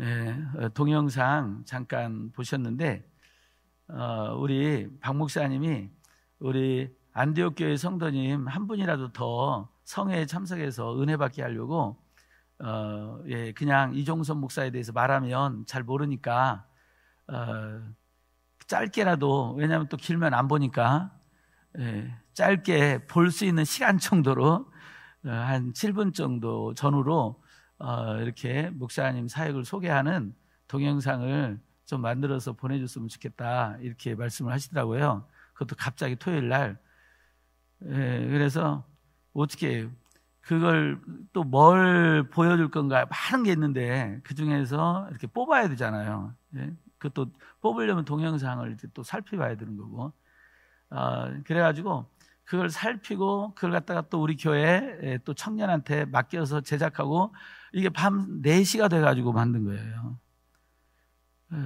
예, 어, 동영상 잠깐 보셨는데 어, 우리 박 목사님이 우리 안디옥 교회 성도님 한 분이라도 더 성회에 참석해서 은혜 받게 하려고 어, 예, 그냥 이종선 목사에 대해서 말하면 잘 모르니까 어, 짧게라도 왜냐하면 또 길면 안 보니까 예, 짧게 볼 수 있는 시간 정도로 어, 한 7분 정도 전후로 어, 이렇게 목사님 사역을 소개하는 동영상을 좀 만들어서 보내줬으면 좋겠다 이렇게 말씀을 하시더라고요. 그것도 갑자기 토요일 날. 예, 그래서 어떻게 그걸 또 뭘 보여줄 건가 많은 게 있는데 그 중에서 이렇게 뽑아야 되잖아요. 예, 그것도 뽑으려면 동영상을 이제 또 살펴봐야 되는 거고. 어, 그래가지고 그걸 살피고 그걸 갖다가 또 우리 교회 예, 또 청년한테 맡겨서 제작하고 이게 밤 4시가 돼가지고 만든 거예요. 예.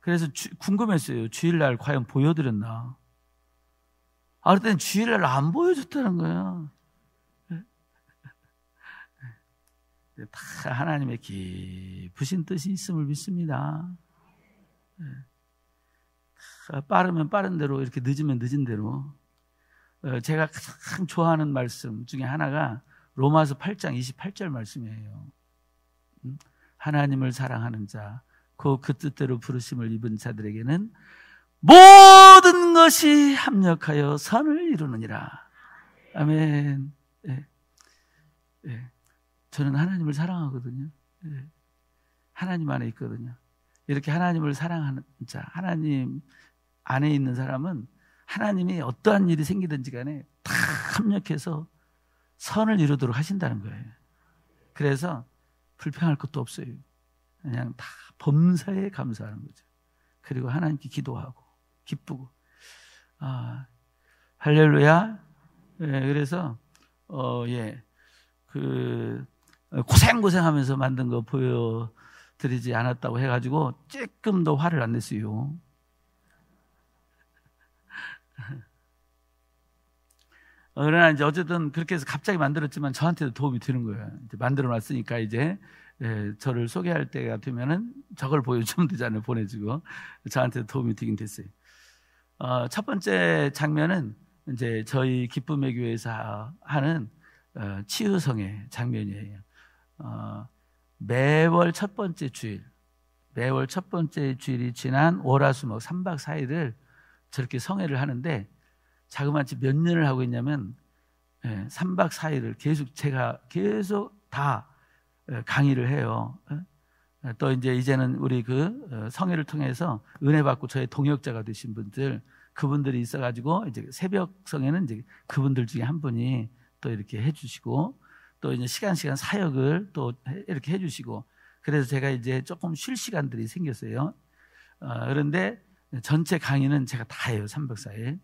그래서 주, 궁금했어요. 주일날 과연 보여드렸나. 아, 그때는 주일날 안 보여줬다는 거예요. 예. 다 하나님의 깊으신 뜻이 있음을 믿습니다. 빠르면 빠른 대로, 이렇게 늦으면 늦은 대로. 어, 제가 가장 좋아하는 말씀 중에 하나가 로마서 8장 28절 말씀이에요. 음? 하나님을 사랑하는 자, 그, 그, 뜻대로 부르심을 입은 자들에게는 모든 것이 합력하여 선을 이루느니라. 아멘. 예. 예. 저는 하나님을 사랑하거든요. 예. 하나님 안에 있거든요. 이렇게 하나님을 사랑하는 자, 하나님 안에 있는 사람은 하나님이 어떠한 일이 생기든지 간에 다 합력해서 선을 이루도록 하신다는 거예요. 그래서 불평할 것도 없어요. 그냥 다 범사에 감사하는 거죠. 그리고 하나님께 기도하고 기쁘고 아 할렐루야. 예, 그래서 어 예. 그 고생 고생하면서 만든 거 보여 드리지 않았다고 해 가지고 조금 더 화를 안 냈어요. 어, 그러나 이제 어쨌든 그렇게 해서 갑자기 만들었지만 저한테도 도움이 되는 거예요. 이제 만들어 놨으니까 이제 예, 저를 소개할 때가 되면은 저걸 보여주면 되잖아요. 보내주고 저한테 도움이 도 되긴 됐어요. 어, 첫 번째 장면은 이제 저희 기쁨의 교회에서 하는 어, 치유성의 장면이에요. 어, 매월 첫 번째 주일, 매월 첫 번째 주일이 지난 월화수목 3박 4일을 저렇게 성회를 하는데 자그마치 몇 년을 하고 있냐면 3박 예, 4일을 계속 제가 계속 다 예, 강의를 해요. 예? 또 이제 이제는 우리 그 어, 성회를 통해서 은혜 받고 저의 동역자가 되신 분들 그분들이 있어가지고 이제 새벽 성에는 이제 그분들 중에 한 분이 또 이렇게 해주시고 또 이제 시간 시간 사역을 또 이렇게 해주시고 그래서 제가 이제 조금 쉴 시간들이 생겼어요. 어, 그런데 전체 강의는 제가 다 해요. 304일.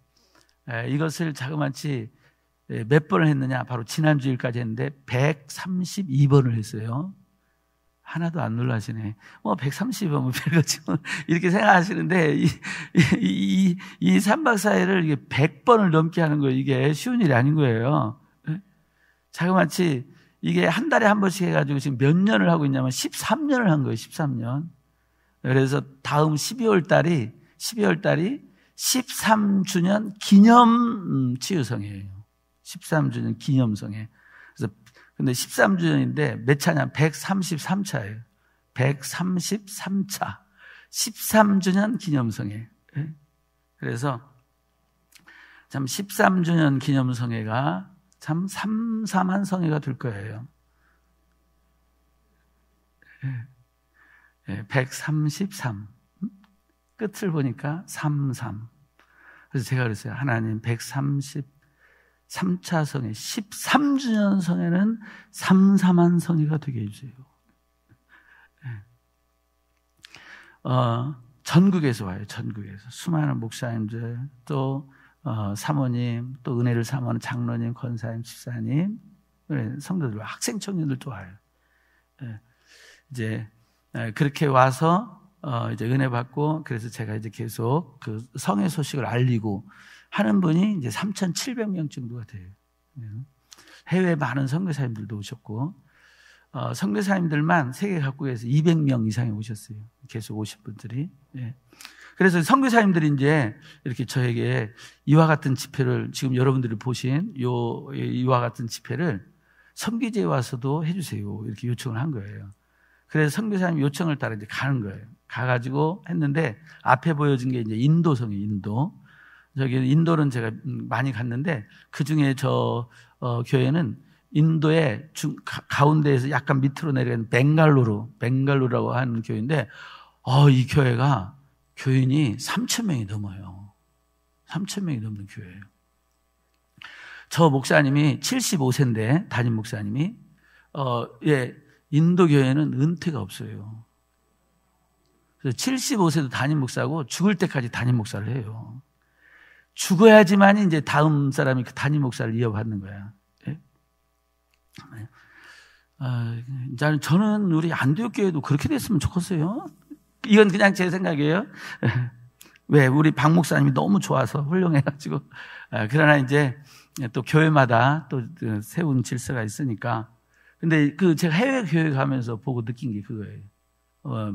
예, 이것을 자그마치 예, 몇 번을 했느냐? 바로 지난주일까지 했는데 132번을 했어요. 하나도 안 놀라시네. 뭐, 1 3 2번면뭐 별거지. 이렇게 생각하시는데, 이, 이, 이, 이박사일을 100번을 넘게 하는 거 이게 쉬운 일이 아닌 거예요. 예? 자그마치 이게 한 달에 한 번씩 해가지고 지금 몇 년을 하고 있냐면 13년을 한 거예요, 13년. 그래서 다음 12월 달이, 12월 달이 13주년 기념 치유성회예요. 13주년 기념성회. 그래서 근데 13주년인데 몇 차냐? 133차예요. 133차. 13주년 기념성회. 예? 그래서 참 13주년 기념성회가 참 삼삼한 성회가 될 거예요. 133. 예. 예, 끝을 보니까 33. 그래서 제가 그랬어요. 하나님 133차 성에, 13주년 성에는 3 3한 성의가 되게 해주세요. 네. 어, 전국에서 와요, 전국에서. 수많은 목사님들, 또, 어, 사모님, 또 은혜를 사모하는 장로님, 권사님, 집사님, 예, 성도들, 학생 청년들도 와요. 네. 이제, 아, 그렇게 와서 어, 이제 은혜 받고 그래서 제가 이제 계속 그 성의 소식을 알리고 하는 분이 이제 3,700명 정도가 돼요. 네. 해외 많은 선교사님들도 오셨고 어, 선교사님들만 세계 각국에서 200명 이상이 오셨어요. 계속 오신 분들이. 예. 그래서 선교사님들이 이제 이렇게 저에게 이와 같은 집회를 지금 여러분들이 보신 요 이와 같은 집회를 선교제에 와서도 해주세요 이렇게 요청을 한 거예요. 그래서 선교사님 요청을 따라 이제 가는 거예요. 가가지고 했는데 앞에 보여진 게 이제 인도성이 인도. 저기 인도는 제가 많이 갔는데 그 중에 저 어, 교회는 인도의 중, 가, 운데에서 약간 밑으로 내려간는 벵갈루루, 벵갈루라고 하는 교회인데 어, 이 교회가 교인이 3천 명이 넘어요. 3천 명이 넘는 교회예요. 저 목사님이 75세인데 담임 목사님이 어, 예, 인도교회는 은퇴가 없어요. 그래서 75세도 담임 목사고 죽을 때까지 담임 목사를 해요. 죽어야지만 이제 다음 사람이 그 담임 목사를 이어받는 거야. 예? 아, 저는 우리 안도교회도 그렇게 됐으면 좋겠어요. 이건 그냥 제 생각이에요. 왜? 우리 박 목사님이 너무 좋아서 훌륭해가지고. 아, 그러나 이제 또 교회마다 또 그 세운 질서가 있으니까 근데 그 제가 해외 교회 가면서 보고 느낀 게 그거예요. 어,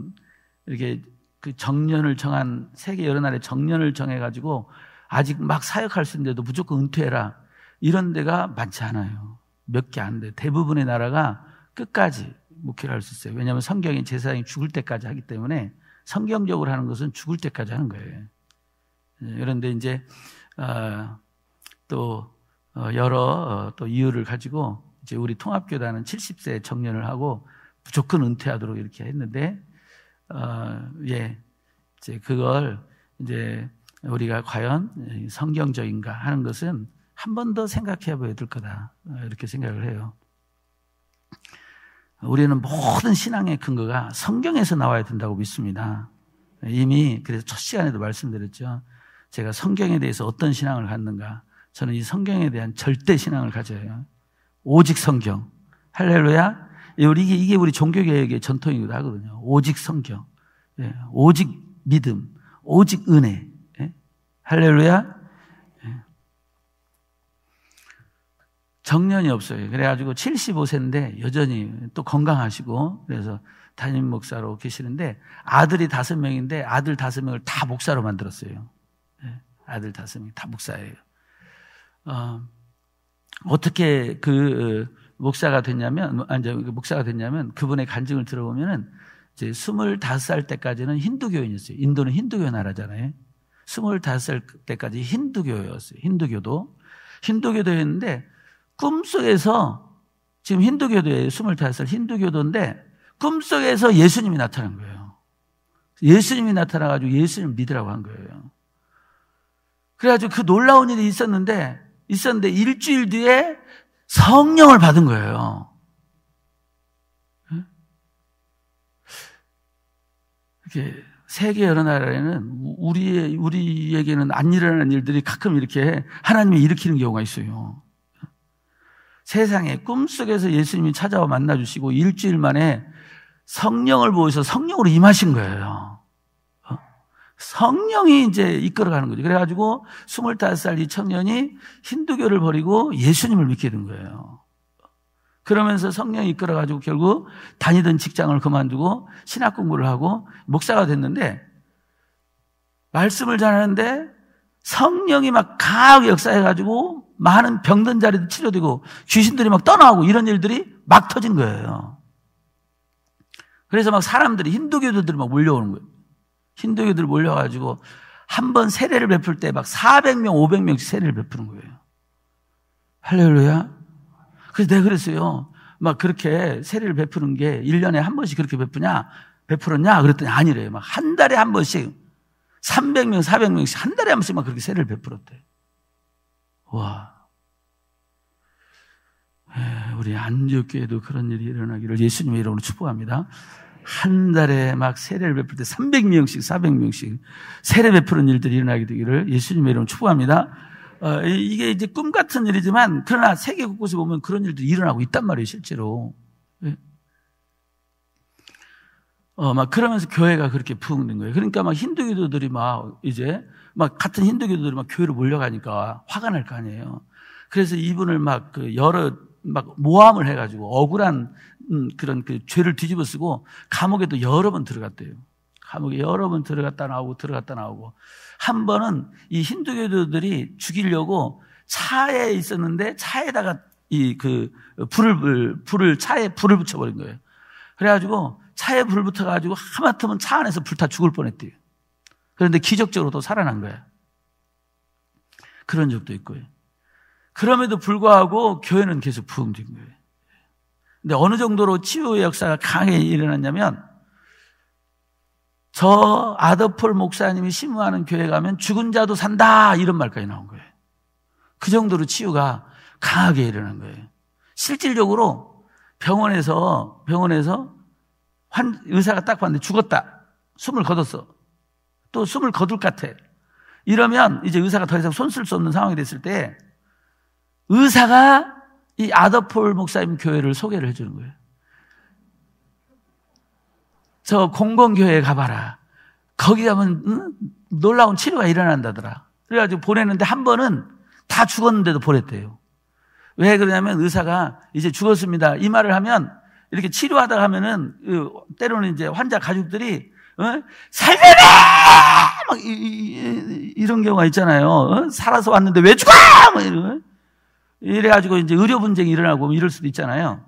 이렇게 그 정년을 정한 세계 여러 나라의 정년을 정해가지고 아직 막 사역할 수 있는데도 무조건 은퇴해라 이런 데가 많지 않아요. 몇 개 안 돼. 대부분의 나라가 끝까지 목회를 할 수 있어요. 왜냐하면 성경이 제사장이 죽을 때까지 하기 때문에 성경적으로 하는 것은 죽을 때까지 하는 거예요. 그런데 예, 이제 어, 또 어, 여러 어, 또 이유를 가지고 이제 우리 통합교단은 70세 정년을 하고 무조건 은퇴하도록 이렇게 했는데, 어, 예. 이제 그걸 이제 우리가 과연 성경적인가 하는 것은 한 번 더 생각해 봐야 될 거다. 이렇게 생각을 해요. 우리는 모든 신앙의 근거가 성경에서 나와야 된다고 믿습니다. 이미 그래서 첫 시간에도 말씀드렸죠. 제가 성경에 대해서 어떤 신앙을 갖는가. 저는 이 성경에 대한 절대 신앙을 가져요. 오직 성경. 할렐루야. 예, 우리 이게, 이게 우리 종교개혁의 전통이기도 하거든요. 오직 성경. 예. 오직 믿음. 오직 은혜. 예. 할렐루야. 예. 정년이 없어요. 그래가지고 75세인데 여전히 또 건강하시고 그래서 담임 목사로 계시는데 아들이 다섯 명인데 아들 다섯 명을 다 목사로 만들었어요. 예, 아들 다섯 명이 다 목사예요. 어, 어떻게 그 어, 목사가 됐냐면, 아니, 그 목사가 됐냐면 그분의 간증을 들어보면은 이제 25살 때까지는 힌두교인이었어요. 인도는 힌두교 나라잖아요. 25살 때까지 힌두교였어요. 힌두교도. 힌두교도였는데 꿈속에서 지금 힌두교도에 25살 힌두교도인데 꿈속에서 예수님이 나타난 거예요. 예수님이 나타나가지고 예수님 믿으라고 한 거예요. 그래가지고 그 놀라운 일이 있었는데 있었는데 일주일 뒤에 성령을 받은 거예요. 이렇게 세계 여러 나라에는 우리 우리에게는 안 일어나는 일들이 가끔 이렇게 하나님이 일으키는 경우가 있어요. 세상에 꿈속에서 예수님이 찾아와 만나 주시고 일주일 만에 성령을 보여서 성령으로 임하신 거예요. 성령이 이제 이끌어가는 거죠. 그래가지고 25살 이 청년이 힌두교를 버리고 예수님을 믿게 된 거예요. 그러면서 성령이 이끌어가지고 결국 다니던 직장을 그만두고 신학 공부를 하고 목사가 됐는데 말씀을 잘하는데 성령이 막 강하게 역사해가지고 많은 병든 자리도 치료되고 귀신들이 막떠나고 이런 일들이 막 터진 거예요. 그래서 막 사람들이 힌두교도들이 막 몰려오는 거예요. 힌두교들 몰려가지고 한 번 세례를 베풀 때 막 400명, 500명씩 세례를 베푸는 거예요. 할렐루야. 그래서 내가 그랬어요. 막 그렇게 세례를 베푸는 게 1년에 한 번씩 그렇게 베푸냐? 베풀었냐? 그랬더니 아니래요. 막 한 달에 한 번씩 300명, 400명씩 한 달에 한 번씩 막 그렇게 세례를 베풀었대. 와. 우리 안디옥교회도 그런 일이 일어나기를 예수님의 이름으로 축복합니다. 한 달에 막 세례를 베풀 때 300명씩, 400명씩 세례 베푸는 일들이 일어나게 되기를 예수님의 이름 축복합니다. 어, 이게 이제 꿈 같은 일이지만 그러나 세계 곳곳에 보면 그런 일들이 일어나고 있단 말이에요, 실제로. 예. 어, 막 그러면서 교회가 그렇게 부흥된 거예요. 그러니까 막 힌두교도들이 막 이제 막 같은 힌두교도들이 막 교회로 몰려가니까 화가 날 거 아니에요. 그래서 이분을 막 그 여러 막 모함을 해가지고 억울한 음, 그런 그 죄를 뒤집어 쓰고 감옥에도 여러 번 들어갔대요. 감옥에 여러 번 들어갔다 나오고 들어갔다 나오고 한 번은 이 힌두교도들이 죽이려고 차에 있었는데 차에다가 이 그 불을 불을 차에 불을 붙여버린 거예요. 그래가지고 차에 불 붙어가지고 하마터면 차 안에서 불타 죽을 뻔했대요. 그런데 기적적으로 또 살아난 거예요 그런 적도 있고요. 그럼에도 불구하고 교회는 계속 부흥된 거예요. 근데 어느 정도로 치유의 역사가 강하게 일어났냐면 저 아더폴 목사님이 심무하는 교회 가면 죽은 자도 산다 이런 말까지 나온 거예요. 그 정도로 치유가 강하게 일어난 거예요. 실질적으로 병원에서 병원에서 환 의사가 딱 봤는데 죽었다. 숨을 거뒀어. 또 숨을 거둘 것 같아. 이러면 이제 의사가 더 이상 손쓸 수 없는 상황이 됐을 때 의사가 이 아더폴 목사님 교회를 소개를 해주는 거예요. 저 공공교회 에 가봐라. 거기 가면 응? 놀라운 치료가 일어난다더라. 그래가지고 보냈는데한 번은 다 죽었는데도 보냈대요. 왜 그러냐면 의사가 이제 죽었습니다. 이 말을 하면 이렇게 치료하다 가 하면은 그 때로는 이제 환자 가족들이 어? 살려라! 막 이, 이, 런 경우가 있잖아요. 어? 살아서 왔는데 왜 죽어! 막 이런. 이래가지고 이제 의료 분쟁이 일어나고 뭐 이럴 수도 있잖아요.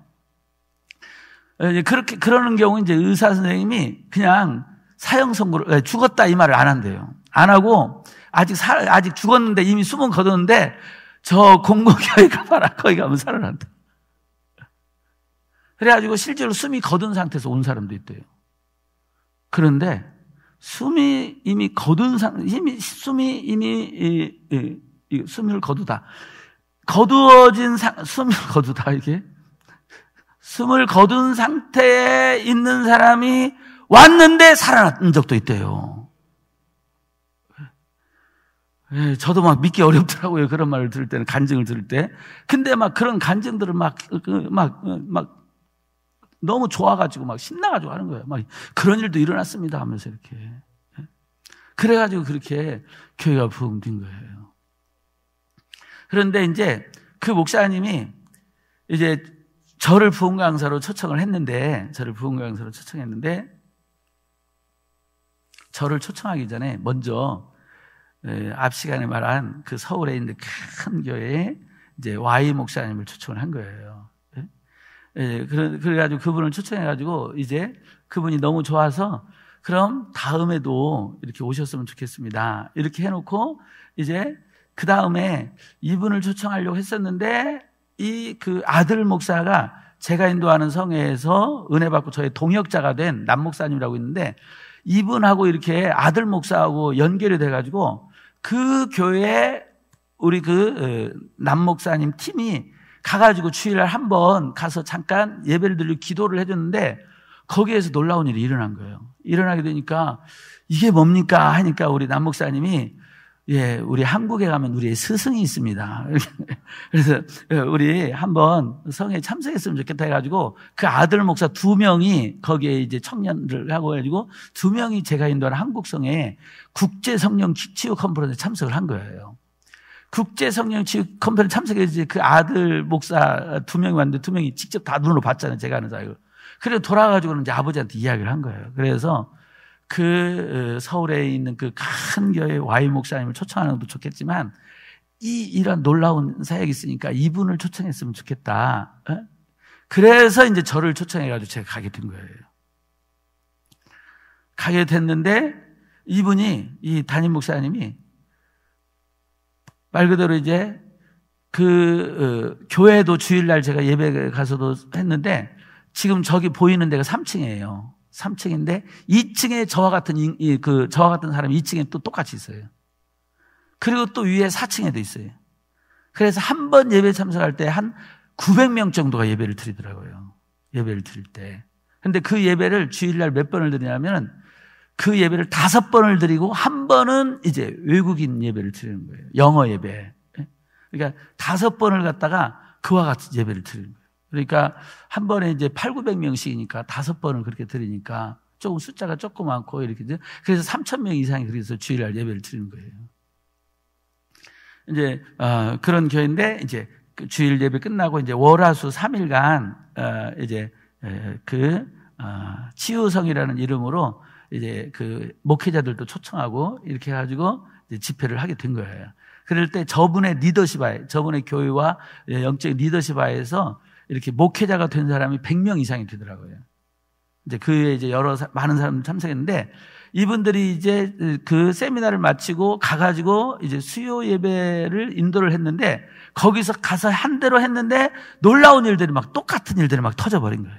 예, 그렇게, 그러는 경우 이제 의사 선생님이 그냥 사형 선고를, 예, 죽었다 이 말을 안 한대요. 안 하고 아직 살, 아직 죽었는데 이미 숨은 거뒀는데 저공공기관 가봐라. 거기 가면 살아난다. 그래가지고 실제로 숨이 거둔 상태에서 온 사람도 있대요. 그런데 숨이 이미 거둔 상, 이미, 숨이 이미, 이, 이, 이, 숨을 거두다. 거두어진 상, 숨을 거두다 이게 숨을 거둔 상태에 있는 사람이 왔는데 살아난 적도 있대요. 예, 저도 막 믿기 어렵더라고요. 그런 말을 들을 때는 간증을 들을 때. 근데 막 그런 간증들을 막 막막 그, 막, 막 너무 좋아가지고 막 신나가지고 하는 거예요. 막 그런 일도 일어났습니다 하면서 이렇게. 예. 그래가지고 그렇게 교회가 부흥된 거예요. 그런데 이제 그 목사님이 이제 저를 부흥 강사로 초청을 했는데 저를 부흥 강사로 초청했는데 저를 초청하기 전에 먼저 앞 시간에 말한 그 서울에 있는 큰 교회에 이제 Y 목사님을 초청을 한 거예요. 예, 예 그래가지고 그분을 초청해가지고 이제 그분이 너무 좋아서 그럼 다음에도 이렇게 오셨으면 좋겠습니다. 이렇게 해놓고 이제 그 다음에 이분을 초청하려고 했었는데 이 그 아들 목사가 제가 인도하는 성회에서 은혜 받고 저의 동역자가 된 남 목사님이라고 있는데 이분하고 이렇게 아들 목사하고 연결이 돼가지고 그 교회 우리 그남 어, 목사님 팀이 가가지고 주일날 한 번 가서 잠깐 예배를 드리고 기도를 해줬는데 거기에서 놀라운 일이 일어난 거예요. 일어나게 되니까 이게 뭡니까 하니까 우리 남 목사님이 예, 우리 한국에 가면 우리의 스승이 있습니다. 그래서 예, 우리 한번 성에 참석했으면 좋겠다 해가지고 그 아들 목사 두 명이 거기에 이제 청년들 하고 해가지고 두 명이 제가 인도하는 한국 성에 국제 성령 치유 컨퍼런스에 참석을 한 거예요. 국제 성령 치유 컨퍼런스 에 참석해서 그 아들 목사 두 명이 왔는데 두 명이 직접 다 눈으로 봤잖아요. 제가 하는 사이로 그래 돌아가지고는 이제 아버지한테 이야기를 한 거예요. 그래서 그 어, 서울에 있는 그 큰 교회 와이 목사님을 초청하는 것도 좋겠지만 이 이런 놀라운 사역이 있으니까 이분을 초청했으면 좋겠다. 어? 그래서 이제 저를 초청해가지고 제가 가게 된 거예요. 가게 됐는데 이분이 이 담임 목사님이 말 그대로 이제 그 어, 교회도 주일날 제가 예배 가서도 했는데 지금 저기 보이는 데가 3층이에요. 3층인데 2층에 저와 같은 그 저와 같은 사람이 2층에 또 똑같이 있어요. 그리고 또 위에 4층에도 있어요. 그래서 한 번 예배 참석할 때 한 900명 정도가 예배를 드리더라고요. 예배를 드릴 때. 근데 그 예배를 주일날 몇 번을 드리냐면 그 예배를 다섯 번을 드리고 한 번은 이제 외국인 예배를 드리는 거예요. 영어 예배. 그러니까 다섯 번을 갖다가 그와 같은 예배를 드리는 거예요. 그러니까 한 번에 이제 8, 900명씩이니까 다섯 번을 그렇게 드리니까 조금 숫자가 조금 많고 이렇게 돼. 그래서 3,000명 이상이 그래서 주일날 예배를 드리는 거예요. 이제, 어, 그런 교회인데 이제 그 주일 예배 끝나고 이제 월화수 3일간, 어, 이제, 에, 그, 어, 치유성이라는 이름으로 이제 그 목회자들도 초청하고 이렇게 해가지고 집회를 하게 된 거예요. 그럴 때 저분의 리더십하에, 저분의 교회와 예, 영적 리더십하에서 이렇게 목회자가 된 사람이 100명 이상이 되더라고요. 이제 그에 이제 여러 많은 사람들 참석했는데 이분들이 이제 그 세미나를 마치고 가가지고 이제 수요 예배를 인도를 했는데 거기서 가서 한 대로 했는데 놀라운 일들이 막 똑같은 일들이 막 터져버린 거예요.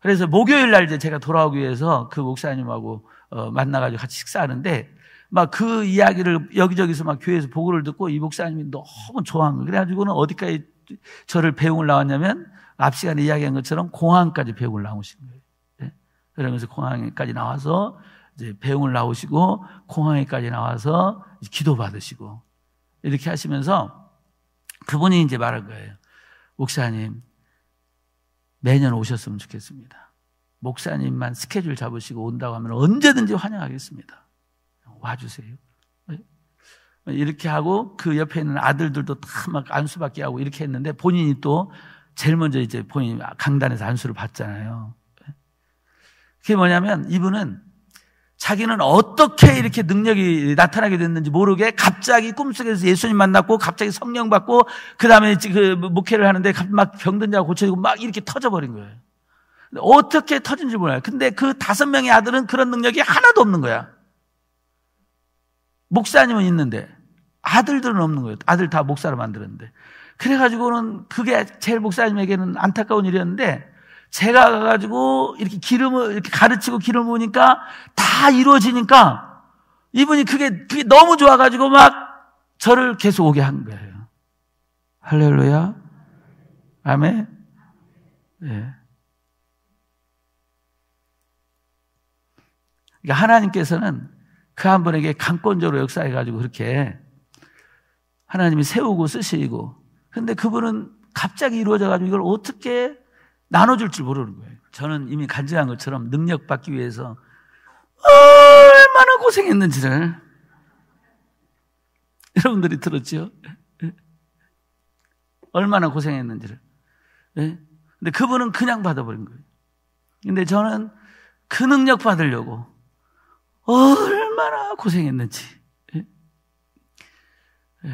그래서 목요일 날 이제 제가 돌아오기 위해서 그 목사님하고 어, 만나가지고 같이 식사하는데 막 그 이야기를 여기저기서 막 교회에서 보고를 듣고 이 목사님이 너무 좋아한 거예요. 그래가지고는 어디까지 저를 배웅을 나왔냐면 앞 시간에 이야기한 것처럼 공항까지 배웅을 나오신 거예요. 네? 그러면서 공항에까지 나와서 이제 배웅을 나오시고 공항에까지 나와서 기도 받으시고 이렇게 하시면서 그분이 이제 말한 거예요. 목사님 매년 오셨으면 좋겠습니다. 목사님만 스케줄 잡으시고 온다고 하면 언제든지 환영하겠습니다. 와주세요. 이렇게 하고 그 옆에 있는 아들들도 다 막 안수받게 하고 이렇게 했는데 본인이 또 제일 먼저 이제 본인 이 강단에서 안수를 받잖아요. 그게 뭐냐면 이분은 자기는 어떻게 이렇게 능력이 나타나게 됐는지 모르게 갑자기 꿈속에서 예수님 만났고 갑자기 성령 받고 그다음에 그 목회를 하는데 막 병든 자가 고쳐지고 막 이렇게 터져버린 거예요. 어떻게 터진지 몰라요. 근데 그 다섯 명의 아들은 그런 능력이 하나도 없는 거야. 목사님은 있는데 아들들은 없는 거예요. 아들 다 목사로 만들었는데. 그래가지고는 그게 제일 목사님에게는 안타까운 일이었는데 제가 가가지고 이렇게 기름을 이렇게 가르치고 기름 부으니까 다 이루어지니까 이분이 그게, 그게 너무 좋아가지고 막 저를 계속 오게 한 거예요. 할렐루야. 아멘. 예. 그러니까 하나님께서는 그한 분에게 강권적으로 역사해가지고 그렇게 하나님이 세우고 쓰시고 근데 그분은 갑자기 이루어져가지고 이걸 어떻게 나눠줄 줄 모르는 거예요. 저는 이미 간증한 것처럼 능력 받기 위해서 얼마나 고생했는지를 여러분들이 들었죠? 얼마나 고생했는지를. 예? 근데 그분은 그냥 받아버린 거예요. 근데 저는 그 능력 받으려고 얼 얼마나 고생했는지. 예? 예.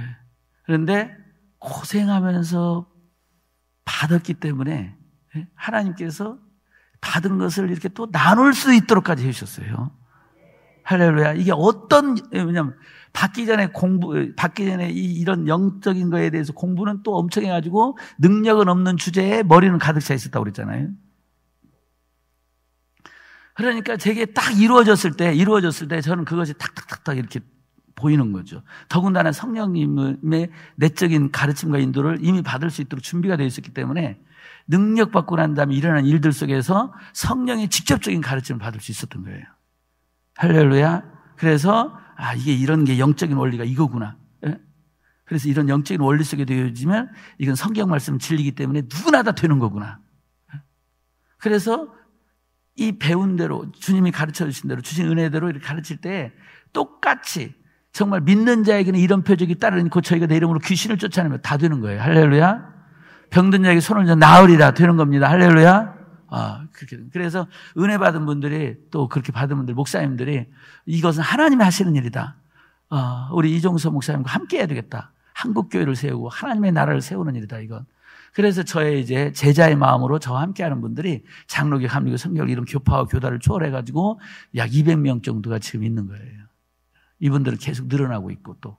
그런데 고생하면서 받았기 때문에 예? 하나님께서 받은 것을 이렇게 또 나눌 수 있도록까지 해주셨어요. 할렐루야. 이게 어떤, 왜냐면, 받기 전에 공부, 받기 전에 이, 이런 영적인 거에 대해서 공부는 또 엄청 해가지고 능력은 없는 주제에 머리는 가득 차 있었다고 그랬잖아요. 그러니까 제게 딱 이루어졌을 때, 이루어졌을 때 저는 그것이 탁탁탁탁 이렇게 보이는 거죠. 더군다나 성령님의 내적인 가르침과 인도를 이미 받을 수 있도록 준비가 되어 있었기 때문에 능력받고 난 다음에 일어난 일들 속에서 성령의 직접적인 가르침을 받을 수 있었던 거예요. 할렐루야. 그래서, 아, 이게 이런 게 영적인 원리가 이거구나. 예? 그래서 이런 영적인 원리 속에 되어지면 이건 성경 말씀 진리기 때문에 누구나 다 되는 거구나. 예? 그래서 이 배운 대로 주님이 가르쳐 주신 대로 주신 은혜대로 이렇게 가르칠 때 똑같이 정말 믿는 자에게는 이런 표적이 따르고 저희가 내 이름으로 귀신을 쫓아내면 다 되는 거예요. 할렐루야. 병든 자에게 손을 얹어 나으리라 되는 겁니다. 할렐루야. 아, 그렇게. 그래서 은혜 받은 분들이 또 그렇게 받은 분들, 목사님들이 이것은 하나님이 하시는 일이다. 아, 우리 이종서 목사님과 함께 해야 되겠다. 한국교회를 세우고 하나님의 나라를 세우는 일이다, 이건. 그래서 저의 이제 제자의 마음으로 저와 함께하는 분들이 장로교, 합리교 성교 이런 교파와 교단을 초월해가지고 약 200명 정도가 지금 있는 거예요. 이분들은 계속 늘어나고 있고 또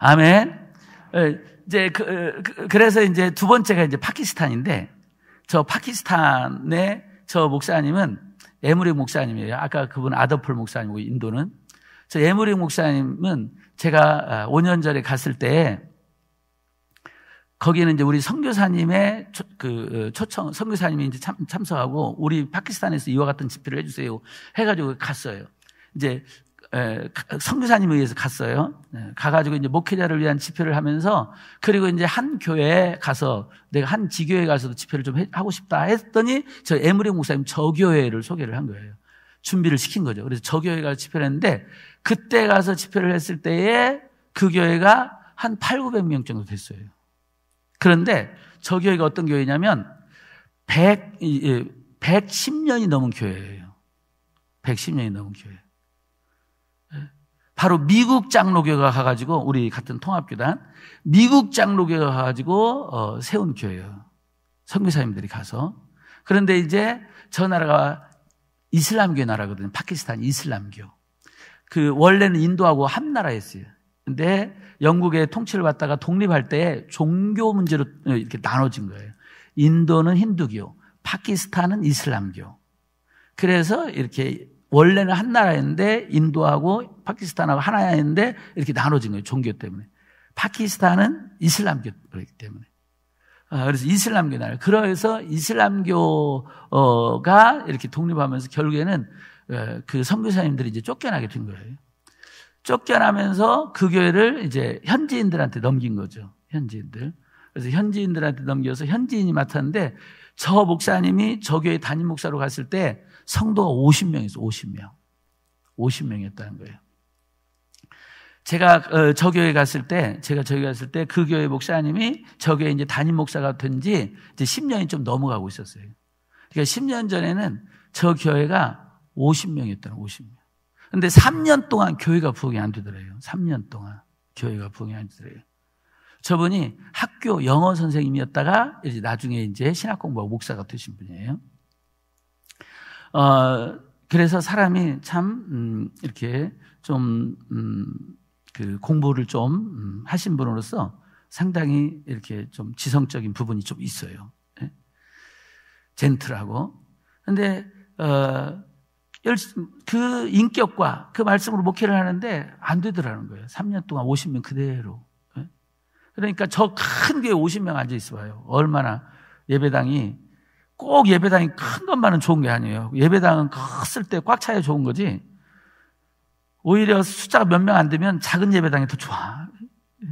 아멘. 이제 그, 그, 그래서 이제 두 번째가 이제 파키스탄인데 저 파키스탄의 저 목사님은 에무리 목사님이에요. 아까 그분 아더폴 목사님이고 인도는 저 에무리 목사님은 제가 5년 아, 전에 갔을 때 거기에는 이제 우리 선교사님의 초, 그 어, 초청 선교사님이 이제 참, 참석하고 우리 파키스탄에서 이와 같은 집회를 해주세요 해가지고 갔어요. 이제 선교사님에 의해서 갔어요. 네, 가가지고 이제 목회자를 위한 집회를 하면서 그리고 이제 한 교회에 가서 내가 한 지교회에 가서도 집회를 좀 하고 싶다 했더니 저 에무리 목사님 저 교회를 소개를 한 거예요. 준비를 시킨 거죠. 그래서 저 교회 가서 집회를 했는데 그때 가서 집회를 했을 때에 그 교회가 한 8, 900명 정도 됐어요. 그런데 저 교회가 어떤 교회냐면 100, 110년이 넘은 교회예요. 110년이 넘은 교회. 예? 바로 미국 장로교가 가가지고 우리 같은 통합교단 미국 장로교가 가가지고 어, 세운 교회예요. 선교사님들이 가서 그런데 이제 저 나라가 이슬람교 나라거든요. 파키스탄 이슬람교. 그 원래는 인도하고 한 나라였어요. 근데 영국의 통치를 받다가 독립할 때 종교 문제로 어, 이렇게 나눠진 거예요. 인도는 힌두교, 파키스탄은 이슬람교. 그래서 이렇게 원래는 한 나라였는데 인도하고 파키스탄하고 하나였는데 이렇게 나눠진 거예요. 종교 때문에. 파키스탄은 이슬람교이기 때문에. 아, 그래서 이슬람교 나라. 그래서 이슬람교가 이렇게 독립하면서 결국에는 어, 그 선교사님들이 이제 쫓겨나게 된 거예요. 쫓겨나면서 그 교회를 이제 현지인들한테 넘긴 거죠. 현지인들. 그래서 현지인들한테 넘겨서 현지인이 맡았는데 저 목사님이 저 교회 담임 목사로 갔을 때 성도가 50명에서 이 50명. 50명이었다는 거예요. 제가 어, 저 교회 갔을 때, 제가 저 교회 갔을 때 그 교회 목사님이 저 교회 이제 담임 목사가 된 지 이제 10년이 좀 넘어가고 있었어요. 그러니까 10년 전에는 저 교회가 50명이었다는 50명. 근데 3년 동안 교회가 부흥이 안 되더래요. 3년 동안 교회가 부흥이 안 되더래요. 저분이 학교 영어 선생님이었다가 이제 나중에 이제 신학 공부하고 목사가 되신 분이에요. 어, 그래서 사람이 참, 음, 이렇게 좀, 음, 그 공부를 좀 음, 하신 분으로서 상당히 이렇게 좀 지성적인 부분이 좀 있어요. 예? 젠틀하고. 근데, 어, 그 인격과 그 말씀으로 목회를 하는데 안 되더라는 거예요. 3년 동안 50명 그대로. 예? 그러니까 저 큰 교회 50명 앉아 있어 봐요. 얼마나 예배당이 꼭 예배당이 큰 것만은 좋은 게 아니에요. 예배당은 컸을 때 꽉 차야 좋은 거지. 오히려 숫자가 몇 명 안 되면 작은 예배당이 더 좋아. 예?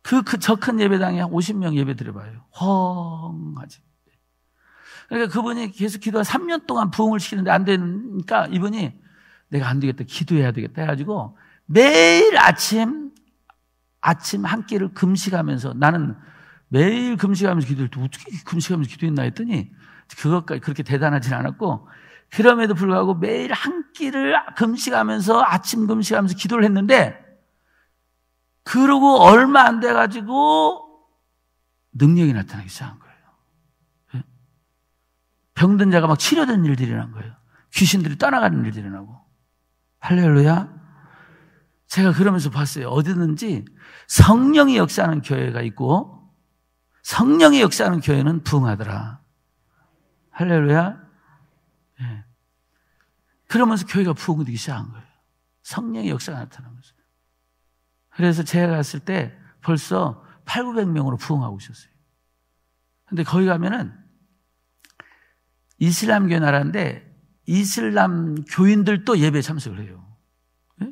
그, 그, 저 큰 예배당에 50명 예배 드려봐요. 헝하지. 그러니까 그분이 계속 기도한 3년 동안 부흥을 시키는데 안 되니까 이분이 내가 안 되겠다. 기도해야 되겠다. 해가지고 매일 아침, 아침 한 끼를 금식하면서 나는 매일 금식하면서 기도할 때 어떻게 금식하면서 기도했나 했더니 그것까지 그렇게 대단하진 않았고 그럼에도 불구하고 매일 한 끼를 금식하면서 아침 금식하면서 기도를 했는데 그러고 얼마 안 돼가지고 능력이 나타나기 시작한 거예요. 병든 자가 막 치료된 일들이 난 거예요. 귀신들이 떠나가는 일들이 나고. 할렐루야. 제가 그러면서 봤어요. 어디든지 성령이 역사하는 교회가 있고 성령이 역사하는 교회는 부흥하더라. 할렐루야. 예. 그러면서 교회가 부흥되기 시작한 거예요. 성령의 역사가 나타나면서. 그래서 제가 갔을 때 벌써 8, 900명으로 부흥하고 있었어요. 근데 거기 가면은 이슬람교 나라인데 이슬람 교인들도 예배 참석을 해요. 예?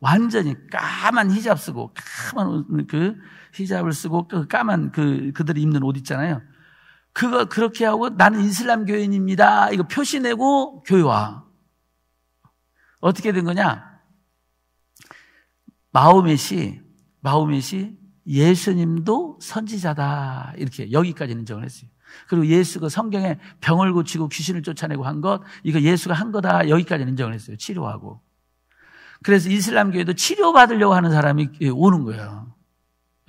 완전히 까만 히잡 쓰고 까만 그 히잡을 쓰고 그 까만 그 그들이 입는 옷 있잖아요. 그거 그렇게 하고 나는 이슬람 교인입니다. 이거 표시 내고 교회 와. 어떻게 된 거냐? 마호멧이 마호멧이 예수님도 선지자다 이렇게 여기까지 인정을 했어요. 그리고 예수가 성경에 병을 고치고 귀신을 쫓아내고 한 것, 이거 예수가 한 거다. 여기까지 는 인정을 했어요. 치료하고. 그래서 이슬람교에도 치료받으려고 하는 사람이 예, 오는 거예요.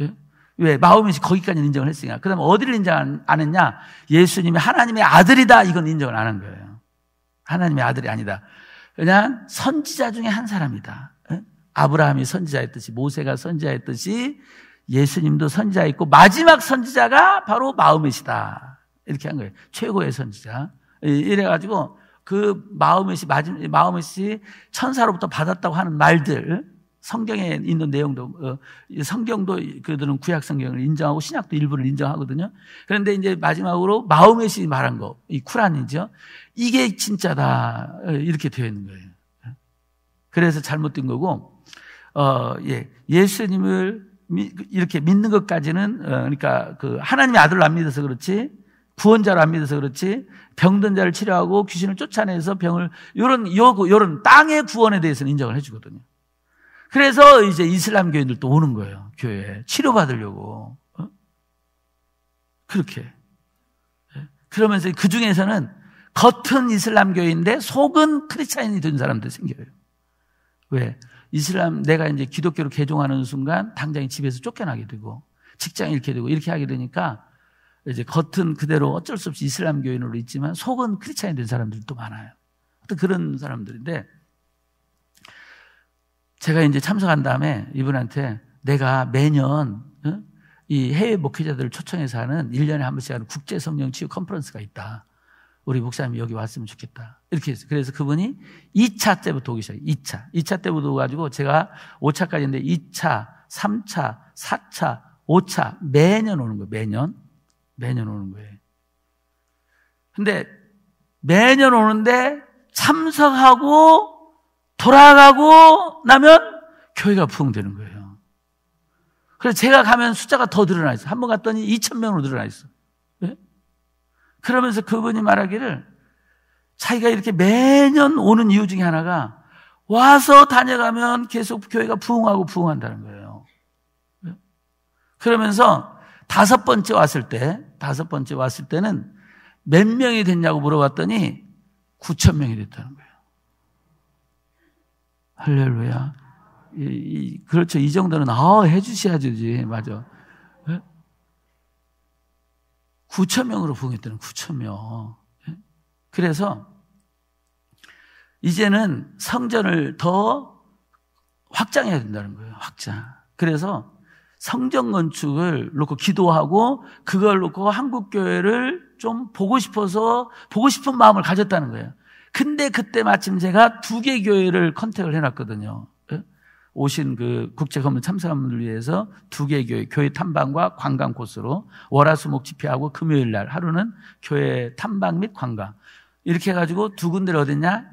예? 왜? 마음이 거기까지 는 인정을 했으니까. 그 다음에 어디를 인정 안 했냐? 예수님이 하나님의 아들이다. 이건 인정을 안 한 거예요. 하나님의 아들이 아니다. 그냥 선지자 중에 한 사람이다. 예? 아브라함이 선지자였듯이, 모세가 선지자였듯이, 예수님도 선지자있고 마지막 선지자가 바로 마음이시다. 이렇게 한 거예요. 최고의 선지자. 이래가지고 그 마음이시, 마음이시 천사로부터 받았다고 하는 말들, 성경에 있는 내용도, 어, 성경도 그들은 구약 성경을 인정하고 신약도 일부를 인정하거든요. 그런데 이제 마지막으로 마음이시 말한 거, 이 쿠란이죠. 이게 진짜다. 어, 이렇게 되어 있는 거예요. 그래서 잘못된 거고, 어, 예. 예수님을 이렇게 믿는 것까지는 어, 그러니까 그 하나님의 아들로 안 믿어서 그렇지 구원자로 안 믿어서 그렇지 병든 자를 치료하고 귀신을 쫓아내서 병을 요런 그, 요런 땅의 구원에 대해서는 인정을 해주거든요. 그래서 이제 이슬람교인들도 오는 거예요 교회에 치료받으려고 어? 그렇게 예? 그러면서 그 중에서는 겉은 이슬람교인데 속은 크리스찬이 된 사람들 생겨요. 왜 이슬람 내가 이제 기독교로 개종하는 순간 당장 집에서 쫓겨나게 되고 직장 잃게 되고 이렇게 하게 되니까 이제 겉은 그대로 어쩔 수 없이 이슬람교인으로 있지만 속은 크리스찬이 된 사람들도 많아요. 어떤 그런 사람들인데 제가 이제 참석한 다음에 이분한테 내가 매년 이 해외 목회자들을 초청해서 하는 1년에 한 번씩 하는 국제 성령 치유 컨퍼런스가 있다. 우리 목사님 여기 왔으면 좋겠다. 이렇게 했어요. 그래서 그분이 2차 때부터 오기 시작해요. 2차. 2차 때부터 오가지고 제가 5차까지 인데 2차, 3차, 4차, 5차 매년 오는 거예요. 매년. 매년 오는 거예요. 근데 매년 오는데 참석하고 돌아가고 나면 교회가 부흥되는 거예요. 그래서 제가 가면 숫자가 더 늘어나 있어요. 한번 갔더니 2천 명으로 늘어나 있어요. 그러면서 그분이 말하기를 자기가 이렇게 매년 오는 이유 중에 하나가 와서 다녀가면 계속 교회가 부흥하고 부흥한다는 거예요. 그러면서 다섯 번째 왔을 때, 다섯 번째 왔을 때는 몇 명이 됐냐고 물어봤더니 9천 명이 됐다는 거예요. 할렐루야. 이, 이, 그렇죠. 이 정도는 아 해주셔야지. 맞아. 9천 명으로 부흥했다는 9천 명. 예? 그래서 이제는 성전을 더 확장해야 된다는 거예요. 확장. 그래서 성전 건축을 놓고 기도하고 그걸 놓고 한국 교회를 좀 보고 싶어서 보고 싶은 마음을 가졌다는 거예요. 근데 그때 마침 제가 두 개 교회를 컨택을 해놨거든요. 오신 그 국제검문 참사분들 위해서 두 개의 교회, 교회 탐방과 관광 코스로 월화수목 집회하고 금요일 날 하루는 교회 탐방 및 관광. 이렇게 해가지고 두 군데를 어딨냐?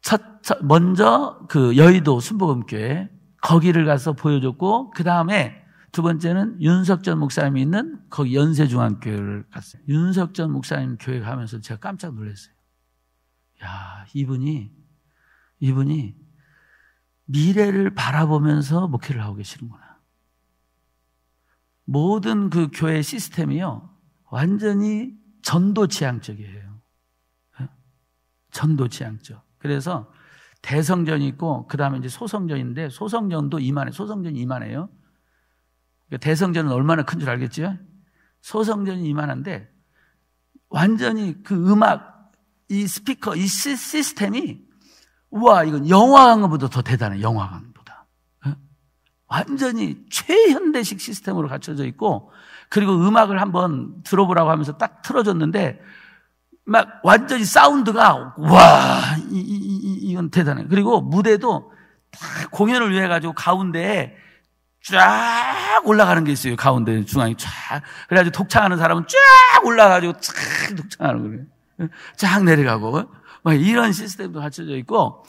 첫, 첫 먼저 그 여의도 순복음교회 거기를 가서 보여줬고 그 다음에 두 번째는 윤석전 목사님이 있는 거기 연세중앙교회를 갔어요. 윤석전 목사님 교회 가면서 제가 깜짝 놀랐어요. 야 이분이 이분이 미래를 바라보면서 목회를 하고 계시는구나. 모든 그 교회 시스템이요. 완전히 전도 지향적이에요. 예? 전도 지향적. 그래서 대성전이 있고 그다음에 이제 소성전인데 소성전도 이만해. 소성전이 이만해요. 그러니까 대성전은 얼마나 큰 줄 알겠지요? 소성전이 이만한데 완전히 그 음악 이 스피커 이 시스템이 우와, 이건 영화관보다 더 대단해, 영화관보다. 예? 완전히 최현대식 시스템으로 갖춰져 있고, 그리고 음악을 한번 들어보라고 하면서 딱 틀어줬는데, 막 완전히 사운드가, 우 와, 이, 이, 이건 대단해. 그리고 무대도 딱 공연을 위해 가지고 가운데에 쫙 올라가는 게 있어요. 가운데 중앙이 쫙. 그래가지고 독창하는 사람은 쫙 올라가지고 쫙 독창하는 거예요. 예? 쫙 내려가고. 어? 막 이런 시스템도 갖춰져 있고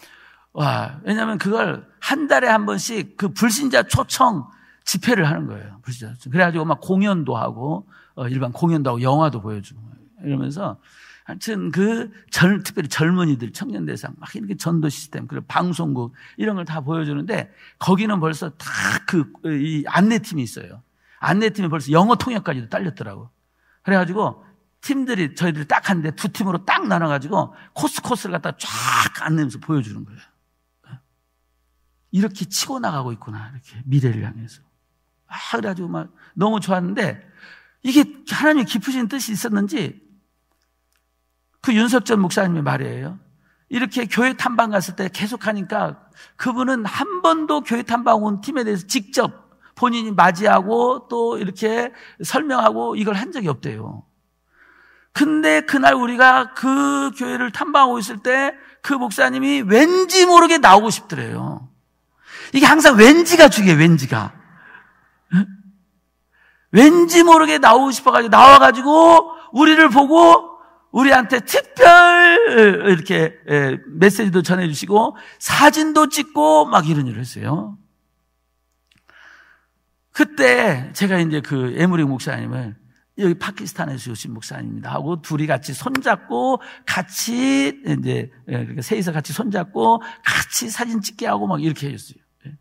와 왜냐하면 그걸 한 달에 한 번씩 그 불신자 초청 집회를 하는 거예요. 불신자 초청. 그래가지고 막 공연도 하고 어, 일반 공연도 하고 영화도 보여주고 이러면서 하여튼 그 젊, 특별히 젊은이들 청년 대상 막 이렇게 전도 시스템 그리고 방송국 이런 걸 다 보여주는데 거기는 벌써 다그이 안내팀이 있어요. 안내팀이 벌써 영어 통역까지도 딸렸더라고. 그래가지고 팀들이 저희들이 딱 하는데 두 팀으로 딱 나눠가지고 코스 코스를 갖다 쫙 안내면서 보여주는 거예요. 이렇게 치고 나가고 있구나. 이렇게 미래를 향해서. 아, 그래가지고 막 너무 좋았는데 이게 하나님이 깊으신 뜻이 있었는지 그 윤석전 목사님이 말이에요. 이렇게 교회 탐방 갔을 때 계속 하니까 그분은 한 번도 교회 탐방 온 팀에 대해서 직접 본인이 맞이하고 또 이렇게 설명하고 이걸 한 적이 없대요. 근데 그날 우리가 그 교회를 탐방하고 있을 때 그 목사님이 왠지 모르게 나오고 싶더래요. 이게 항상 왠지가 죽이에요, 왠지가. 왠지 모르게 나오고 싶어가지고, 나와가지고, 우리를 보고, 우리한테 특별, 이렇게, 예, 메시지도 전해주시고, 사진도 찍고, 막 이런 일을 했어요. 그때 제가 이제 그 에무리 목사님을 여기 파키스탄에서 오신 목사입니다. 하고 둘이 같이 손잡고 같이 이제 세이서 예, 그러니까 같이 손잡고 같이 사진 찍게 하고 막 이렇게 했어요. 예.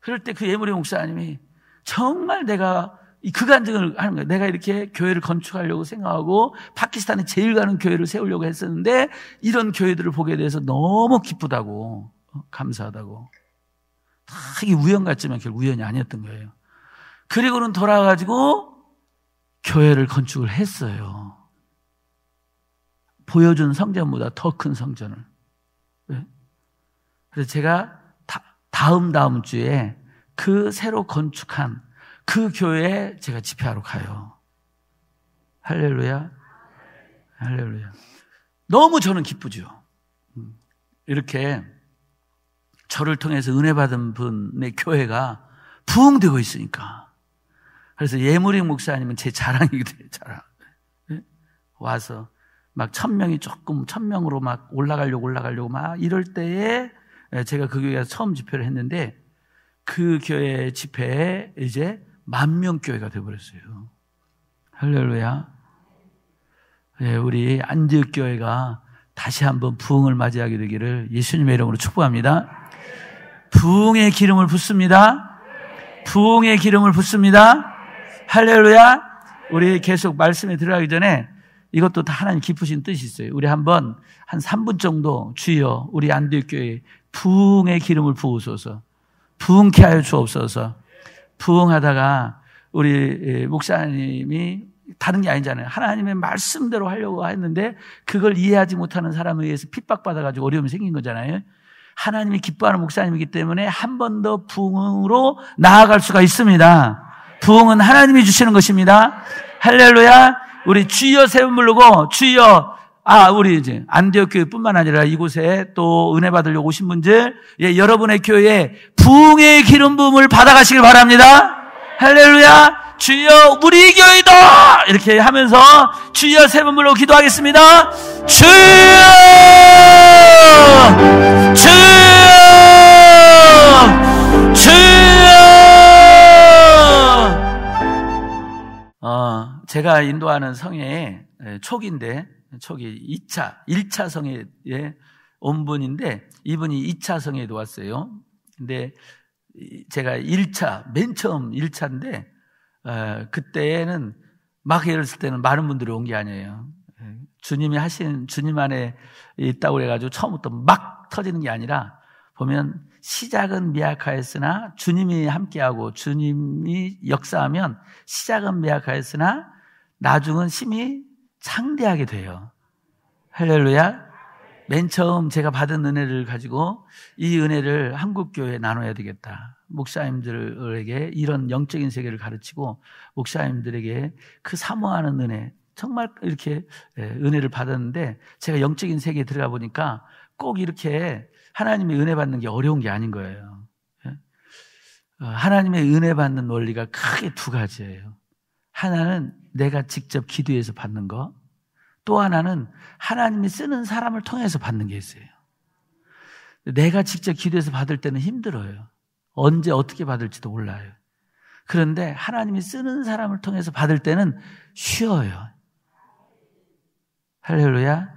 그럴 때 그 예물의 목사님이 정말 내가 그 간증을 하는 거예요. 내가 이렇게 교회를 건축하려고 생각하고 파키스탄에 제일 가는 교회를 세우려고 했었는데 이런 교회들을 보게 돼서 너무 기쁘다고 어, 감사하다고 다이 우연 같지만 결국 우연이 아니었던 거예요. 그리고는 돌아가지고 교회를 건축을 했어요. 보여준 성전보다 더 큰 성전을. 예? 그래서 제가 다음 다음 주에 그 새로 건축한 그 교회에 제가 집회하러 가요. 할렐루야. 할렐루야. 너무 저는 기쁘죠. 음. 이렇게 저를 통해서 은혜 받은 분의 교회가 부흥되고 있으니까. 그래서 예무릭 목사님은 제 자랑이기도 해요, 자랑. 예? 와서 막 천명이 조금, 천명으로 막 올라가려고 올라가려고 막 이럴 때에 예, 제가 그 교회 가서 처음 집회를 했는데 그 교회 집회에 이제 만명 교회가 돼버렸어요. 할렐루야. 예, 우리 안디옥 교회가 다시 한번 부흥을 맞이하게 되기를 예수님의 이름으로 축복합니다. 부흥의 기름을 붓습니다. 부흥의 기름을 붓습니다. 할렐루야. 우리 계속 말씀에 들어가기 전에 이것도 다 하나님 깊으신 뜻이 있어요. 우리 한번 한 3분 정도 주여 우리 안디옥교회 부흥의 기름을 부으소서. 부흥케 하여 주옵소서. 부흥하다가 우리 예, 목사님이 다른 게 아니잖아요. 하나님의 말씀대로 하려고 했는데 그걸 이해하지 못하는 사람에 의해서 핍박받아가지고 어려움이 생긴 거잖아요. 하나님이 기뻐하는 목사님이기 때문에 한 번 더 부흥으로 나아갈 수가 있습니다. 부흥은 하나님이 주시는 것입니다. 할렐루야. 우리 주여 세운 부르고 주여 아 우리 이제 안디옥 교회뿐만 아니라 이곳에 또 은혜 받으려고 오신 분들 예, 여러분의 교회에 부흥의 기름 부음을 받아가시길 바랍니다. 할렐루야. 주여 우리 교회도 이렇게 하면서 주여 세분물로 기도하겠습니다. 주여 주 어, 제가 인도하는 성에 초기인데 예, 초기 2차 1차 성에온 분인데 이분이 2차 성에도 왔어요. 근데 제가 1차 맨 처음 1차인데 어, 그때는 막 열었을 때는 많은 분들이 온 게 아니에요. 예, 주님이 하신 주님 안에 있다고 그래가지고 처음부터 막 터지는 게 아니라 보면 시작은 미약하였으나 주님이 함께하고 주님이 역사하면 시작은 미약하였으나 나중은 심히 상대하게 돼요. 할렐루야. 맨 처음 제가 받은 은혜를 가지고 이 은혜를 한국교회에 나눠야 되겠다. 목사님들에게 이런 영적인 세계를 가르치고 목사님들에게 그 사모하는 은혜, 정말 이렇게 예, 은혜를 받았는데 제가 영적인 세계에 들어가 보니까 꼭 이렇게 하나님의 은혜 받는 게 어려운 게 아닌 거예요. 예? 어, 하나님의 은혜 받는 원리가 크게 두 가지예요. 하나는 내가 직접 기도해서 받는 거, 또 하나는 하나님이 쓰는 사람을 통해서 받는 게 있어요. 내가 직접 기도해서 받을 때는 힘들어요. 언제 어떻게 받을지도 몰라요. 그런데 하나님이 쓰는 사람을 통해서 받을 때는 쉬워요. 할렐루야.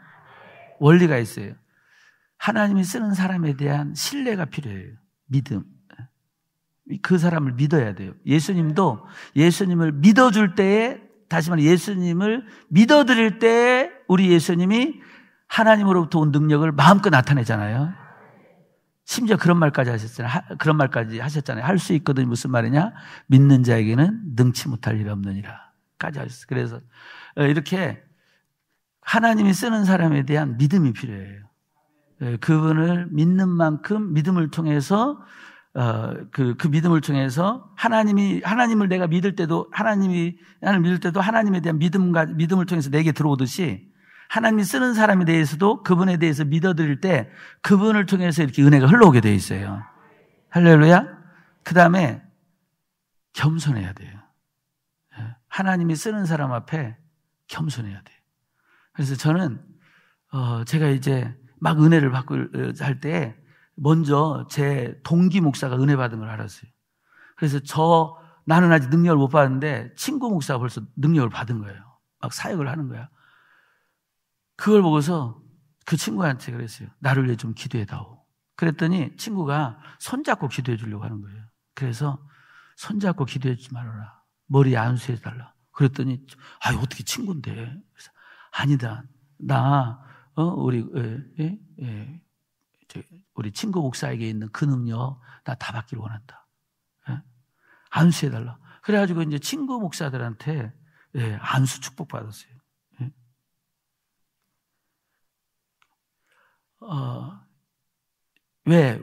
원리가 있어요. 하나님이 쓰는 사람에 대한 신뢰가 필요해요. 믿음. 그 사람을 믿어야 돼요. 예수님도 예수님을 믿어줄 때에, 다시 말해 예수님을 믿어드릴 때에 우리 예수님이 하나님으로부터 온 능력을 마음껏 나타내잖아요. 심지어 그런 말까지 하셨잖아요. 하, 그런 말까지 하셨잖아요. 할 수 있거든 무슨 말이냐? 믿는 자에게는 능치 못할 일 없느니라까지 하셨어요. 그래서 어, 이렇게 하나님이 쓰는 사람에 대한 믿음이 필요해요. 예, 그분을 믿는 만큼 믿음을 통해서 어, 그, 그 믿음을 통해서 하나님이, 하나님을 내가 믿을 때도 하나님이, 나를 믿을 때도 하나님에 대한 믿음과, 믿음을 통해서 내게 들어오듯이 하나님이 쓰는 사람에 대해서도 그분에 대해서 믿어드릴 때 그분을 통해서 이렇게 은혜가 흘러오게 돼 있어요. 할렐루야. 그 다음에 겸손해야 돼요. 예, 하나님이 쓰는 사람 앞에 겸손해야 돼요. 그래서 저는, 어, 제가 이제 막 은혜를 받고 어, 할때 먼저 제 동기 목사가 은혜 받은 걸 알았어요. 그래서 저 나는 아직 능력을 못 받았는데 친구 목사가 벌써 능력을 받은 거예요. 막 사역을 하는 거야. 그걸 보고서 그 친구한테 그랬어요. 나를 위해 좀 기도해 다오. 그랬더니 친구가 손잡고 기도해 주려고 하는 거예요. 그래서 손잡고 기도해 주지 말아라. 머리 안수해 달라. 그랬더니, 아, 어떻게 친구인데. 그래서, 아니다. 나 어, 우리, 예, 예, 예, 저, 우리 친구 목사에게 있는 그 능력 나 다 받기를 원한다. 예? 안수해달라. 그래가지고 이제 친구 목사들한테 예, 안수 축복받았어요. 예? 어, 왜?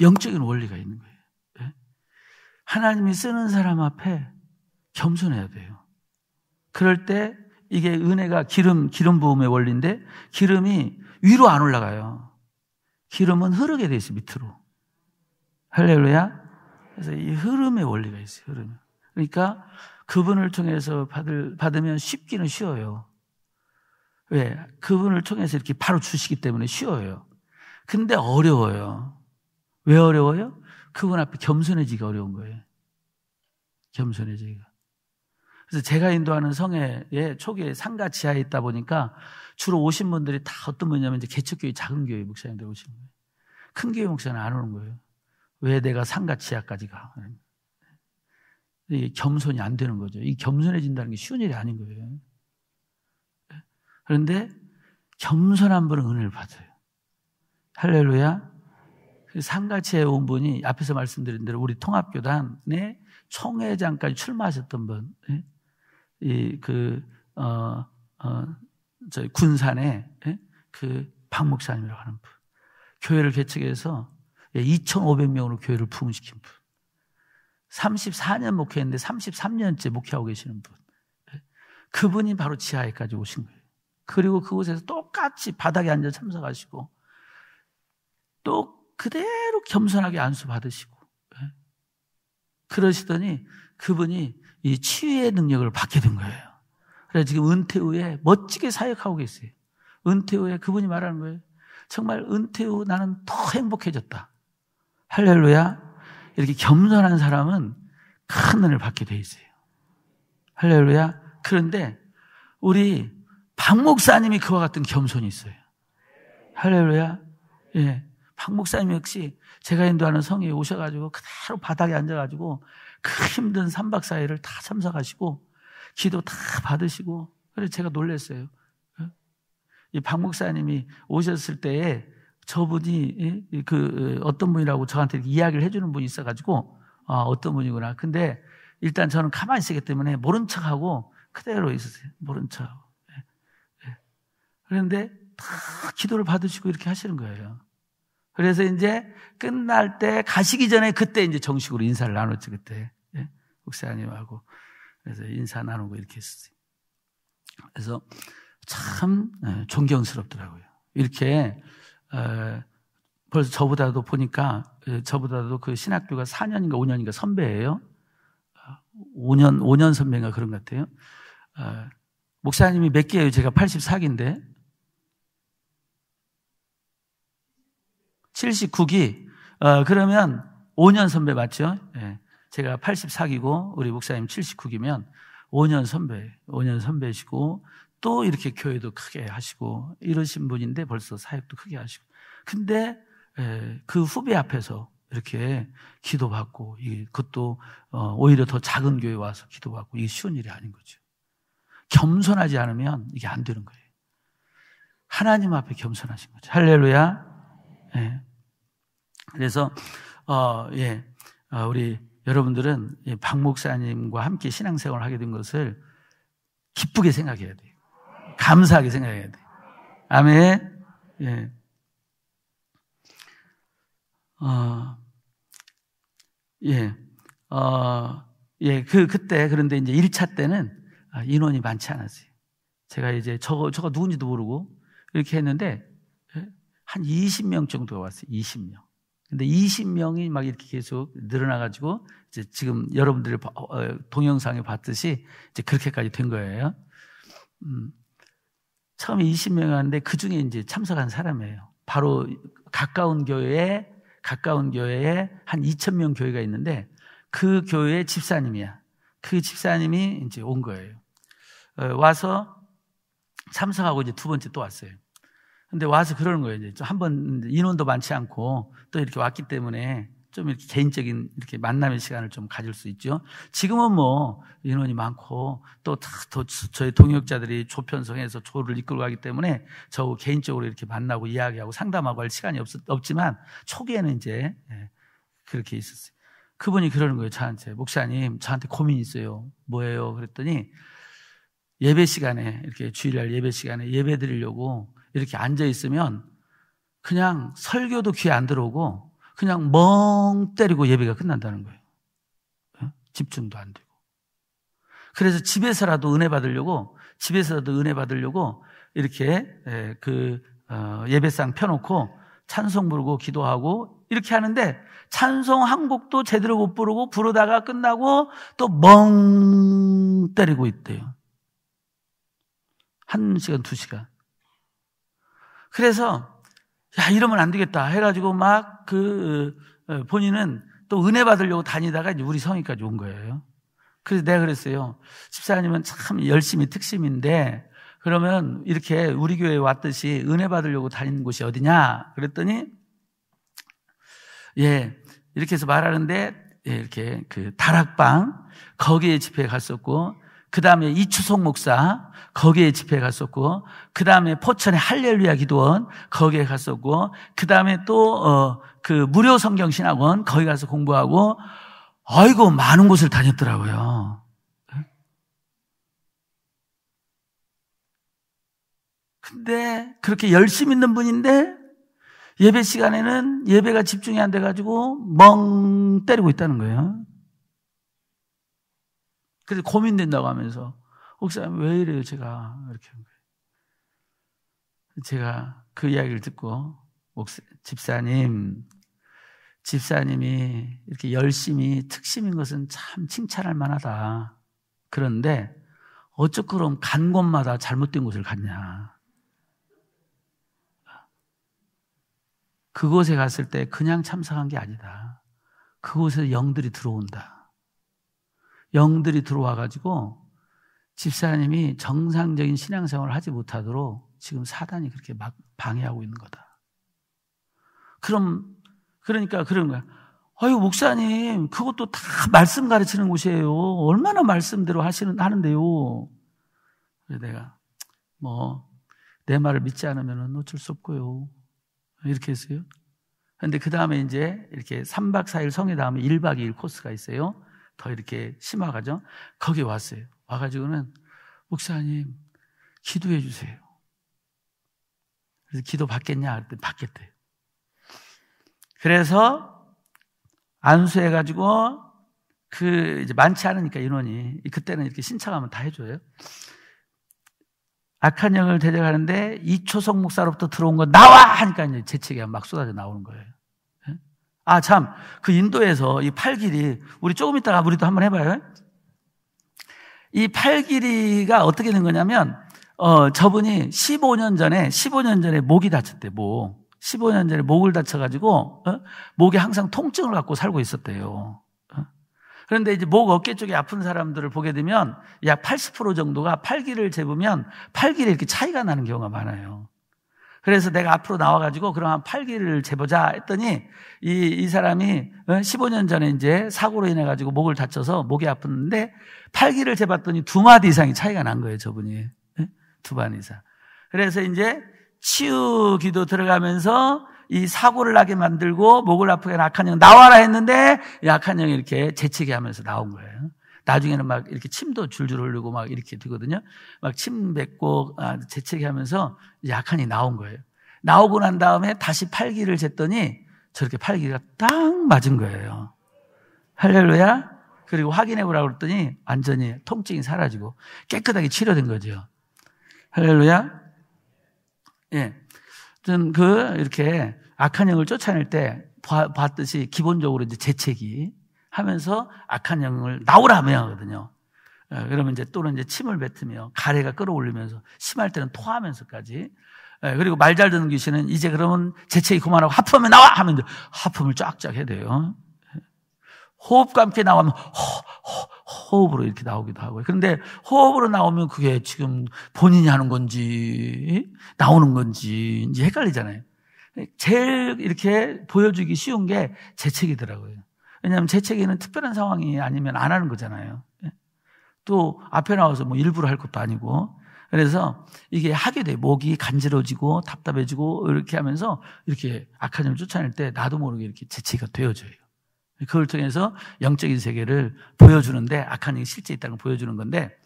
영적인 원리가 있는 거예요. 예? 하나님이 쓰는 사람 앞에 겸손해야 돼요. 그럴 때 이게 은혜가 기름, 기름 부음의 원리인데 기름이 위로 안 올라가요. 기름은 흐르게 돼 있어요, 밑으로. 할렐루야? 그래서 이 흐름의 원리가 있어요, 흐름. 그러니까 그분을 통해서 받을, 받으면 쉽기는 쉬워요. 왜? 그분을 통해서 이렇게 바로 주시기 때문에 쉬워요. 근데 어려워요. 왜 어려워요? 그분 앞에 겸손해지기가 어려운 거예요. 겸손해지기가. 그래서 제가 인도하는 성에 초기에 상가 지하에 있다 보니까 주로 오신 분들이 다 어떤 분이냐면 이제 개척교회 작은 교회 목사님들 오시는 거예요. 큰 교회 목사는 안 오는 거예요. 왜 내가 상가 지하까지 가? 이 겸손이 안 되는 거죠. 이 겸손해진다는 게 쉬운 일이 아닌 거예요. 그런데 겸손한 분은 은혜를 받아요. 할렐루야. 그 상가치에 온 분이 앞에서 말씀드린 대로 우리 통합교단의 총회장까지 출마하셨던 분, 예? 이그어어저 군산에 예? 그 박목사님이라고 하는 분, 교회를 개척해서 2,500명으로 예, 교회를 부흥시킨 분, 34년 목회했는데 33년째 목회하고 계시는 분, 예? 그분이 바로 지하에까지 오신 거예요. 그리고 그곳에서 똑같이 바닥에 앉아 참석하시고 또 그대로 겸손하게 안수 받으시고 예? 그러시더니 그분이 이 치유의 능력을 받게 된 거예요. 그래서 지금 은퇴 후에 멋지게 사역하고 계세요. 은퇴 후에 그분이 말하는 거예요. 정말 은퇴 후 나는 더 행복해졌다. 할렐루야. 이렇게 겸손한 사람은 큰 은을 받게 돼 있어요. 할렐루야. 그런데 우리 박 목사님이 그와 같은 겸손이 있어요. 할렐루야. 예. 박 목사님 역시 제가 인도하는 성에 오셔가지고 그대로 바닥에 앉아가지고 그 힘든 3박 4일을 다 참석하시고 기도 다 받으시고 그래서 제가 놀랐어요. 예? 이박 목사님이 오셨을 때에 저분이 그 어, 어떤 분이라고 저한테 이야기를 해주는 분이 있어가지고 아 어떤 분이구나. 근데 일단 저는 가만히 있기 때문에 모른 척하고 그대로 있었어요. 모른 척 예? 예. 그런데 다 기도를 받으시고 이렇게 하시는 거예요. 그래서 이제 끝날 때 가시기 전에 그때 이제 정식으로 인사를 나눴죠 그때 예? 목사님하고 그래서 인사 나누고 이렇게 했어요. 그래서 참 예, 존경스럽더라고요. 이렇게 어, 벌써 저보다도 보니까 예, 저보다도 그 신학교가 4년인가 5년인가 선배예요. 5년 5년 선배인가 그런 것 같아요. 어, 목사님이 몇 개예요? 제가 84기인데 79기, 어, 그러면 5년 선배 맞죠? 예. 제가 84기고, 우리 목사님 79기면 5년 선배, 5년 선배시고, 또 이렇게 교회도 크게 하시고, 이러신 분인데 벌써 사역도 크게 하시고. 근데, 예, 그 후배 앞에서 이렇게 기도받고, 그것도 어, 오히려 더 작은 교회 와서 기도받고, 이게 쉬운 일이 아닌 거죠. 겸손하지 않으면 이게 안 되는 거예요. 하나님 앞에 겸손하신 거죠. 할렐루야. 예. 그래서 어, 예, 어, 우리 여러분들은 박 목사님과 함께 신앙생활을 하게 된 것을 기쁘게 생각해야 돼요. 감사하게 생각해야 돼요. 아멘. 예. 어, 예, 어, 예, 그, 그때, 그런데 이제 1차 때는 아, 인원이 많지 않았어요. 제가 이제 저거, 저거 누군지도 모르고 이렇게 했는데 예, 한 20명 정도가 왔어요. 20명. 근데 20명이 막 이렇게 계속 늘어나가지고 이제 지금 여러분들이 어, 동영상에 봤듯이 이제 그렇게까지 된 거예요. 음, 처음에 20명 이 하는데 그 중에 이제 참석한 사람이에요. 바로 가까운 교회에 가까운 교회에 한 2천 명 교회가 있는데 그 교회의 집사님이야. 그 집사님이 이제 온 거예요. 어, 와서 참석하고 이제 두 번째 또 왔어요. 근데 와서 그러는 거예요. 이제 한번 인원도 많지 않고 또 이렇게 왔기 때문에 좀 이렇게 개인적인 이렇게 만남의 시간을 좀 가질 수 있죠. 지금은 뭐 인원이 많고 또다 저희 동역자들이 조편성에서 조를 이끌고 가기 때문에 저 개인적으로 이렇게 만나고 이야기하고 상담하고 할 시간이 없, 없지만 초기에는 이제 예, 그렇게 있었어요. 그분이 그러는 거예요. 저한테 목사님 저한테 고민이 있어요. 뭐예요? 그랬더니 예배 시간에 이렇게 주일날 예배 시간에 예배 드리려고 이렇게 앉아 있으면 그냥 설교도 귀에 안 들어오고 그냥 멍 때리고 예배가 끝난다는 거예요. 예? 집중도 안 되고. 그래서 집에서라도 은혜 받으려고 집에서라도 은혜 받으려고 이렇게 예, 그 어, 예배상 펴놓고 찬송 부르고 기도하고 이렇게 하는데 찬송 한 곡도 제대로 못 부르고 부르다가 끝나고 또 멍 때리고 있대요. 한 시간, 두 시간. 그래서 야 이러면 안 되겠다 해가지고 막그 어, 본인은 또 은혜 받으려고 다니다가 이제 우리 성이까지온 거예요. 그래서 내가 그랬어요. 집사님은 참 열심히 특심인데 그러면 이렇게 우리 교회에 왔듯이 은혜 받으려고 다니는 곳이 어디냐? 그랬더니 예 이렇게 해서 말하는데 예, 이렇게 그 다락방 거기에 집회에 갔었고 그 다음에 이추석 목사 거기에 집회 갔었고 그 다음에 포천의 할렐루야 기도원 거기에 갔었고 어, 그 다음에 또 그 무료 성경 신학원 거기 가서 공부하고 아이고 많은 곳을 다녔더라고요. 근데 그렇게 열심 있는 분인데 예배 시간에는 예배가 집중이 안 돼가지고 멍 때리고 있다는 거예요. 그래서 고민된다고 하면서 목사님 왜 이래요 제가 이렇게 한 거예요. 제가 그 이야기를 듣고 목사, 집사님 집사님이 이렇게 열심히 특심인 것은 참 칭찬할 만하다. 그런데 어쩌 그럼 간 곳마다 잘못된 곳을 갔냐. 그곳에 갔을 때 그냥 참석한 게 아니다. 그곳에 영들이 들어온다. 영들이 들어와 가지고 집사님이 정상적인 신앙생활을 하지 못하도록 지금 사단이 그렇게 막 방해하고 있는 거다. 그럼 그러니까 그런 거야. 아유 목사님 그것도 다 말씀 가르치는 곳이에요. 얼마나 말씀대로 하시는 하는데요. 그래서 내가 뭐 내 말을 믿지 않으면 놓칠 수 없고요. 이렇게 했어요. 근데 그 다음에 이제 이렇게 3박 4일 성에 다음에 1박 2일 코스가 있어요. 더 이렇게 심화가죠. 거기 왔어요. 와가지고는 목사님 기도해 주세요. 그래서 기도 받겠냐? 그랬더니 받겠대요. 그래서 안수해가지고 그 이제 많지 않으니까 인원이 그때는 이렇게 신청하면 다 해줘요. 악한 영을 데려가는데 이초성 목사로부터 들어온 거 나와 하니까 이제 재채기가 막 쏟아져 나오는 거예요. 아, 참. 그 인도에서 이 팔길이, 우리 조금 있다가 우리도 한번 해봐요. 이 팔길이가 어떻게 된 거냐면, 어, 저분이 15년 전에, 15년 전에 목이 다쳤대, 목. 15년 전에 목을 다쳐가지고, 어? 목에 항상 통증을 갖고 살고 있었대요. 어? 그런데 이제 목 어깨 쪽이 아픈 사람들을 보게 되면 약 80% 정도가 팔기를 재보면 팔길에 이렇게 차이가 나는 경우가 많아요. 그래서 내가 앞으로 나와가지고 그러한팔기를 재보자 했더니 이, 이 사람이 15년 어, 전에 이제 사고로 인해가지고 목을 다쳐서 목이 아팠는데 팔기를 재봤더니 두 마디 이상이 차이가 난 거예요, 저분이. 예? 두반 이상. 그래서 이제 치유 기도 들어가면서 이 사고를 나게 만들고 목을 아프게 약한 형 나와라 했는데 약한 형이 이렇게 재치게 하면서 나온 거예요. 나중에는 막 이렇게 침도 줄줄 흘리고막 이렇게 되거든요. 막 침 뱉고 아, 재채기 하면서 약한이 나온 거예요. 나오고 난 다음에 다시 팔기를 쟀더니 저렇게 팔기가 딱 맞은 거예요. 할렐루야. 그리고 확인해 보라고 그랬더니 완전히 통증이 사라지고 깨끗하게 치료된 거죠. 할렐루야. 예. 그 이렇게 악한 영을 쫓아낼 때 봤듯이 기본적으로 이제 재채기 하면서 악한 영을 나오라 명하거든요. 예, 그러면 이제 또는 이제 침을 뱉으며 가래가 끌어올리면서 심할 때는 토하면서까지 예, 그리고 말 잘 듣는 귀신은 이제 그러면 재채기 그만하고 하품하면 나와 하면 이제 하품을 쫙쫙 해야 돼요. 예. 호흡과 함께 나오면 호, 흡으로 이렇게 나오기도 하고 요 그런데 호흡으로 나오면 그게 지금 본인이 하는 건지 나오는 건지 이제 헷갈리잖아요. 제일 이렇게 보여주기 쉬운 게 재채기더라고요. 왜냐하면 재채기는 특별한 상황이 아니면 안 하는 거잖아요. 예. 또 앞에 나와서 뭐 일부러 할 것도 아니고. 그래서 이게 하게 돼. 목이 간지러지고 답답해지고 이렇게 하면서 이렇게 악한 점을 쫓아낼 때 나도 모르게 이렇게 재채기가 되어져요. 그걸 통해서 영적인 세계를 보여주는데 악한 일이 실제 있다는 걸 보여주는 건데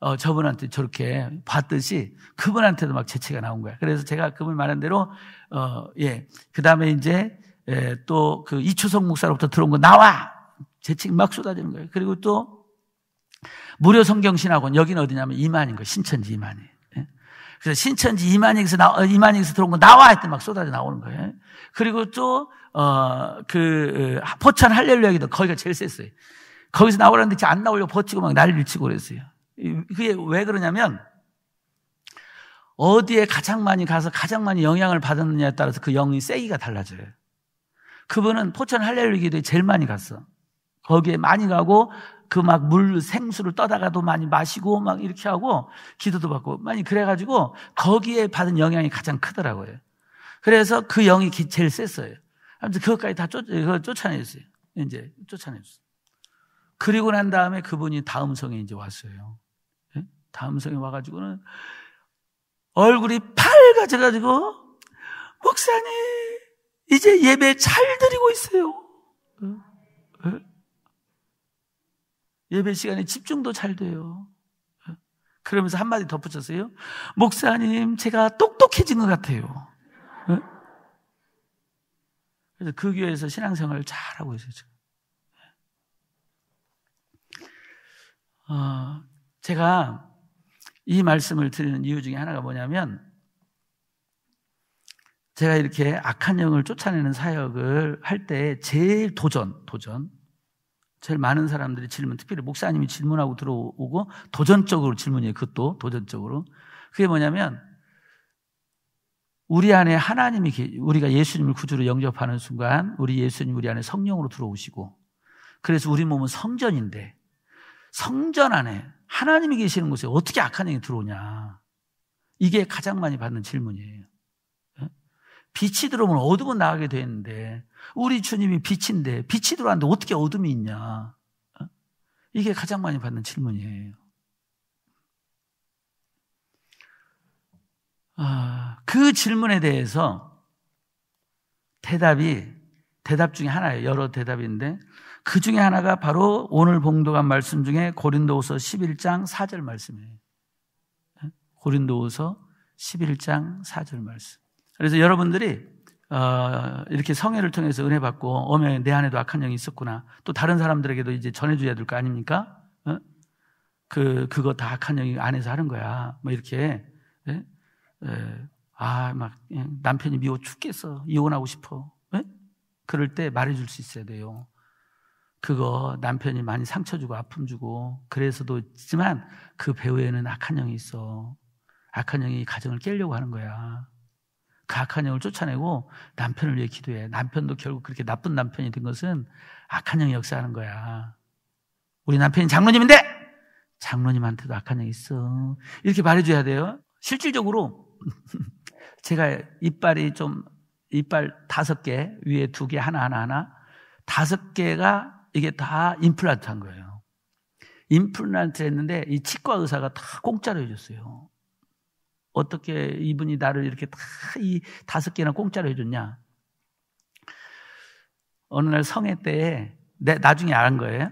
어, 저분한테 저렇게 봤듯이 그분한테도 막 재치가 나온 거야. 그래서 제가 그분 말한 대로 어, 예. 그 다음에 이제 예, 또그 이초성 목사로부터 들어온 거 나와! 재칭 막 쏟아지는 거예요. 그리고 또 무료 성경신학원 여기는 어디냐면 이만인 거예요. 신천지 이만이. 예. 그래서 신천지 이만희에서 나, 어, 이만희에서 들어온 거 나와! 했더니 막 쏟아져 나오는 거예요. 그리고 또, 어, 그, 어, 포천 할렐루야기도 거기가 제일 셌어요. 거기서 나오라는데 안 나오려고 버티고 막 난리를 치고 그랬어요. 그게 왜 그러냐면, 어디에 가장 많이 가서 가장 많이 영향을 받았느냐에 따라서 그 영이 세기가 달라져요. 그분은 포천 할렐루 기도에 제일 많이 갔어. 거기에 많이 가고 그 막 물 생수를 떠다가도 많이 마시고 막 이렇게 하고 기도도 받고 많이 그래가지고 거기에 받은 영향이 가장 크더라고요. 그래서 그 영이 제일 셌어요. 아무튼 그것까지 다 쫓, 쫓아내줬어요. 이제 쫓아내줬어요. 그리고 난 다음에 그분이 다음 성에 이제 왔어요. 예? 다음 성에 와가지고는 얼굴이 빨가져가지고 목사님 이제 예배 잘 드리고 있어요. 어? 어? 예배 시간에 집중도 잘 돼요. 어? 그러면서 한마디 덧붙였어요. 목사님, 제가 똑똑해진 것 같아요. 그래서 그 교회에서 신앙생활을 잘하고 있어요, 지금. 어, 제가 이 말씀을 드리는 이유 중에 하나가 뭐냐면, 제가 이렇게 악한 영을 쫓아내는 사역을 할 때 제일 도전, 도전. 제일 많은 사람들이 질문, 특별히 목사님이 질문하고 들어오고 도전적으로 질문이에요. 그것도 도전적으로. 그게 뭐냐면 우리 안에 하나님이 우리가 예수님을 구주로 영접하는 순간 우리 예수님 우리 안에 성령으로 들어오시고 그래서 우리 몸은 성전인데 성전 안에 하나님이 계시는 곳에 어떻게 악한 영이 들어오냐 이게 가장 많이 받는 질문이에요. 빛이 들어오면 어둠은 나가게 되는데 우리 주님이 빛인데 빛이 들어왔는데 어떻게 어둠이 있냐? 어? 이게 가장 많이 받는 질문이에요. 아, 그 질문에 대해서 대답이 대답 중에 하나예요. 여러 대답인데 그 중에 하나가 바로 오늘 봉독한 말씀 중에 고린도후서 11장 4절 말씀이에요. 어? 고린도후서 11장 4절 말씀. 그래서 여러분들이 어, 이렇게 성회를 통해서 은혜 받고 어메 내 안에도 악한 영이 있었구나. 또 다른 사람들에게도 이제 전해줘야 될 거 아닙니까? 어? 그 그거 다 악한 영이 안에서 하는 거야. 뭐 이렇게 예? 예. 아막 예, 남편이 미워 죽겠어 이혼하고 싶어. 예? 그럴 때 말해줄 수 있어야 돼요. 그거 남편이 많이 상처 주고 아픔 주고 그래서도 있지만 그 배우에는 악한 영이 있어. 악한 영이 가정을 깨려고 하는 거야. 악한 영을 쫓아내고 남편을 위해 기도해. 남편도 결국 그렇게 나쁜 남편이 된 것은 악한 영이 역사하는 거야. 우리 남편이 장로님인데 장로님한테도 악한 영이 있어. 이렇게 말해줘야 돼요. 실질적으로 제가 이빨이 좀 이빨 다섯 개 위에 두 개 하나 하나 하나 다섯 개가 이게 다 임플란트한 거예요. 임플란트 했는데 이 치과 의사가 다 공짜로 해줬어요. 어떻게 이분이 나를 이렇게 다 이 다섯 개나 공짜로 해줬냐. 어느 날 성회 때에 내, 나중에 알은 거예요.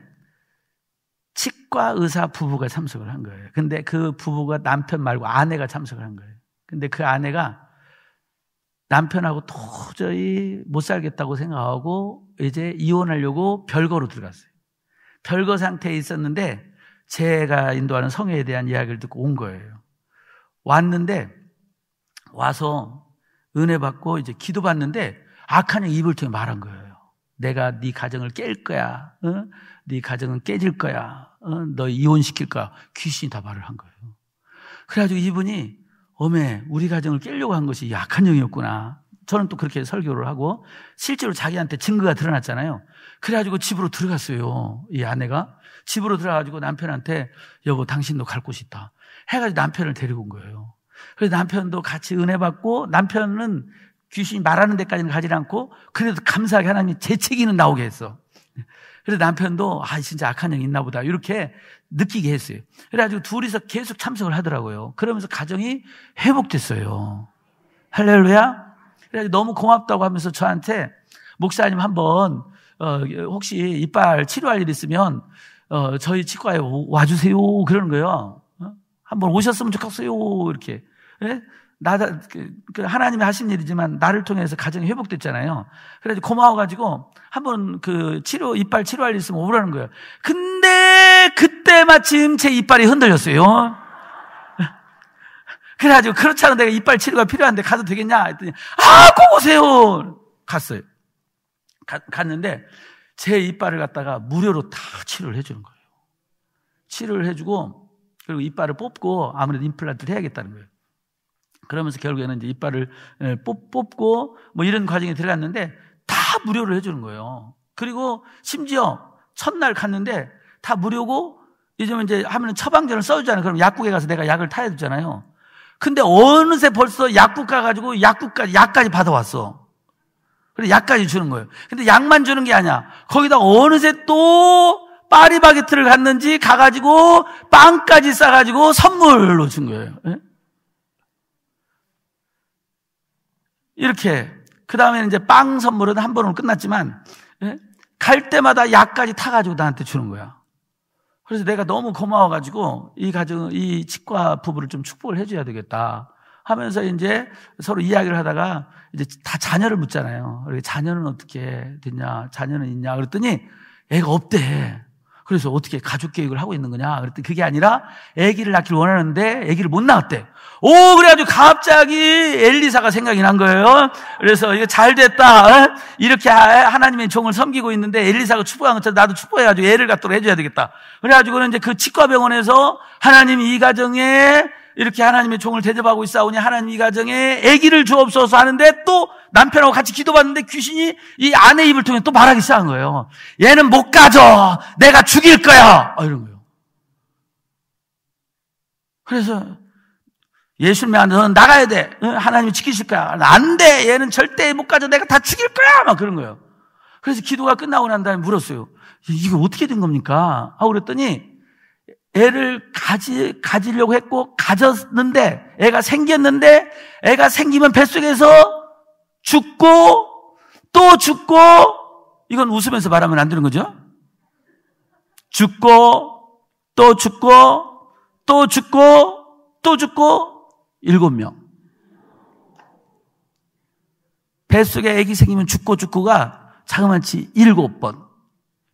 치과 의사 부부가 참석을 한 거예요. 근데 그 부부가 남편 말고 아내가 참석을 한 거예요. 근데 그 아내가 남편하고 도저히 못 살겠다고 생각하고 이제 이혼하려고 별거로 들어갔어요. 별거 상태에 있었는데 제가 인도하는 성애에 대한 이야기를 듣고 온 거예요. 왔는데 와서 은혜 받고 이제 기도 받는데 악한 영이 입을 통해 말한 거예요. 내가 네 가정을 깰 거야. 어? 네 가정은 깨질 거야. 어? 너 이혼시킬 거야. 귀신이 다 말을 한 거예요. 그래가지고 이분이 어메 우리 가정을 깨려고한 것이 약한 영이었구나. 저는 또 그렇게 설교를 하고 실제로 자기한테 증거가 드러났잖아요. 그래가지고 집으로 들어갔어요. 이 아내가 집으로 들어가지고 남편한테 여보 당신도 갈 곳이 있다. 해가지고 남편을 데리고 온 거예요. 그래서 남편도 같이 은혜 받고 남편은 귀신이 말하는 데까지는 가지 않고 그래도 감사하게 하나님 재채기는 나오게 했어. 그래서 남편도 아 진짜 악한 영이 있나 보다 이렇게 느끼게 했어요. 그래가지고 둘이서 계속 참석을 하더라고요. 그러면서 가정이 회복됐어요. 할렐루야. 그래가지고 너무 고맙다고 하면서 저한테 목사님 한번 어, 혹시 이빨 치료할 일 있으면 어, 저희 치과에 와주세요 그러는 거예요. 한번 오셨으면 좋겠어요. 이렇게. 예? 나, 그, 그 하나님이 하신 일이지만 나를 통해서 가정이 회복됐잖아요. 그래서 고마워가지고 한번 그 치료, 이빨 치료할 일 있으면 오라는 거예요. 근데 그때 마침 제 이빨이 흔들렸어요. 그래가지고 그렇지 않은 내가 이빨 치료가 필요한데 가도 되겠냐? 했더니 아, 꼭 오세요! 갔어요. 가, 갔는데 제 이빨을 갖다가 무료로 다 치료를 해주는 거예요. 치료를 해주고 그리고 이빨을 뽑고 아무래도 임플란트를 해야겠다는 거예요. 그러면서 결국에는 이제 이빨을 예, 뽑, 뽑고 뭐 이런 과정에 들어갔는데 다 무료로 해주는 거예요. 그리고 심지어 첫날 갔는데 다 무료고 요즘 이제 하면 처방전을 써주잖아요. 그럼 약국에 가서 내가 약을 타야 되잖아요. 근데 어느새 벌써 약국 가가지고 약국까지, 약까지 받아왔어. 그래서 약까지 주는 거예요. 근데 약만 주는 게 아니야. 거기다 어느새 또 파리바게트를 갔는지 가가지고 빵까지 싸가지고 선물로 준 거예요. 예? 이렇게 그 다음에 이제 빵 선물은 한 번으로 끝났지만 예? 갈 때마다 약까지 타가지고 나한테 주는 거야. 그래서 내가 너무 고마워가지고 이 가정 이 치과 부부를 좀 축복을 해줘야 되겠다 하면서 이제 서로 이야기를 하다가 이제 다 자녀를 묻잖아요. 자녀는 어떻게 됐냐? 자녀는 있냐? 그랬더니 애가 없대. 그래서 어떻게 가족 계획을 하고 있는 거냐? 그랬더니 그게 아니라 아기를 낳길 원하는데 아기를 못 낳았대. 오, 그래가지고 갑자기 엘리사가 생각이 난 거예요. 그래서 이거 잘 됐다. 이렇게 하나님의 종을 섬기고 있는데 엘리사가 축복한 것처럼 나도 축복해가지고 애를 갖도록 해줘야 되겠다. 그래가지고는 이제 그 치과병원에서 하나님 이 가정에 이렇게 하나님의 종을 대접하고 있사오니 하나님 이 가정에 아기를 주옵소서 하는데 또 남편하고 같이 기도받는데 귀신이 이 아내 입을 통해 또 말하기 시작한 거예요. 얘는 못 가져. 내가 죽일 거야. 아, 이런 거예요. 그래서 예수님이 너는 나가야 돼. 하나님이 지키실 거야. 안 돼. 얘는 절대 못 가져. 내가 다 죽일 거야. 막 그런 거예요. 그래서 기도가 끝나고 난 다음에 물었어요. 이게 어떻게 된 겁니까? 하고 그랬더니 애를 가지, 가지려고 했고 가졌는데 애가 생겼는데 애가 생기면 뱃속에서 죽고 또 죽고 이건 웃으면서 말하면 안 되는 거죠? 죽고 또 죽고 또 죽고 또 죽고 일곱 명. 뱃속에 아기 생기면 죽고 죽고가 자그마치 일곱 번.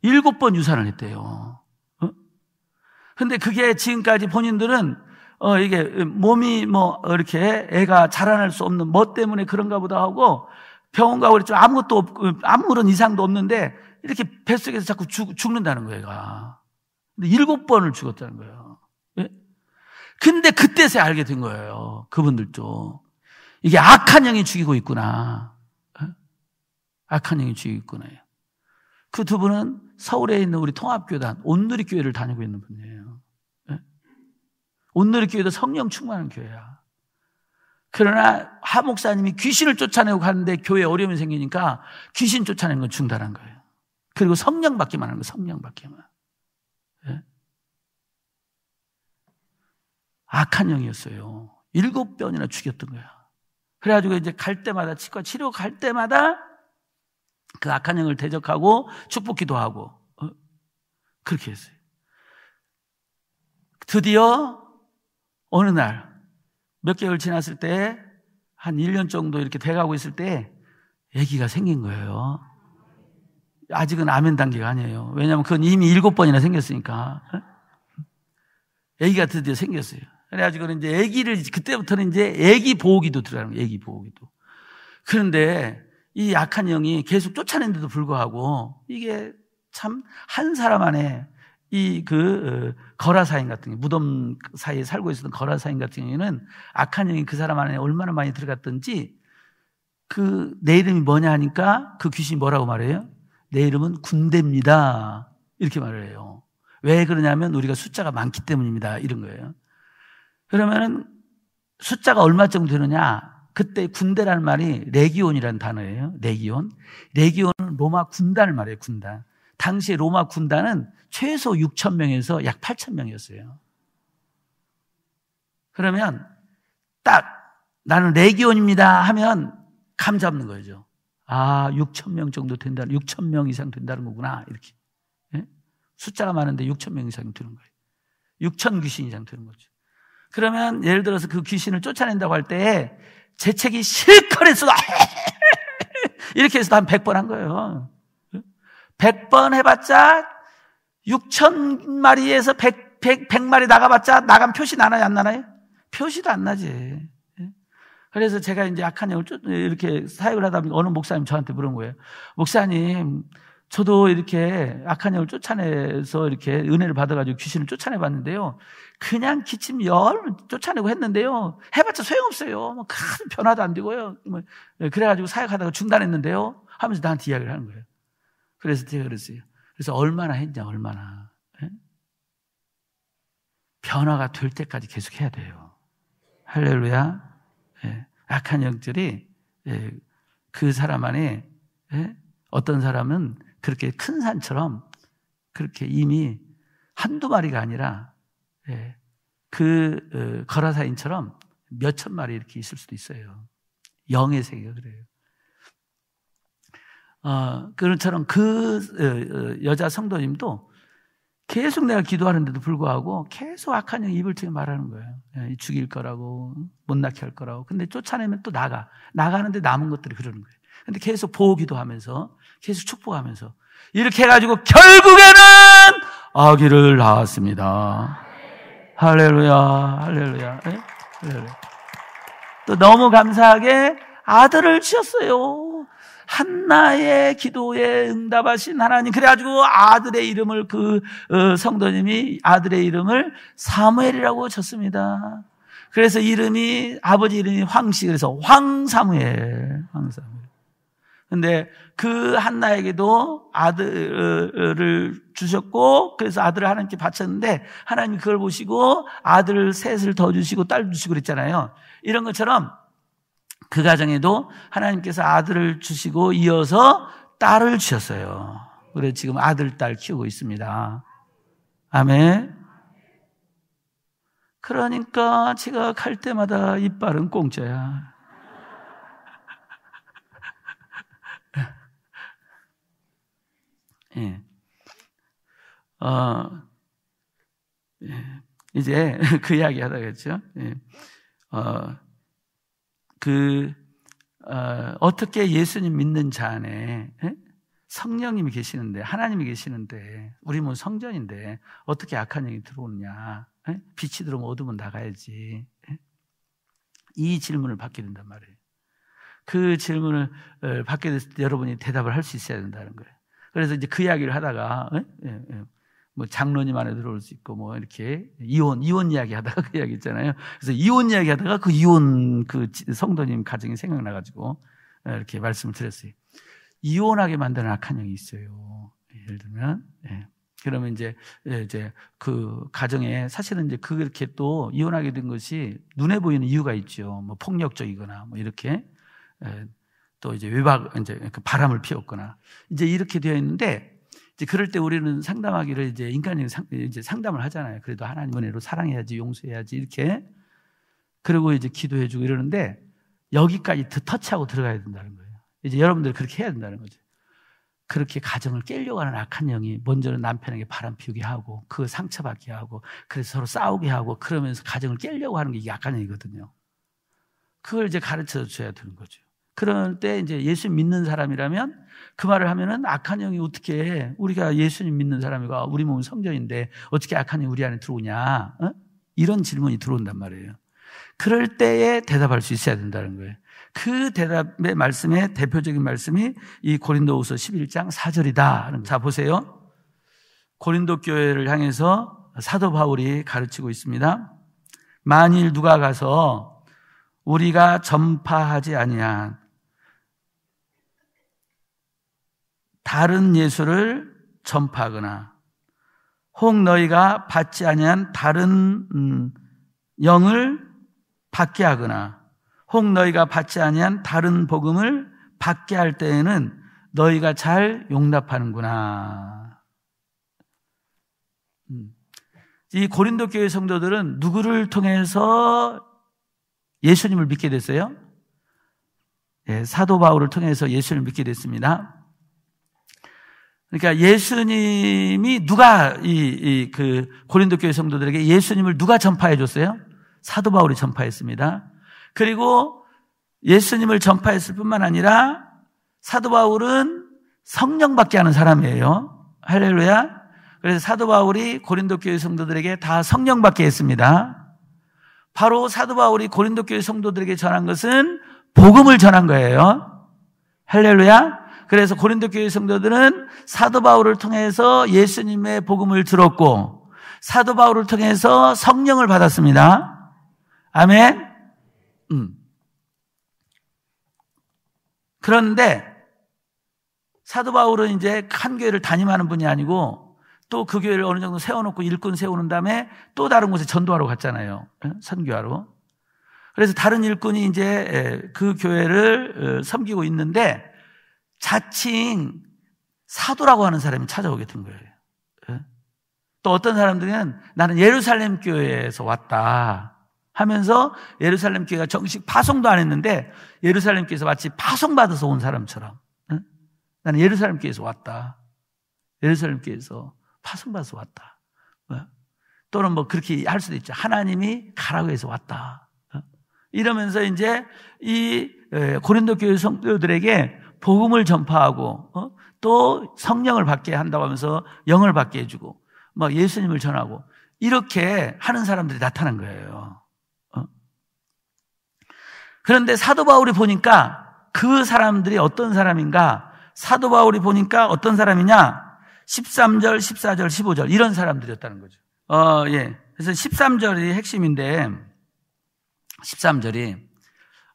일곱 번 유산을 했대요. 어? 근데 그게 지금까지 본인들은 어, 이게 몸이 뭐 이렇게 애가 자라날 수 없는 뭐 때문에 그런가 보다 하고 병원 가고 그랬죠. 아무것도 없 아무런 이상도 없는데 이렇게 뱃속에서 자꾸 죽, 죽는다는 거예요, 얘가. 근데 일곱 번을 죽었다는 거예요. 예? 근데 그때서야 알게 된 거예요. 그분들도. 이게 악한 영이 죽이고 있구나. 예? 악한 영이 죽이고 있구나. 그 두 분은 서울에 있는 우리 통합교단, 온누리교회를 다니고 있는 분이에요. 오늘의 교회도 성령 충만한 교회야. 그러나 하 목사님이 귀신을 쫓아내고 가는데 교회에 어려움이 생기니까 귀신 쫓아내는 건 중단한 거예요. 그리고 성령 받기만 하는 거 성령 받기만. 예? 악한 영이었어요. 일곱 번이나 죽였던 거야. 그래가지고 이제 갈 때마다 치과 치료 갈 때마다 그 악한 영을 대적하고 축복 기도하고 어? 그렇게 했어요. 드디어 어느 날 몇 개월 지났을 때 한 1년 정도 이렇게 돼가고 있을 때 아기가 생긴 거예요. 아직은 아멘 단계가 아니에요. 왜냐하면 그건 이미 일곱 번이나 생겼으니까. 아기가 드디어 생겼어요. 그래가지고 이제 아기를 그때부터는 이제 아기 보호기도 들어가는 거예요. 아기 보호기도. 그런데 이 약한 형이 계속 쫓아낸데도 불구하고 이게 참 한 사람 안에 이그 어, 거라사인 같은 게 무덤 사이에 살고 있었던 거라사인 같은 경우에는 악한 영이 그 사람 안에 얼마나 많이 들어갔던지 그 내 이름이 뭐냐 하니까 그 귀신이 뭐라고 말해요? 내 이름은 군대입니다. 이렇게 말을 해요. 왜 그러냐면 우리가 숫자가 많기 때문입니다. 이런 거예요. 그러면은 숫자가 얼마 정도 되느냐? 그때 군대라는 말이 레기온이라는 단어예요. 레기온. 레기온은 로마 군단을 말해요. 군단. 당시 로마 군단은 최소 6천 명에서 약 8천 명이었어요. 그러면 딱 나는 레기온입니다 하면 감 잡는 거죠. 아, 6천 명 정도 된다. 6천 명 이상 된다는 거구나. 이렇게. 예? 숫자가 많은데 6천 명 이상 되는 거예요. 6천 귀신 이상 되는 거죠. 그러면 예를 들어서 그 귀신을 쫓아낸다고 할 때에 재채기 실컷 했어도 이렇게 해서 한 100번 한 거예요. 100번 해봤자 6천 마리에서 100, 100, 100마리 나가봤자 나간 표시 나나요? 안 나나요? 표시도 안 나지. 예? 그래서 제가 이제 악한 영을 이렇게 사역을 하다 보니까 어느 목사님 저한테 물은 거예요. 목사님, 저도 이렇게 악한 영을 쫓아내서 이렇게 은혜를 받아가지고 귀신을 쫓아내 봤는데요. 그냥 기침 열 쫓아내고 했는데요. 해봤자 소용없어요. 뭐 큰 변화도 안 되고요. 뭐, 예, 그래가지고 사역하다가 중단했는데요. 하면서 나한테 이야기를 하는 거예요. 그래서 제가 그랬어요. 그래서 얼마나 했냐, 얼마나. 에? 예? 변화가 될 때까지 계속 해야 돼요. 할렐루야. 예. 악한 영들이 예. 그 사람 안에 예? 어떤 사람은 그렇게 큰 산처럼 그렇게 이미 한두 마리가 아니라 예, 그 어, 거라사인처럼 몇 천 마리 이렇게 있을 수도 있어요. 영의 세계가 그래요. 아, 그런처럼그 어, 어, 여자 성도님도 계속 내가 기도하는데도 불구하고 계속 악한 영이 입을 통해 말하는 거예요. 예, 죽일 거라고, 못낳게할 거라고. 근데 쫓아내면 또 나가. 나가는데 남은 것들이 그러는 거예요. 근데 계속 보호 기도하면서, 계속 축복하면서. 이렇게 해가지고 결국에는 아기를 낳았습니다. 할렐루야, 할렐루야, 네? 할렐루야. 또 너무 감사하게 아들을 지었어요. 한나의 기도에 응답하신 하나님. 그래가지고 아들의 이름을 그 어, 성도님이 아들의 이름을 사무엘이라고 쳤습니다. 그래서 이름이 아버지 이름이 황씨 그래서 황사무엘 황사무엘. 근데 그 한나에게도 아들을 주셨고 그래서 아들을 하나님께 바쳤는데 하나님 그걸 보시고 아들 셋을 더 주시고 딸 주시고 그랬잖아요. 이런 것처럼 그 가정에도 하나님께서 아들을 주시고 이어서 딸을 주셨어요. 그래 지금 아들, 딸 키우고 있습니다. 아멘. 그러니까 제가 갈 때마다 이빨은 공짜야. 예. 어, 예. 이제 그 이야기 하다겠죠. 예. 어, 그 어, 떻게 예수님 믿는 자 안에 예? 성령님이 계시는데 하나님이 계시는데 우리 몸 성전인데 어떻게 악한 영이 들어오느냐? 예? 빛이 들어오면 어둠은 나가야지. 예? 이 질문을 받게 된단 말이에요. 그 질문을 어, 받게 됐을 때 여러분이 대답을 할 수 있어야 된다는 거예요. 그래서 이제 그 이야기를 하다가 뭐 장로님 안에 들어올 수 있고 뭐 이렇게 이혼 이혼 이야기 하다가 그 이야기 있잖아요. 그래서 이혼 이야기 하다가 그 이혼 그 성도님 가정이 생각나 가지고 예, 이렇게 말씀을 드렸어요. 이혼하게 만드는 악한 영이 있어요. 예, 예를 들면 예. 그러면 이제 예, 이제 그 가정에 사실은 이제 그렇게 또 이혼하게 된 것이 눈에 보이는 이유가 있죠. 뭐 폭력적이거나 뭐 이렇게 예. 또 이제 외박 이제 그 바람을 피웠거나 이제 이렇게 되어 있는데 이제 그럴 때 우리는 상담하기를 이제 인간적 상, 이제 상담을 하잖아요. 그래도 하나님 은혜로 음. 사랑해야지, 용서해야지 이렇게 그리고 이제 기도해주고 이러는데 여기까지 터치하고 들어가야 된다는 거예요. 이제 여러분들 그렇게 해야 된다는 거죠. 그렇게 가정을 깨려고 하는 악한 영이 먼저는 남편에게 바람 피우게 하고 그 상처받게 하고 그래서 서로 싸우게 하고 그러면서 가정을 깨려고 하는 게 약한 영이거든요. 그걸 이제 가르쳐 줘야 되는 거죠. 그럴 때 이제 예수 믿는 사람이라면 그 말을 하면은 악한 영이 어떻게 해? 우리가 예수님 믿는 사람이가 아, 우리 몸은 성전인데 어떻게 악한 영이 우리 안에 들어오냐? 어? 이런 질문이 들어온단 말이에요. 그럴 때에 대답할 수 있어야 된다는 거예요. 그 대답의 말씀의 대표적인 말씀이 이 고린도후서 11장 4절이다. 자 보세요. 고린도 교회를 향해서 사도 바울이 가르치고 있습니다. 만일 누가 가서 우리가 전파하지 아니한 다른 예수를 전파하거나 혹 너희가 받지 아니한 다른 음, 영을 받게 하거나 혹 너희가 받지 아니한 다른 복음을 받게 할 때에는 너희가 잘 용납하는구나. 음. 이 고린도 교회 성도들은 누구를 통해서 예수님을 믿게 됐어요? 예, 사도 바울을 통해서 예수를 믿게 됐습니다. 그러니까 예수님이 누가 이그 고린도 교회 성도들에게 예수님을 누가 전파해 줬어요? 사도 바울이 전파했습니다. 그리고 예수님을 전파했을 뿐만 아니라 사도 바울은 성령밖에 하는 사람이에요. 할렐루야. 그래서 사도 바울이 고린도 교회 성도들에게 다 성령밖에 했습니다. 바로 사도 바울이 고린도 교회 성도들에게 전한 것은 복음을 전한 거예요. 할렐루야. 그래서 고린도 교회 성도들은 사도 바울을 통해서 예수님의 복음을 들었고 사도 바울을 통해서 성령을 받았습니다. 아멘. 음. 그런데 사도 바울은 이제 한 교회를 담임하는 분이 아니고 또 그 교회를 어느 정도 세워놓고 일꾼 세우는 다음에 또 다른 곳에 전도하러 갔잖아요. 예? 선교하러. 그래서 다른 일꾼이 이제 예, 그 교회를 어, 섬기고 있는데 자칭 사도라고 하는 사람이 찾아오게 된 거예요. 예? 또 어떤 사람들은 나는 예루살렘 교회에서 왔다 하면서 예루살렘 교회가 정식 파송도 안 했는데 예루살렘 교회에서 마치 파송받아서 온 사람처럼 예? 나는 예루살렘 교회에서 왔다. 예루살렘 교회에서 파송받아서 왔다. 예? 또는 뭐 그렇게 할 수도 있죠. 하나님이 가라고 해서 왔다. 이러면서 이제 이 고린도 교회 성도들에게 복음을 전파하고 어? 또 성령을 받게 한다고 하면서 영을 받게 해주고 막 예수님을 전하고 이렇게 하는 사람들이 나타난 거예요. 어? 그런데 사도 바울이 보니까 그 사람들이 어떤 사람인가? 사도 바울이 보니까 어떤 사람이냐? 13절, 14절, 15절 이런 사람들이었다는 거죠. 어, 예. 그래서 13절이 핵심인데 13절이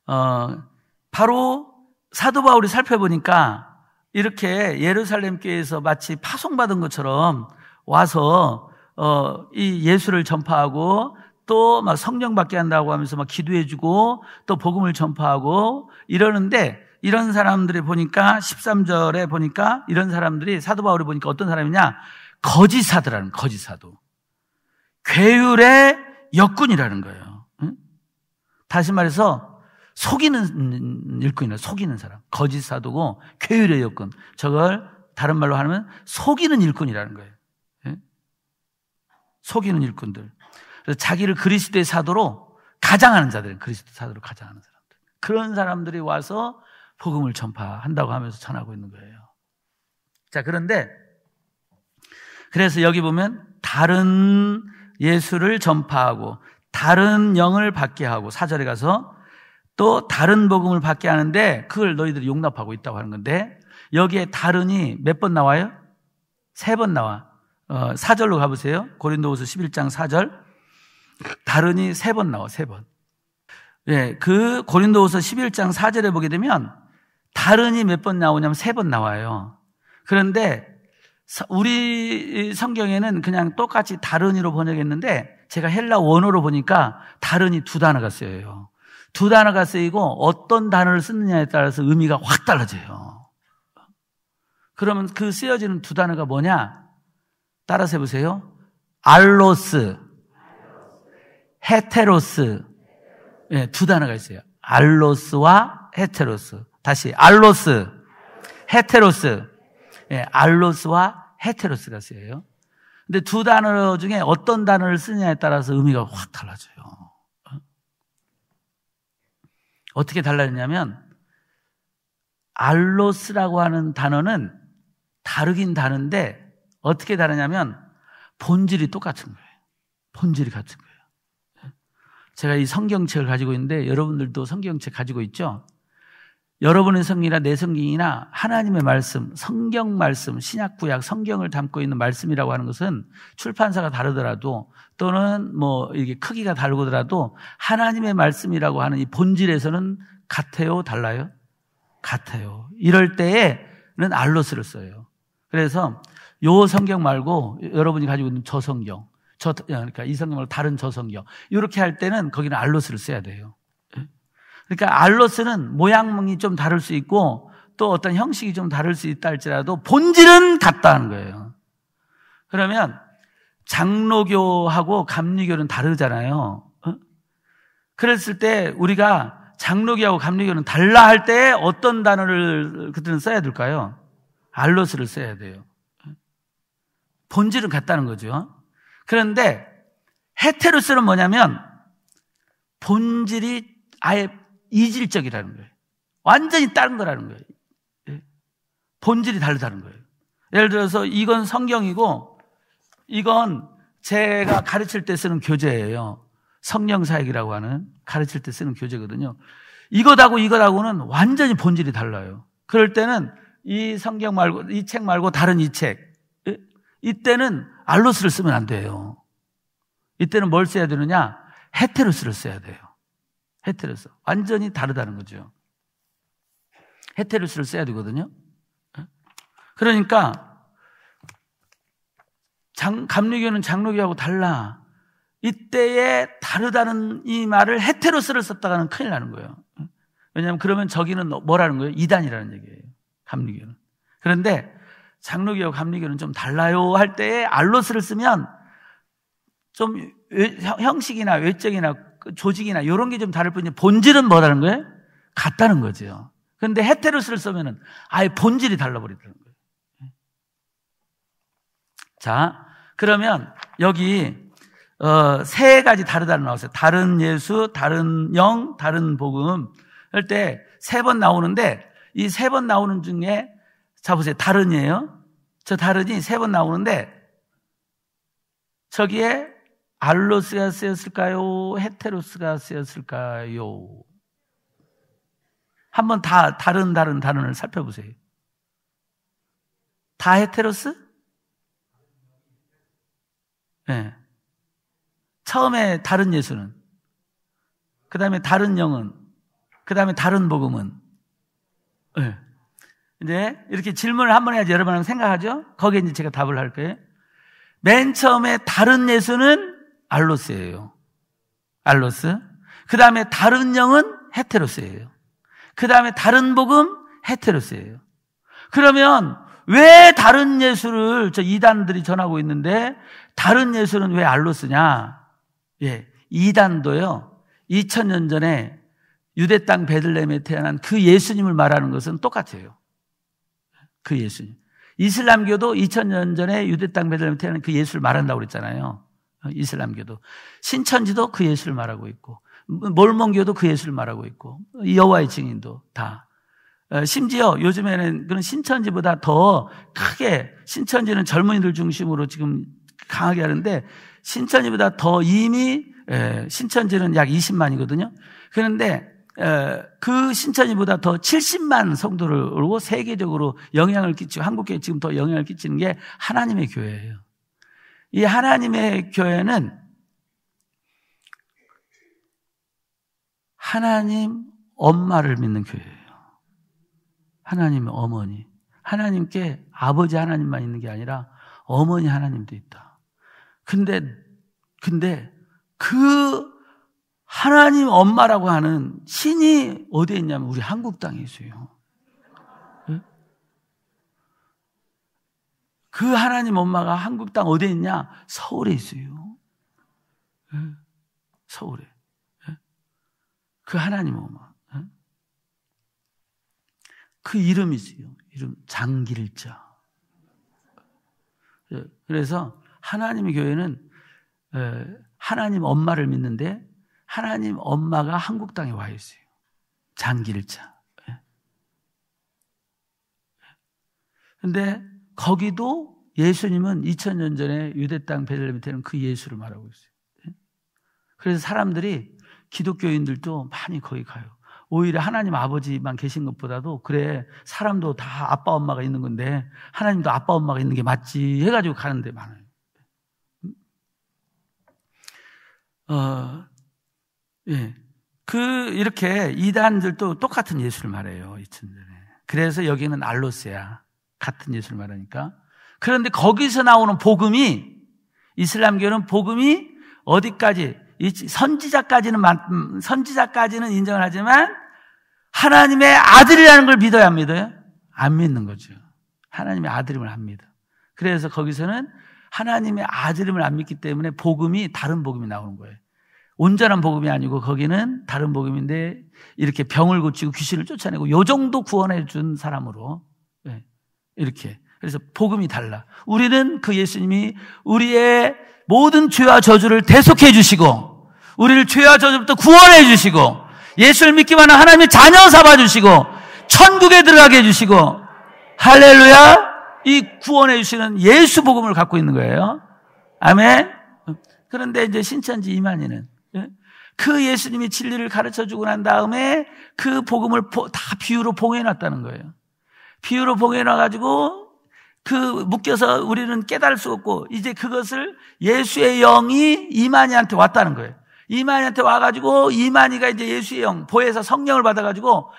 어, 바로 사도 바울이 살펴보니까 이렇게 예루살렘 교회에서 마치 파송받은 것처럼 와서 어, 이 예수를 전파하고 또 막 성령 받게 한다고 하면서 막 기도해주고 또 복음을 전파하고 이러는데 이런 사람들이 보니까 13절에 보니까 이런 사람들이 사도 바울이 보니까 어떤 사람이냐 거짓 사도라는 거짓 사도 괴율의 역군이라는 거예요. 응? 다시 말해서 속이는 일꾼이나 속이는 사람, 거짓 사도고 괴율의 여건. 저걸 다른 말로 하면 속이는 일꾼이라는 거예요. 예? 속이는 일꾼들. 그래서 자기를 그리스도의 사도로 가장하는 자들, 그리스도 사도로 가장하는 사람들. 그런 사람들이 와서 복음을 전파한다고 하면서 전하고 있는 거예요. 자, 그런데 그래서 여기 보면 다른 예수를 전파하고 다른 영을 받게 하고 사절에 가서 또 다른 복음을 받게 하는데 그걸 너희들이 용납하고 있다고 하는 건데 여기에 다른이 몇 번 나와요? 세 번 나와. 어, 4절로 가보세요. 고린도후서 11장 4절. 다른이 세 번 나와, 세 번. 예, 그 고린도후서 11장 4절에 보게 되면 다른이 몇 번 나오냐면 세 번 나와요. 그런데 우리 성경에는 그냥 똑같이 다른이로 번역했는데 제가 헬라 원어로 보니까 다른이 두 단어가 쓰여요. 두 단어가 쓰이고 어떤 단어를 쓰느냐에 따라서 의미가 확 달라져요. 그러면 그 쓰여지는 두 단어가 뭐냐? 따라서 해보세요. 알로스, 헤테로스. 네, 두 단어가 있어요. 알로스와 헤테로스. 다시 알로스, 헤테로스. 네, 알로스와 헤테로스가 쓰여요. 근데 두 단어 중에 어떤 단어를 쓰냐에 따라서 의미가 확 달라져요. 어떻게 달라졌냐면 알로스라고 하는 단어는 다르긴 다른데 어떻게 다르냐면 본질이 똑같은 거예요. 본질이 같은 거예요. 제가 이 성경책을 가지고 있는데 여러분들도 성경책 가지고 있죠? 여러분의 성경이나 내 성경이나 하나님의 말씀, 성경 말씀, 신약 구약 성경을 담고 있는 말씀이라고 하는 것은 출판사가 다르더라도 또는 뭐 이게 크기가 다르더라도 하나님의 말씀이라고 하는 이 본질에서는 같아요, 달라요? 같아요. 이럴 때에는 알로스를 써요. 그래서 요 성경 말고 여러분이 가지고 있는 저 성경, 저 아, 그러니까 이 성경 말고 다른 저 성경 이렇게 할 때는 거기는 알로스를 써야 돼요. 그러니까 알로스는 모양이 좀 다를 수 있고 또 어떤 형식이 좀 다를 수 있다 할지라도 본질은 같다는 거예요. 그러면 장로교하고 감리교는 다르잖아요. 어? 그랬을 때 우리가 장로교하고 감리교는 달라 할 때 어떤 단어를 그들은 써야 될까요? 알로스를 써야 돼요. 본질은 같다는 거죠. 그런데 헤테루스는 뭐냐면 본질이 아예 이질적이라는 거예요. 완전히 다른 거라는 거예요. 예? 본질이 다르다는 거예요. 예를 들어서 이건 성경이고 이건 제가 가르칠 때 쓰는 교재예요. 성령 사역이라고 하는 가르칠 때 쓰는 교재거든요. 이것하고 이것하고는 완전히 본질이 달라요. 그럴 때는 이 성경 말고 이 책 말고 다른 이 책. 예? 이때는 알로스를 쓰면 안 돼요. 이때는 뭘 써야 되느냐? 헤테로스를 써야 돼요. 헤테로스. 완전히 다르다는 거죠. 헤테로스를 써야 되거든요. 예? 그러니까 장, 감리교는 장로교하고 달라. 이때에 다르다는 이 말을 헤테로스를 썼다가는 큰일 나는 거예요. 예? 왜냐하면 그러면 저기는 뭐라는 거예요? 이단이라는 얘기예요. 감리교는. 그런데 장로교와 감리교는 좀 달라요 할 때에 알로스를 쓰면 좀 형식이나 외적이나 그 조직이나 이런 게 좀 다를 뿐이지 본질은 뭐라는 거예요? 같다는 거죠. 그런데 헤테로스를 쓰면은 아예 본질이 달라버리더라는 거예요. 자, 그러면 여기 어, 세 가지 다르다는 나왔어요. 다른 예수, 다른 영, 다른 복음 할 때 세 번 나오는데 이 세 번 나오는 중에 자 보세요. 다른이에요. 저 다른이 세 번 나오는데 저기에 알로스가 쓰였을까요? 헤테로스가 쓰였을까요? 한번 다 다른 다른 단어를 살펴보세요. 다 헤테로스? 네. 처음에 다른 예수는, 그 다음에 다른 영은, 그 다음에 다른 복음은. 네. 이제 이렇게 질문을 한번 해야지 여러분 은 생각하죠? 거기에 이제 제가 답을 할 거예요. 맨 처음에 다른 예수는 알로스예요. 알로스. 그 다음에 다른 영은 헤테로스예요. 그 다음에 다른 복음 헤테로스예요. 그러면 왜 다른 예수를 저 이단들이 전하고 있는데 다른 예수는 왜 알로스냐? 예, 이단도요. 2000년 전에 유대 땅 베들레헴에 태어난 그 예수님을 말하는 것은 똑같아요. 그 예수님. 이슬람교도 2000년 전에 유대 땅 베들레헴에 태어난 그 예수를 말한다고 그랬잖아요. 어, 이슬람교도 신천지도 그 예수를 말하고 있고 몰몬교도 그 예수를 말하고 있고 여호와의 증인도 다 어, 심지어 요즘에는 그런 신천지보다 더 크게 신천지는 젊은이들 중심으로 지금 강하게 하는데 신천지보다 더 이미 예, 신천지는 약 20만이거든요. 그런데 어, 그 신천지보다 더 70만 성도를 오고 세계적으로 영향을 끼치고 한국에 지금 더 영향을 끼치는 게 하나님의 교회예요. 이 하나님의 교회는 하나님 엄마를 믿는 교회예요. 하나님의 어머니. 하나님께 아버지 하나님만 있는 게 아니라 어머니 하나님도 있다. 근데, 근데 그 하나님 엄마라고 하는 신이 어디에 있냐면 우리 한국 땅에 있어요. 그 하나님 엄마가 한국 땅 어디에 있냐? 서울에 있어요. 예? 서울에. 예? 그 하나님 엄마. 예? 그 이름이지요. 이름 장길자. 그래서 하나님의 교회는 하나님 엄마를 믿는데 하나님 엄마가 한국 땅에 와 있어요. 장길자. 근데 거기도 예수님은 2000년 전에 유대 땅 베들레헴에는 그 예수를 말하고 있어요. 그래서 사람들이 기독교인들도 많이 거기 가요. 오히려 하나님 아버지만 계신 것보다도 그래 사람도 다 아빠 엄마가 있는 건데 하나님도 아빠 엄마가 있는 게 맞지 해가지고 가는 데 많아요. 어, 예. 그 이렇게 이단들도 똑같은 예수를 말해요 이천년에. 그래서 여기는 알로스야. 같은 예수를 말하니까. 그런데 거기서 나오는 복음이 이슬람교는 복음이 어디까지 선지자까지는 음, 선지자까지는 인정을 하지만 하나님의 아들이라는 걸 믿어야 안 믿어요? 안 믿는 거죠. 하나님의 아들임을 합니다. 그래서 거기서는 하나님의 아들임을 안 믿기 때문에 복음이 다른 복음이 나오는 거예요. 온전한 복음이 아니고 거기는 다른 복음인데 이렇게 병을 고치고 귀신을 쫓아내고 요 정도 구원해 준 사람으로 이렇게. 그래서 복음이 달라. 우리는 그 예수님이 우리의 모든 죄와 저주를 대속해 주시고, 우리를 죄와 저주부터 구원해 주시고, 예수를 믿기만 한 하나님의 자녀 삼아 주시고, 천국에 들어가게 해 주시고, 할렐루야! 이 구원해 주시는 예수 복음을 갖고 있는 거예요. 아멘. 그런데 이제 신천지 이만희는 예? 그 예수님이 진리를 가르쳐 주고 난 다음에 그 복음을 다 비유로 봉해 놨다는 거예요. 비유로 봉해놔 가지고 그 묶여서 우리는 깨달을 수 없고 이제 그것을 예수의 영이 이만희한테 왔다는 거예요. 이만희한테 와가지고 이만희가 이제 예수의 영 보혜사 성령을 받아가지고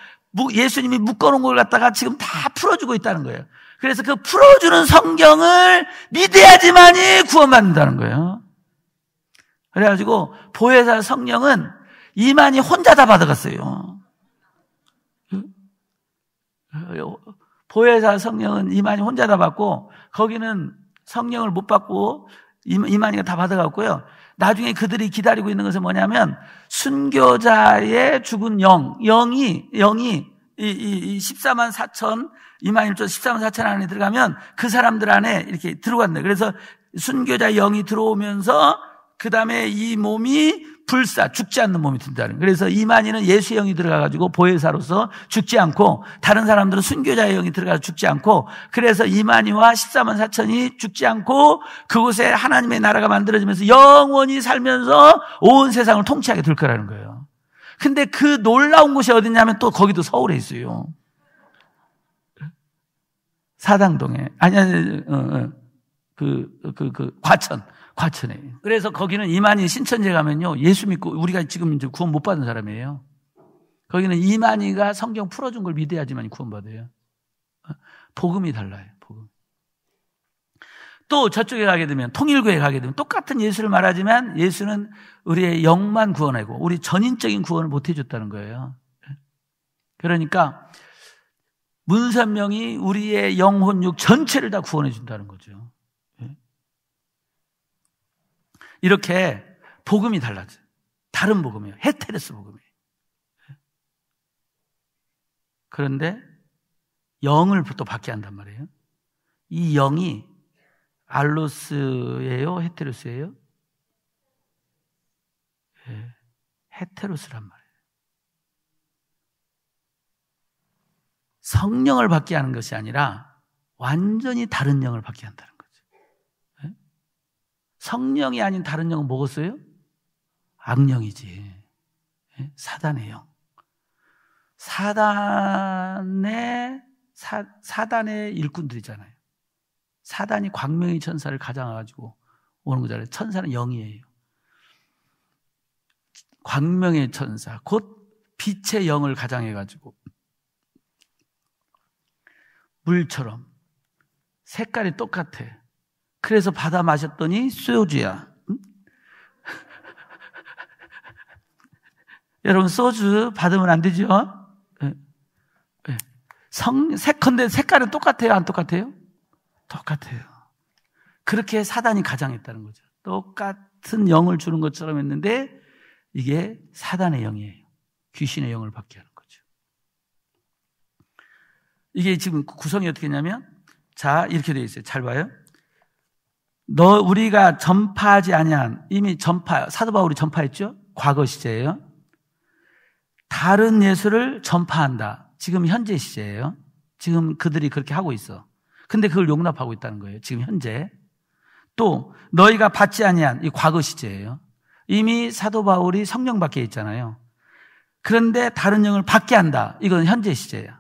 예수님이 묶어놓은 걸 갖다가 지금 다 풀어주고 있다는 거예요. 그래서 그 풀어주는 성경을 믿어야지만이 구원받는다는 거예요. 그래가지고 보혜사 성령은 이만희 혼자 다 받아갔어요. 보혜사 성령은 이만희 혼자 다 받고 거기는 성령을 못 받고 이만희가 다 받아갔고요. 나중에 그들이 기다리고 있는 것은 뭐냐면 순교자의 죽은 영, 영이, 영이 이, 이, 이 14만 4천, 이만 1조 14만 4천 안에 들어가면 그 사람들 안에 이렇게 들어간다. 그래서 순교자 영이 들어오면서 그 다음에 이 몸이 불사 죽지 않는 몸이 된다는 그래서 이만희는 예수의 영이 들어가가지고 보혜사로서 죽지 않고 다른 사람들은 순교자의 영이 들어가서 죽지 않고 그래서 이만희와 14만 4천이 죽지 않고 그곳에 하나님의 나라가 만들어지면서 영원히 살면서 온 세상을 통치하게 될 거라는 거예요. 근데 그 놀라운 곳이 어디냐면 또 거기도 서울에 있어요. 사당동에 아니 아니 어, 어. 그, 그, 그, 과천. 과천에. 그래서 거기는 이만희 신천지 에 가면요. 예수 믿고 우리가 지금 이제 구원 못 받은 사람이에요. 거기는 이만희가 성경 풀어준 걸 믿어야지만 구원받아요. 복음이 달라요. 복음. 또 저쪽에 가게 되면 통일교에 가게 되면 똑같은 예수를 말하지만 예수는 우리의 영만 구원하고 우리 전인적인 구원을 못 해줬다는 거예요. 그러니까 문선명이 우리의 영혼육 전체를 다 구원해 준다는 거죠. 이렇게 복음이 달라져요. 다른 복음이에요. 헤테레스 복음이에요. 그런데 영을 또 받게 한단 말이에요. 이 영이 알로스예요? 헤테로스예요? 예, 헤테로스란 말이에요. 성령을 받게 하는 것이 아니라 완전히 다른 영을 받게 한다. 성령이 아닌 다른 영은 뭐겠어요? 악령이지. 예? 사단의 영. 사단의, 사, 단의 일꾼들이잖아요. 사단이 광명의 천사를 가장해가지고 오는 거잖아요. 천사는 영이에요. 광명의 천사, 곧 빛의 영을 가장해가지고 물처럼 색깔이 똑같아. 그래서 받아 마셨더니 소주야. 응? 여러분 소주 받으면 안 되죠? 예. 예. 성 세컨데 색깔은 똑같아요, 안 똑같아요? 똑같아요. 그렇게 사단이 가장했다는 거죠. 똑같은 영을 주는 것처럼 했는데 이게 사단의 영이에요. 귀신의 영을 받게 하는 거죠. 이게 지금 구성이 어떻게 했냐면 자 이렇게 되어 있어요. 잘 봐요. 너 우리가 전파하지 아니한 이미 전파 사도 바울이 전파했죠? 과거 시제예요. 다른 예수를 전파한다. 지금 현재 시제예요. 지금 그들이 그렇게 하고 있어. 근데 그걸 용납하고 있다는 거예요. 지금 현재. 또 너희가 받지 아니한 이 과거 시제예요. 이미 사도 바울이 성령 밖에 있잖아요. 그런데 다른 영을 받게 한다. 이건 현재 시제예요.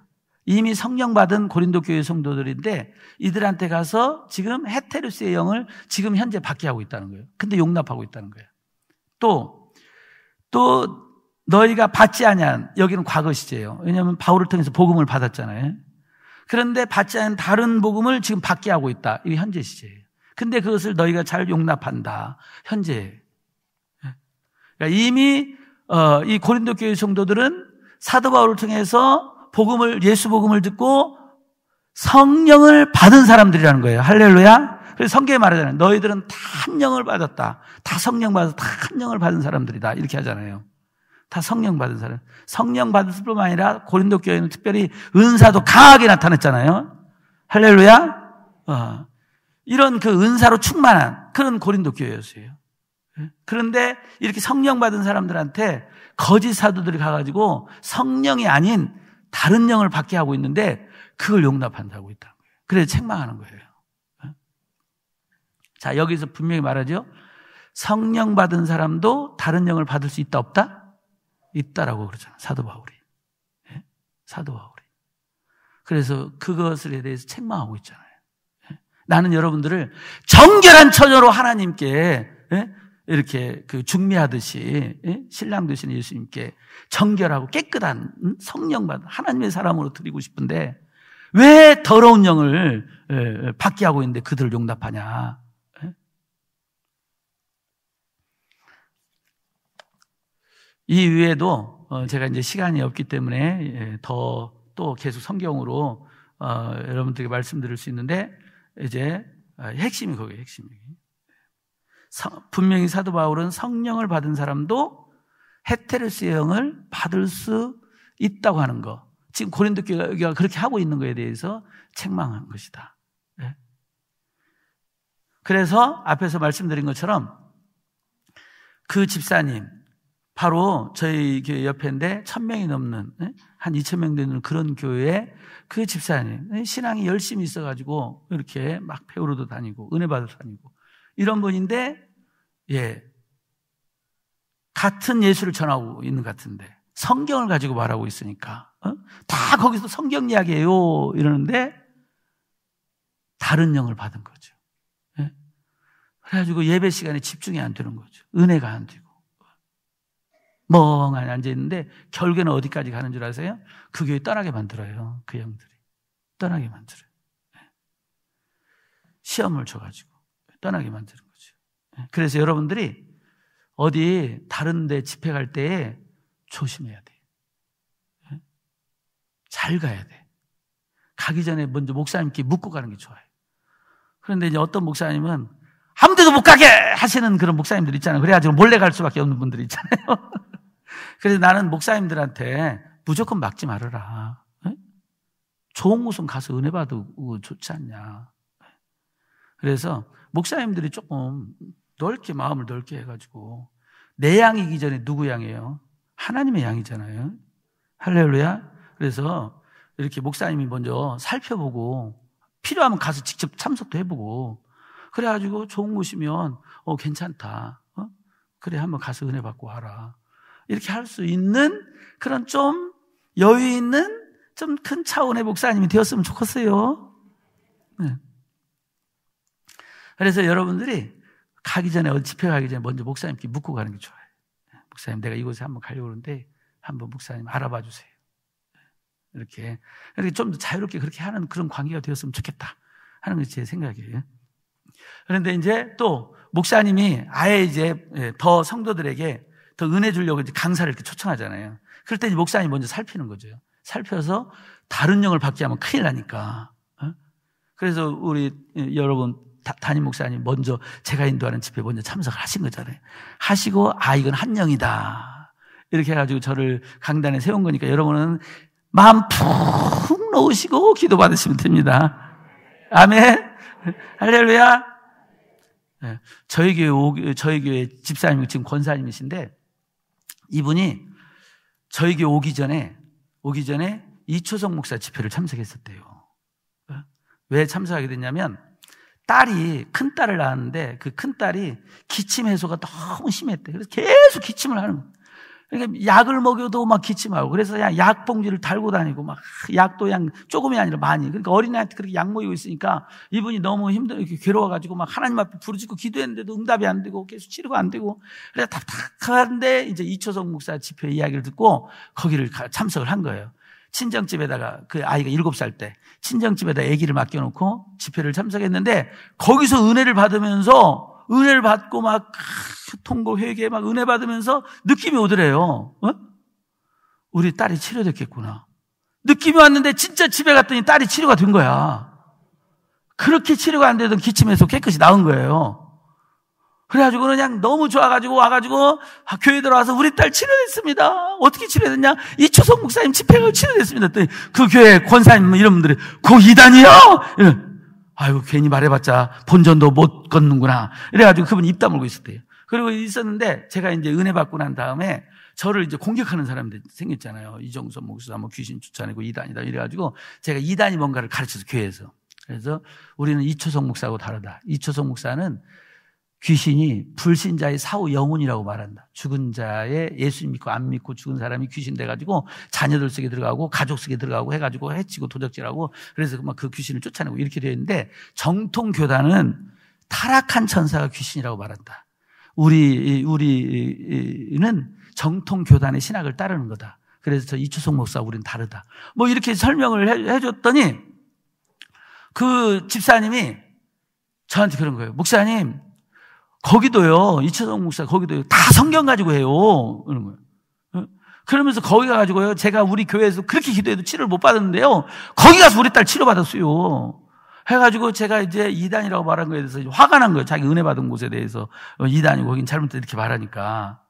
이미 성령 받은 고린도 교회 성도들인데 이들한테 가서 지금 헤테르스의 영을 지금 현재 받게 하고 있다는 거예요. 근데 용납하고 있다는 거예요. 또, 또 너희가 받지 아니 여기는 과거 시제예요. 왜냐하면 바울을 통해서 복음을 받았잖아요. 그런데 받지 않은 다른 복음을 지금 받게 하고 있다. 이게 현재 시제예요. 근데 그것을 너희가 잘 용납한다. 현재. 그러니까 이미 어, 이 고린도 교회 성도들은 사도 바울을 통해서 복음을 예수 복음을 듣고 성령을 받은 사람들이라는 거예요. 할렐루야. 그래서 성경에 말하잖아요. 너희들은 다한 영을 받았다. 다 성령 받아서 다한 영을 받은 사람들이다. 이렇게 하잖아요. 다 성령 받은 사람. 성령 받을 뿐만 아니라 고린도 교회는 특별히 은사도 강하게 나타났잖아요. 할렐루야. 어. 이런 그 은사로 충만한 그런 고린도 교회였어요. 예? 그런데 이렇게 성령 받은 사람들한테 거짓 사도들이 가가지고 성령이 아닌 다른 영을 받게 하고 있는데 그걸 용납한다고 있다는 거예요. 그래서 책망하는 거예요. 어? 자, 여기서 분명히 말하죠. 성령 받은 사람도 다른 영을 받을 수 있다 없다? 있다라고 그러잖아 사도 바울이. 예? 사도 바울이. 그래서 그것에 대해서 책망하고 있잖아요. 예? 나는 여러분들을 정결한 처녀로 하나님께 예? 이렇게 그중매하듯이 예? 신랑 되신 예수님께 정결하고 깨끗한 음? 성령만 하나님의 사람으로 드리고 싶은데 왜 더러운 영을 받게 예, 예, 하고 있는데 그들을 용납하냐? 이 외에도 어, 제가 이제 시간이 없기 때문에 더 또 계속 성경으로 어, 여러분들에게 말씀드릴 수 있는데 이제 아, 핵심이 거기에 핵심이. 분명히 사도 바울은 성령을 받은 사람도 헤테르스의 영을 받을 수 있다고 하는 거. 지금 고린도 교회가 그렇게 하고 있는 거에 대해서 책망한 것이다. 예. 그래서 앞에서 말씀드린 것처럼 그 집사님, 바로 저희 교회 옆에인데 천명이 넘는, 예? 한 이천 명 되는 그런 교회에 그 집사님, 예? 신앙이 열심히 있어가지고 이렇게 막 배우러도 다니고, 은혜 받으러 다니고, 이런 분인데, 예. 같은 예수를 전하고 있는 것 같은데, 성경을 가지고 말하고 있으니까, 어? 다 거기서 성경 이야기예요. 이러는데, 다른 영을 받은 거죠. 예? 그래가지고 예배 시간에 집중이 안 되는 거죠. 은혜가 안 되고. 멍하니 앉아있는데, 결국에는 어디까지 가는 줄 아세요? 그 교회 떠나게 만들어요. 그 형들이. 떠나게 만들어요. 예. 시험을 줘가지고. 떠나게 만드는 거죠. 예. 그래서 여러분들이 어디 다른 데 집회 갈 때에 조심해야 돼. 예. 잘 가야 돼. 가기 전에 먼저 목사님께 묻고 가는 게 좋아요. 그런데 이제 어떤 목사님은 아무 데도 못 가게 하시는 그런 목사님들 있잖아요. 그래가지고 몰래 갈 수밖에 없는 분들 있잖아요. 그래서 나는 목사님들한테 무조건 막지 말아라. 예? 좋은 곳은 가서 은혜 받고 좋지 않냐. 그래서 목사님들이 조금 넓게 마음을 넓게 해가지고 내 양이기 전에 누구 양이에요? 하나님의 양이잖아요. 할렐루야. 그래서 이렇게 목사님이 먼저 살펴보고 필요하면 가서 직접 참석도 해보고 그래가지고 좋은 곳이면 어 괜찮다. 어? 그래 한번 가서 은혜 받고 와라. 이렇게 할 수 있는 그런 좀 여유 있는 좀 큰 차원의 목사님이 되었으면 좋겠어요. 네. 그래서 여러분들이 가기 전에 어디 집회 가기 전에 먼저 목사님께 묻고 가는 게 좋아요. 목사님 내가 이곳에 한번 가려고 그러는데 한번 목사님 알아봐 주세요. 이렇게 이렇게 그러니까 좀더 자유롭게 그렇게 하는 그런 관계가 되었으면 좋겠다 하는 것이 제 생각이에요. 그런데 이제 또 목사님이 아예 이제 예, 더 성도들에게 더 은혜 주려고 이제 강사를 이렇게 초청하잖아요. 그럴 때 목사님이 먼저 살피는 거죠. 살펴서 다른 영을 받게 하면 큰일 나니까. 어? 그래서 우리 여러분 담임 목사님 먼저 제가 인도하는 집회 먼저 참석을 하신 거잖아요. 하시고 아 이건 한영이다 이렇게 해가지고 저를 강단에 세운 거니까 여러분은 마음 푹 놓으시고 기도 받으시면 됩니다. 아멘. 할렐루야. 예, 저희 교회 저희 교회 집사님 지금 권사님이신데 이분이 저희 교회 오기 전에 오기 전에 이초성 목사 집회를 참석했었대요. 예? 왜 참석하게 됐냐면 딸이 큰 딸을 낳았는데 그 큰 딸이 기침 해소가 너무 심했대. 그래서 계속 기침을 하는 거예요. 그러니까 약을 먹여도 막 기침하고 그래서 그냥 약 봉지를 달고 다니고 막 약도 그냥 조금이 아니라 많이. 그러니까 어린애한테 그렇게 약 먹이고 있으니까 이분이 너무 힘들 이렇게 괴로워가지고 막 하나님 앞에 부르짖고 기도했는데도 응답이 안 되고 계속 치료가 안 되고 그래서 답답한데 이제 이초성 목사 집회 이야기를 듣고 거기를 참석을 한 거예요. 친정집에다가 그 아이가 일곱 살때 친정집에다 아기를 맡겨놓고 집회를 참석했는데 거기서 은혜를 받으면서 은혜를 받고 막 통고 회개 막 은혜 받으면서 느낌이 오더래요. 어? 우리 딸이 치료됐겠구나. 느낌이 왔는데 진짜 집에 갔더니 딸이 치료가 된 거야. 그렇게 치료가 안 되던 기침에서 깨끗이 나은 거예요. 그래가지고 그냥 너무 좋아가지고 와가지고 아, 교회 들어와서 우리 딸치료했습니다 어떻게 치료됐냐? 이초성 목사님 집행을 치료했습니다그 교회 권사님 뭐 이런 분들이 그 이단이요. 아이고 괜히 말해봤자 본전도 못 걷는구나. 이래가지고 그분 입 다물고 있었대요. 그리고 있었는데 제가 이제 은혜 받고 난 다음에 저를 이제 공격하는 사람들이 생겼잖아요. 이정선 목사 뭐 귀신 추천이고 이단이다 이래가지고 제가 이단이 뭔가를 가르쳐서 교회에서 그래서 우리는 이초성 목사하고 다르다. 이초성 목사는 귀신이 불신자의 사후 영혼이라고 말한다. 죽은 자의 예수 믿고 안 믿고 죽은 사람이 귀신 돼가지고 자녀들 속에 들어가고 가족 속에 들어가고 해가지고 해치고 도적질하고 그래서 막그 귀신을 쫓아내고 이렇게 되어 있는데 정통 교단은 타락한 천사가 귀신이라고 말한다. 우리 우리는 정통 교단의 신학을 따르는 거다. 그래서 저 이초성 목사 우리는 다르다. 뭐 이렇게 설명을 해, 해줬더니 그 집사님이 저한테 그런 거예요. 목사님 거기도요, 이철성 목사 거기도요, 다 성경 가지고 해요. 이런 거예요. 그러면서 거기 가가지고요, 제가 우리 교회에서 그렇게 기도해도 치료를 못 받았는데요, 거기 가서 우리 딸 치료받았어요. 해가지고 제가 이제 이단이라고 말한 거에 대해서 화가 난 거예요. 자기 은혜 받은 곳에 대해서 어, 이단이고 거긴 잘못됐 이렇게 말하니까.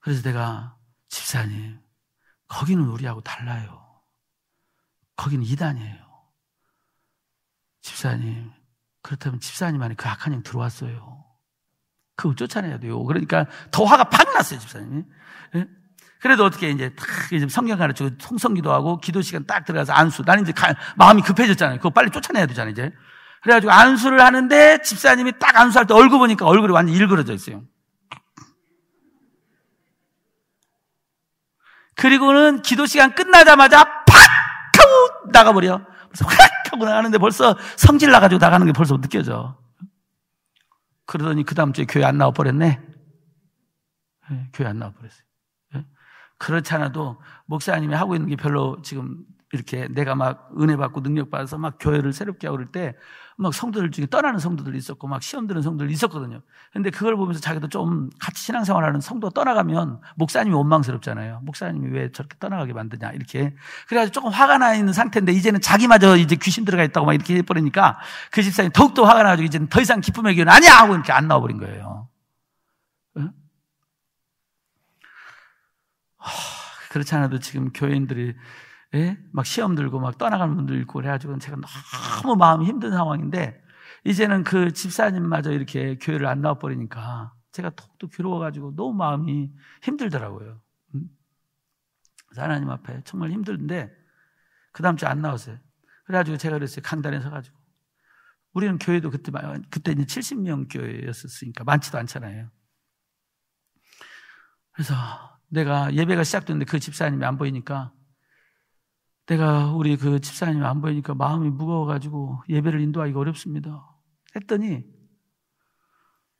그래서 내가 집사님, 거기는 우리하고 달라요. 거기는 이단이에요. 집사님, 그렇다면 집사님 안에 그 악한 영 들어왔어요. 그걸 쫓아내야 돼요. 그러니까 더 화가 팍 났어요, 집사님이. 예? 그래도 어떻게 이제 딱 성경 가르치고 통성기도 하고 기도 시간 딱 들어가서 안수. 나는 이제 가, 마음이 급해졌잖아요. 그거 빨리 쫓아내야 되잖아요, 이제. 그래가지고 안수를 하는데 집사님이 딱 안수할 때 얼굴 보니까 얼굴이 완전 일그러져 있어요. 그리고는 기도 시간 끝나자마자 팍! 하고 나가버려. 그래서 확 하고 나가는데 벌써 성질 나가지고 나가는 게 벌써 느껴져. 그러더니 그 다음 주에 교회 안 나와 버렸네. 네, 예, 교회 안 나와 버렸어요. 네? 예? 그렇지 않아도 목사님이 하고 있는 게 별로 지금 이렇게 내가 막 은혜 받고 능력 받아서 막 교회를 새롭게 하고 그럴 때막 성도들 중에 떠나는 성도들 있었고 막 시험 드는 성도들 있었거든요. 근데 그걸 보면서 자기도 좀 같이 신앙생활하는 성도 떠나가면 목사님이 원망스럽잖아요. 목사님이 왜 저렇게 떠나가게 만드냐 이렇게. 그래가지고 조금 화가 나 있는 상태인데 이제는 자기마저 이제 귀신 들어가 있다고 막 이렇게 해버리니까 그 집사님 더욱더 화가 나가지고 이제는 더 이상 기쁨의 기운 아니야 하고 이렇게 안 나와버린 거예요. 그렇지 않아도 지금 교인들이 예? 막 시험 들고 막 떠나가는 분들 있고 그래가지고 제가 너무 마음이 힘든 상황인데 이제는 그 집사님마저 이렇게 교회를 안 나와버리니까 제가 톡톡 괴로워가지고 너무 마음이 힘들더라고요. 음? 하나님 앞에 정말 힘들는데 그 다음 주에 안 나왔어요. 그래가지고 제가 그랬어요. 강단에 서가지고. 우리는 교회도 그때, 그때 이제 70명 교회였었으니까 많지도 않잖아요. 그래서 내가 예배가 시작됐는데 그 집사님이 안 보이니까 내가 우리 그 집사님 안 보이니까 마음이 무거워가지고 예배를 인도하기가 어렵습니다. 했더니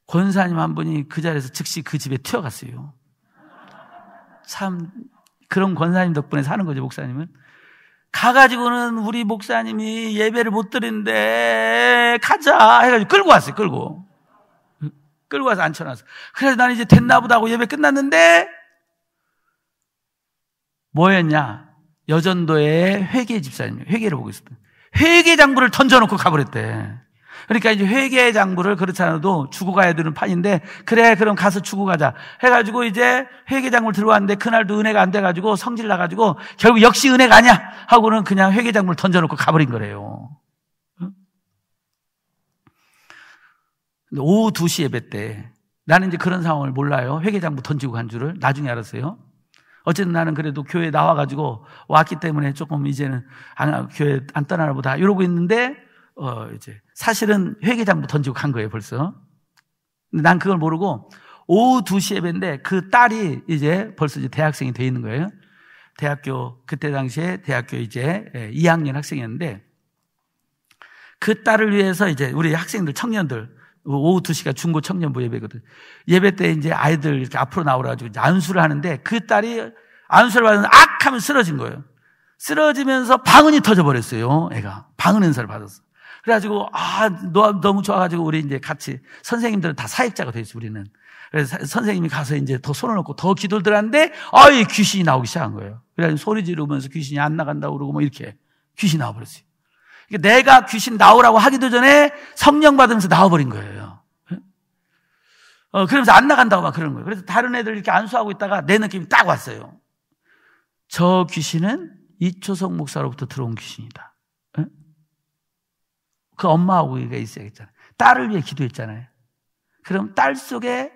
권사님 한 분이 그 자리에서 즉시 그 집에 튀어갔어요. 참 그런 권사님 덕분에 사는 거죠 목사님은. 가가지고는 우리 목사님이 예배를 못 드린데 가자 해가지고 끌고 왔어요 끌고 끌고 와서 앉혀놨어. 그래서 나는 이제 됐나 보다 하고 예배 끝났는데 뭐였냐? 여전도의 회계 집사님, 회계를 보고 있었대. 회계 장부를 던져놓고 가버렸대. 그러니까 이제 회계 장부를 그렇지 않아도 주고 가야 되는 판인데, 그래, 그럼 가서 주고 가자. 해가지고 이제 회계 장부를 들어왔는데, 그날도 은혜가 안 돼가지고 성질 나가지고, 결국 역시 은혜가 아니야! 하고는 그냥 회계 장부를 던져놓고 가버린 거래요. 오후 2시 예배 때, 나는 이제 그런 상황을 몰라요. 회계 장부 던지고 간 줄을. 나중에 알았어요. 어쨌든 나는 그래도 교회 에 나와가지고 왔기 때문에 조금 이제는 안, 교회 안 떠나나 보다 이러고 있는데 어 이제 사실은 회계장부 던지고 간 거예요 벌써. 근데 난 그걸 모르고 오후 2시 예배인데 그 딸이 이제 벌써 이제 대학생이 돼 있는 거예요. 대학교 그때 당시에 대학교 이제 2학년 예, 학생이었는데 그 딸을 위해서 이제 우리 학생들 청년들 뭐 오후 2시가 중고 청년부 예배거든. 예배 때 이제 아이들 이렇게 앞으로 나오라가지고 안수를 하는데 그 딸이 안수를 받은 악 하면 쓰러진 거예요. 쓰러지면서 방은이 터져버렸어요. 애가. 방은 인사를 받았어. 그래가지고, 아, 너무 좋아가지고 우리 이제 같이 선생님들은 다 사역자가 돼있어 우리는. 그래서 선생님이 가서 이제 더 손을 놓고 더 기도를 하는데, 아이 귀신이 나오기 시작한 거예요. 그래가지고 소리 지르면서 귀신이 안 나간다고 그러고 뭐 이렇게 귀신이 나와버렸어요. 내가 귀신 나오라고 하기도 전에 성령 받으면서 나와버린 거예요. 예? 어, 그러면서 안 나간다고 막 그런 거예요. 그래서 다른 애들 이렇게 안수하고 있다가 내 느낌이 딱 왔어요. 저 귀신은 이초성 목사로부터 들어온 귀신이다. 에? 예? 그 엄마하고 얘가 있어야겠잖아요. 딸을 위해 기도했잖아요. 그럼 딸 속에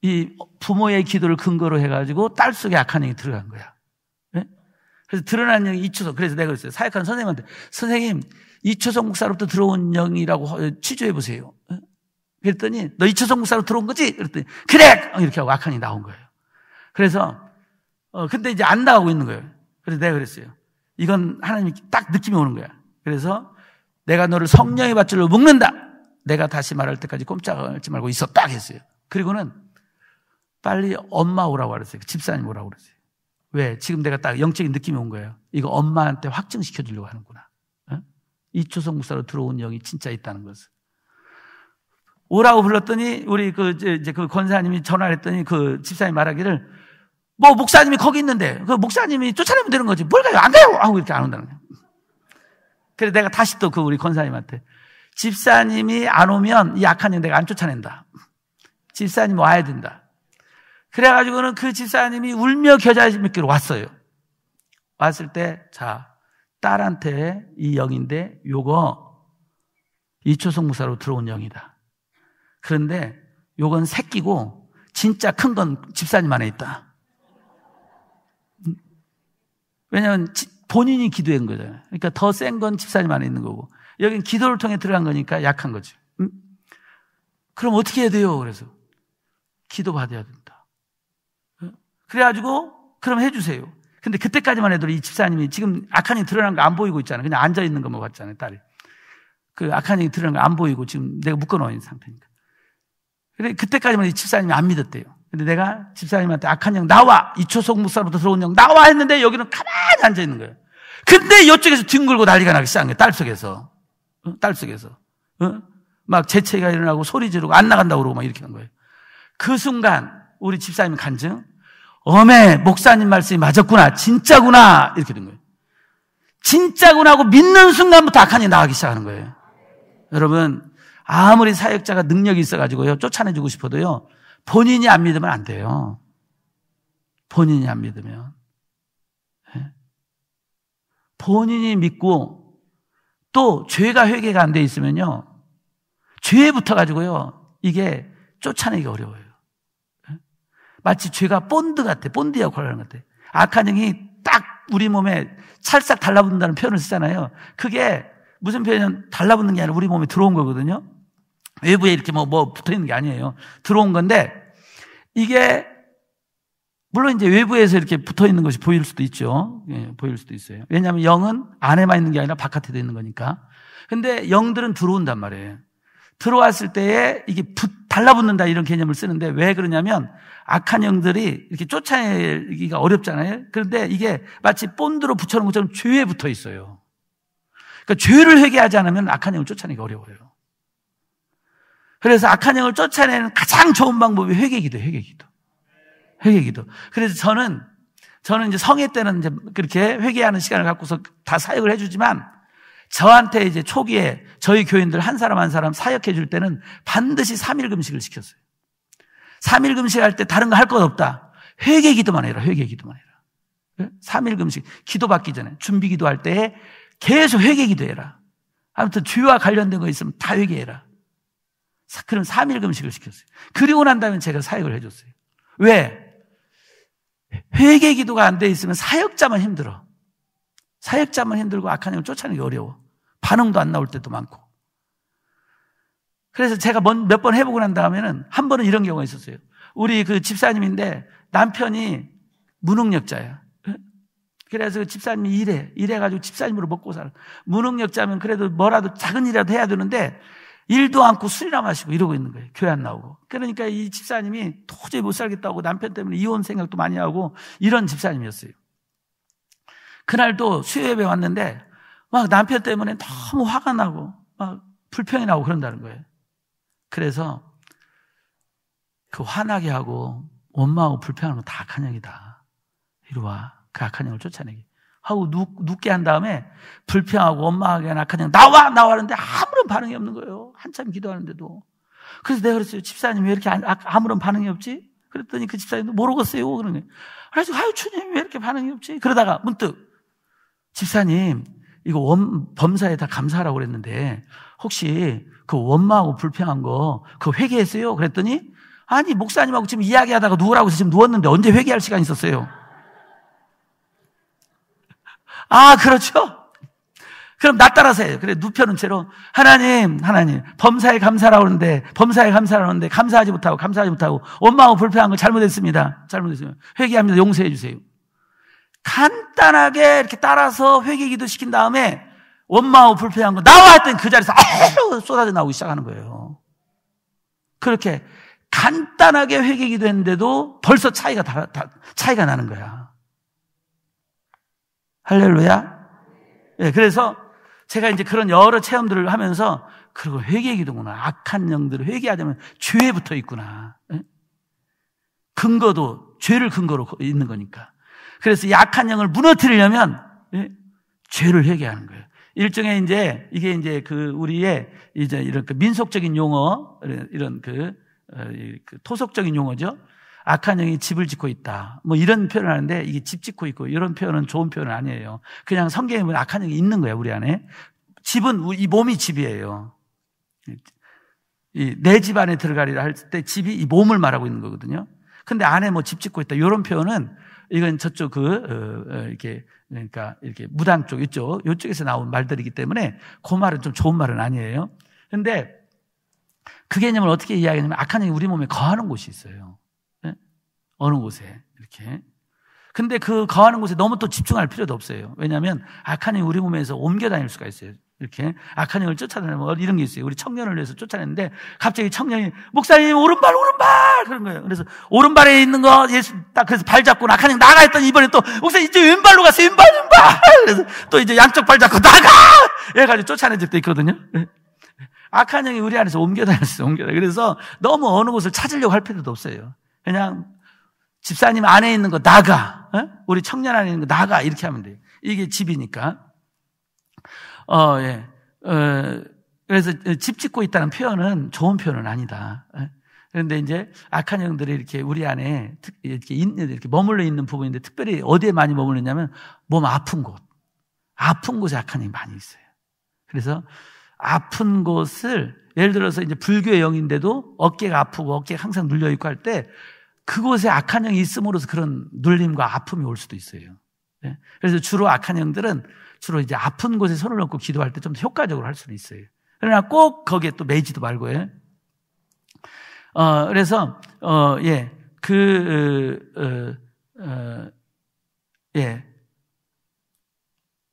이 부모의 기도를 근거로 해가지고 딸 속에 악한 영이 들어간 거야. 그래서 드러난 영이 이초성. 그래서 내가 그랬어요. 사역하는 선생님한테 선생님 이초성 국사로부터 들어온 영이라고 취조해 보세요. 어? 그랬더니 너 이초성 국사로 들어온 거지? 그랬더니 그래 어, 이렇게 하고 악한이 나온 거예요. 그래서 어 근데 이제 안나오고 있는 거예요. 그래서 내가 그랬어요. 이건 하나님이 딱 느낌이 오는 거야. 그래서 내가 너를 성령의 밧줄로 묶는다. 내가 다시 말할 때까지 꼼짝하지 말고 있어 딱 했어요. 그리고는 빨리 엄마 오라고 그랬어요. 그 집사님 오라고 그랬어요. 왜? 지금 내가 딱 영적인 느낌이 온 거예요. 이거 엄마한테 확증시켜 주려고 하는구나. 이초성 목사로 들어온 영이 진짜 있다는 것을. 오라고 불렀더니 우리 그 이제 그 권사님이 전화를 했더니 그 집사님 말하기를 뭐 목사님이 거기 있는데 그 목사님이 쫓아내면 되는 거지 뭘 가요 안 가요 하고 이렇게 안 온다는 거예요 그래서 내가 다시 또 그 우리 권사님한테 집사님이 안 오면 이 악한 영 내가 안 쫓아낸다. 집사님 와야 된다. 그래가지고는 그 집사님이 울며 겨자씨먹기로 왔어요. 왔을 때, 자, 딸한테 이 영인데 요거 이초성 무사로 들어온 영이다. 그런데 요건 새끼고 진짜 큰 건 집사님 안에 있다. 왜냐하면 본인이 기도한 거잖아요. 그러니까 더 센 건 집사님 안에 있는 거고 여긴 기도를 통해 들어간 거니까 약한 거죠. 음? 그럼 어떻게 해야 돼요? 그래서 기도 받아야 돼. 그래가지고 그럼 해주세요. 근데 그때까지만 해도 이 집사님이 지금 악한이 드러난 거 안 보이고 있잖아. 그냥 앉아 있는 것만 봤잖아요, 딸이. 그 악한이 드러난 거 안 보이고 지금 내가 묶어놓은 상태니까. 근데 그때까지만 이 집사님이 안 믿었대요. 근데 내가 집사님한테 악한 영 나와! 이초석 목사로부터 들어온 영 나와! 했는데 여기는 가만히 앉아 있는 거예요. 근데 이쪽에서 뒹굴고 난리가 나기 시작한 거예요. 딸 속에서. 어? 딸 속에서. 어? 막 재채기가 일어나고 소리 지르고 안 나간다고 그러고 막 이렇게 한 거예요. 그 순간 우리 집사님 간증 어메, 목사님 말씀이 맞았구나. 진짜구나. 이렇게 된 거예요. 진짜구나 하고 믿는 순간부터 악한이 나가기 시작하는 거예요. 여러분, 아무리 사역자가 능력이 있어가지고요, 쫓아내주고 싶어도요, 본인이 안 믿으면 안 돼요. 본인이 안 믿으면. 예? 본인이 믿고 또 죄가 회개가 안 돼 있으면요, 죄에 붙어가지고요, 이게 쫓아내기 어려워요. 마치 죄가 본드 같아. 본드 역할을 하는 것 같아. 악한 영이 딱 우리 몸에 찰싹 달라붙는다는 표현을 쓰잖아요. 그게 무슨 표현이냐면 달라붙는 게 아니라 우리 몸에 들어온 거거든요. 외부에 이렇게 뭐, 뭐 붙어 있는 게 아니에요. 들어온 건데 이게 물론 이제 외부에서 이렇게 붙어 있는 것이 보일 수도 있죠. 예, 보일 수도 있어요. 왜냐하면 영은 안에만 있는 게 아니라 바깥에도 있는 거니까. 근데 영들은 들어온단 말이에요. 들어왔을 때에 이게 붙 달라붙는다 이런 개념을 쓰는데 왜 그러냐면 악한 영들이 이렇게 쫓아내기가 어렵잖아요. 그런데 이게 마치 본드로 붙여놓은 것처럼 죄에 붙어 있어요. 그러니까 죄를 회개하지 않으면 악한 영을 쫓아내기 가 어려워요. 그래서 악한 영을 쫓아내는 가장 좋은 방법이 회개기도, 회개기도, 회개기도. 그래서 저는 저는 이제 성회 때는 이제 그렇게 회개하는 시간을 갖고서 다 사역을 해주지만 저한테 이제 초기에 저희 교인들 한 사람 한 사람 사역해 줄 때는 반드시 3일 금식을 시켰어요. 3일 금식할 때 다른 거 할 것 없다. 회개 기도만 해라. 회개 기도만 해라. 3일 예? 금식 기도 받기 전에 준비 기도할 때 계속 회개 기도해라. 아무튼 주와 관련된 거 있으면 다 회개해라. 그럼 3일 금식을 시켰어요. 그리고 난 다음에 제가 사역을 해줬어요. 왜? 회개 기도가 안 돼 있으면 사역자만 힘들어. 사역자만 힘들고 악한 영을 쫓아내기 어려워. 반응도 안 나올 때도 많고. 그래서 제가 몇 번 해보고 난 다음에는 한 번은 이런 경우가 있었어요. 우리 그 집사님인데 남편이 무능력자야 그래서 그 집사님이 일해. 일해가지고 집사님으로 먹고 살아. 무능력자면 그래도 뭐라도 작은 일이라도 해야 되는데 일도 않고 술이나 마시고 이러고 있는 거예요. 교회 안 나오고. 그러니까 이 집사님이 도저히 못 살겠다고 남편 때문에 이혼 생각도 많이 하고 이런 집사님이었어요. 그날도 수요예배 왔는데 막 남편 때문에 너무 화가 나고 막 불평이 나고 그런다는 거예요. 그래서 그 화나게 하고 원망하고 불평하는 거다 악한 영이다. 이리 와. 그 악한 영을 쫓아내기. 하고 눕, 게한 다음에 불평하고 원망하게 한 악한 영 나와! 나와! 하는데 아무런 반응이 없는 거예요. 한참 기도하는데도. 그래서 내가 그랬어요. 집사님 왜 이렇게 아, 아무런 반응이 없지? 그랬더니 그 집사님도 모르겠어요. 그러네. 그래서 아유, 주님 왜 이렇게 반응이 없지? 그러다가 문득 집사님 이거 원, 범사에 다 감사하라고 그랬는데 혹시 그 원망하고 불평한 거그 회개했어요? 그랬더니 아니 목사님하고 지금 이야기하다가 누우라고 해서 지금 누웠는데 언제 회개할 시간이 있었어요? 아 그렇죠? 그럼 나 따라서 해요. 그래 누펴은 채로 하나님 하나님 범사에 감사라고 하그러는데 범사에 감사라는데 하고그러 감사하지 못하고 감사하지 못하고 원망하고 불평한 거 잘못했습니다. 잘못했습니다. 회개합니다. 용서해 주세요. 간단하게 이렇게 따라서 회개 기도 시킨 다음에 원망하고 불평한 거 나와 했더니 그 자리에서 아유 쏟아져 나오기 시작하는 거예요. 그렇게 간단하게 회개 기도했는데도 벌써 차이가 다, 다, 차이가 나는 거야. 할렐루야. 예, 네, 그래서 제가 이제 그런 여러 체험들을 하면서 그리고 회개 기도구나. 악한 영들을 회개하자면 죄에 붙어 있구나. 네? 근거도 죄를 근거로 있는 거니까. 그래서 약한 영을 무너뜨리려면 예? 죄를 회개하는 거예요. 일종의 이제 이게 이제 그 우리의 이제 이런 그 민속적인 용어 이런 그, 어, 그 토속적인 용어죠. 악한 영이 집을 짓고 있다. 뭐 이런 표현을 하는데 이게 집 짓고 있고 이런 표현은 좋은 표현은 아니에요. 그냥 성경에 보면 악한 영이 있는 거예요, 우리 안에. 집은 우리, 이 몸이 집이에요. 내 집 안에 들어가리라 할 때 집이 이 몸을 말하고 있는 거거든요. 근데 안에 뭐 집 짓고 있다. 이런 표현은 이건 저쪽 그 어, 어, 이렇게 그러니까 이렇게 무당 쪽 이쪽 이쪽에서 나온 말들이기 때문에 그 말은 좀 좋은 말은 아니에요. 근데 그 개념을 어떻게 이야기하냐면 악한 영이 우리 몸에 거하는 곳이 있어요. 네? 어느 곳에 이렇게. 근데 그 거하는 곳에 너무 또 집중할 필요도 없어요. 왜냐하면 악한 영이 우리 몸에서 옮겨 다닐 수가 있어요. 이렇게 악한 영을 쫓아내는 뭐 이런 게 있어요. 우리 청년을 위해서 쫓아내는데 갑자기 청년이 목사님 오른발 오른발 그런 거예요. 그래서 오른발에 있는 거 예수 딱 그래서 발 잡고 악한 영 나가 했더니 이번에 또 목사님 이제 왼발로 가서 왼발 왼발 그래서 또 이제 양쪽 발 잡고 나가 얘 가지고 쫓아내는 적도 있거든요. 예. 악한 영이 우리 안에서 옮겨다녔어요. 옮겨다. 그래서 너무 어느 곳을 찾으려고 할 필요도 없어요. 그냥 집사님 안에 있는 거 나가. 예? 우리 청년 안에 있는 거 나가 이렇게 하면 돼요. 이게 집이니까. 어, 예. 어, 그래서 집 짓고 있다는 표현은 좋은 표현은 아니다. 예. 그런데 이제 악한 영들이 이렇게 우리 안에 이렇게, 이렇게 머물러 있는 부분인데 특별히 어디에 많이 머물렀냐면 몸 아픈 곳. 아픈 곳에 악한 영이 많이 있어요. 그래서 아픈 곳을 예를 들어서 이제 불교의 영인데도 어깨가 아프고 어깨가 항상 눌려있고 할 때 그곳에 악한 영이 있음으로써 그런 눌림과 아픔이 올 수도 있어요. 예. 그래서 주로 악한 영들은 주로 이제 아픈 곳에 손을 얹고 기도할 때 좀 효과적으로 할 수는 있어요. 그러나 꼭 거기에 또 매지도 말고, 요 예. 어, 그래서, 어, 예, 그, 어, 어, 어, 예.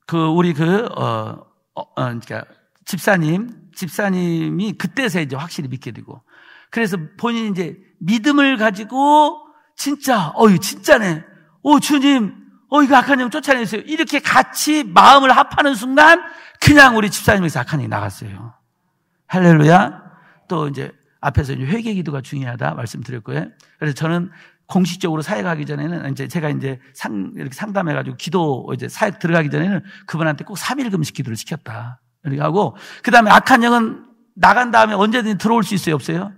그, 우리 그, 어, 어, 어 그러니까 집사님, 집사님이 그때서 이제 확실히 믿게 되고. 그래서 본인이 이제 믿음을 가지고 진짜, 어유 진짜네. 오, 주님, 어, 이거 악한 영 쫓아내세요. 이렇게 같이 마음을 합하는 순간 그냥 우리 집사님에서 악한 영이 나갔어요. 할렐루야. 또 이제 앞에서 회개 기도가 중요하다 말씀드렸고요. 그래서 저는 공식적으로 사역 하기 전에는 이제 제가 이제 상, 이렇게 상담해가지고 기도 이제 사역 들어가기 전에는 그분한테 꼭 3일 금식 기도를 시켰다. 이렇게 하고 그 다음에 악한 영은 나간 다음에 언제든지 들어올 수 있어요? 없어요?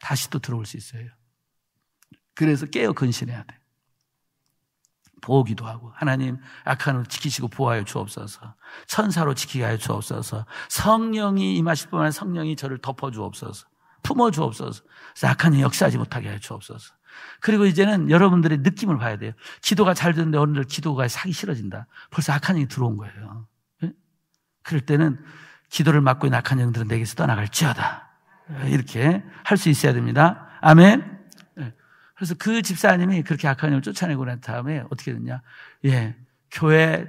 다시 또 들어올 수 있어요. 그래서 깨어 근신해야 돼. 보기도 하고 하나님 악한을 지키시고 보호하여 주옵소서 천사로 지키게 하여 주옵소서 성령이 임하실 뿐만 아 성령이 저를 덮어주옵소서 품어주옵소서 악한 일 역사하지 못하게 하여 주옵소서 그리고 이제는 여러분들의 느낌을 봐야 돼요 기도가 잘 되는데 오늘 날 기도가 사기 싫어진다 벌써 악한 일이 들어온 거예요 예? 그럴 때는 기도를 막고 있는 악한 영들은 내게서 떠나갈지어다 이렇게 할 수 있어야 됩니다 아멘 그래서 그 집사님이 그렇게 악한 일을 쫓아내고 난 다음에 어떻게 됐냐? 예. 교회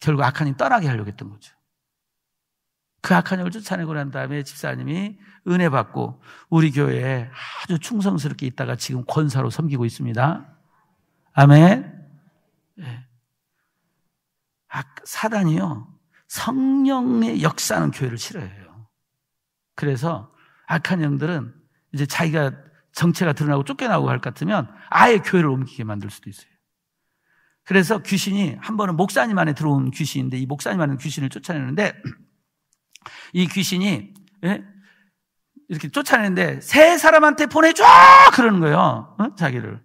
결국 악한 일 떠나게 하려고 했던 거죠. 그 악한 영을 쫓아내고 난 다음에 집사님이 은혜 받고 우리 교회에 아주 충성스럽게 있다가 지금 권사로 섬기고 있습니다. 아멘. 예. 사단이요. 성령의 역사는 교회를 싫어해요. 그래서 악한 영들은 이제 자기가 정체가 드러나고 쫓겨나고 할 것 같으면 아예 교회를 옮기게 만들 수도 있어요. 그래서 귀신이 한 번은 목사님 안에 들어온 귀신인데 이 목사님 안에 귀신을 쫓아내는데 이 귀신이 예? 이렇게 쫓아내는데 세 사람한테 보내줘 그러는 거예요. 어? 자기를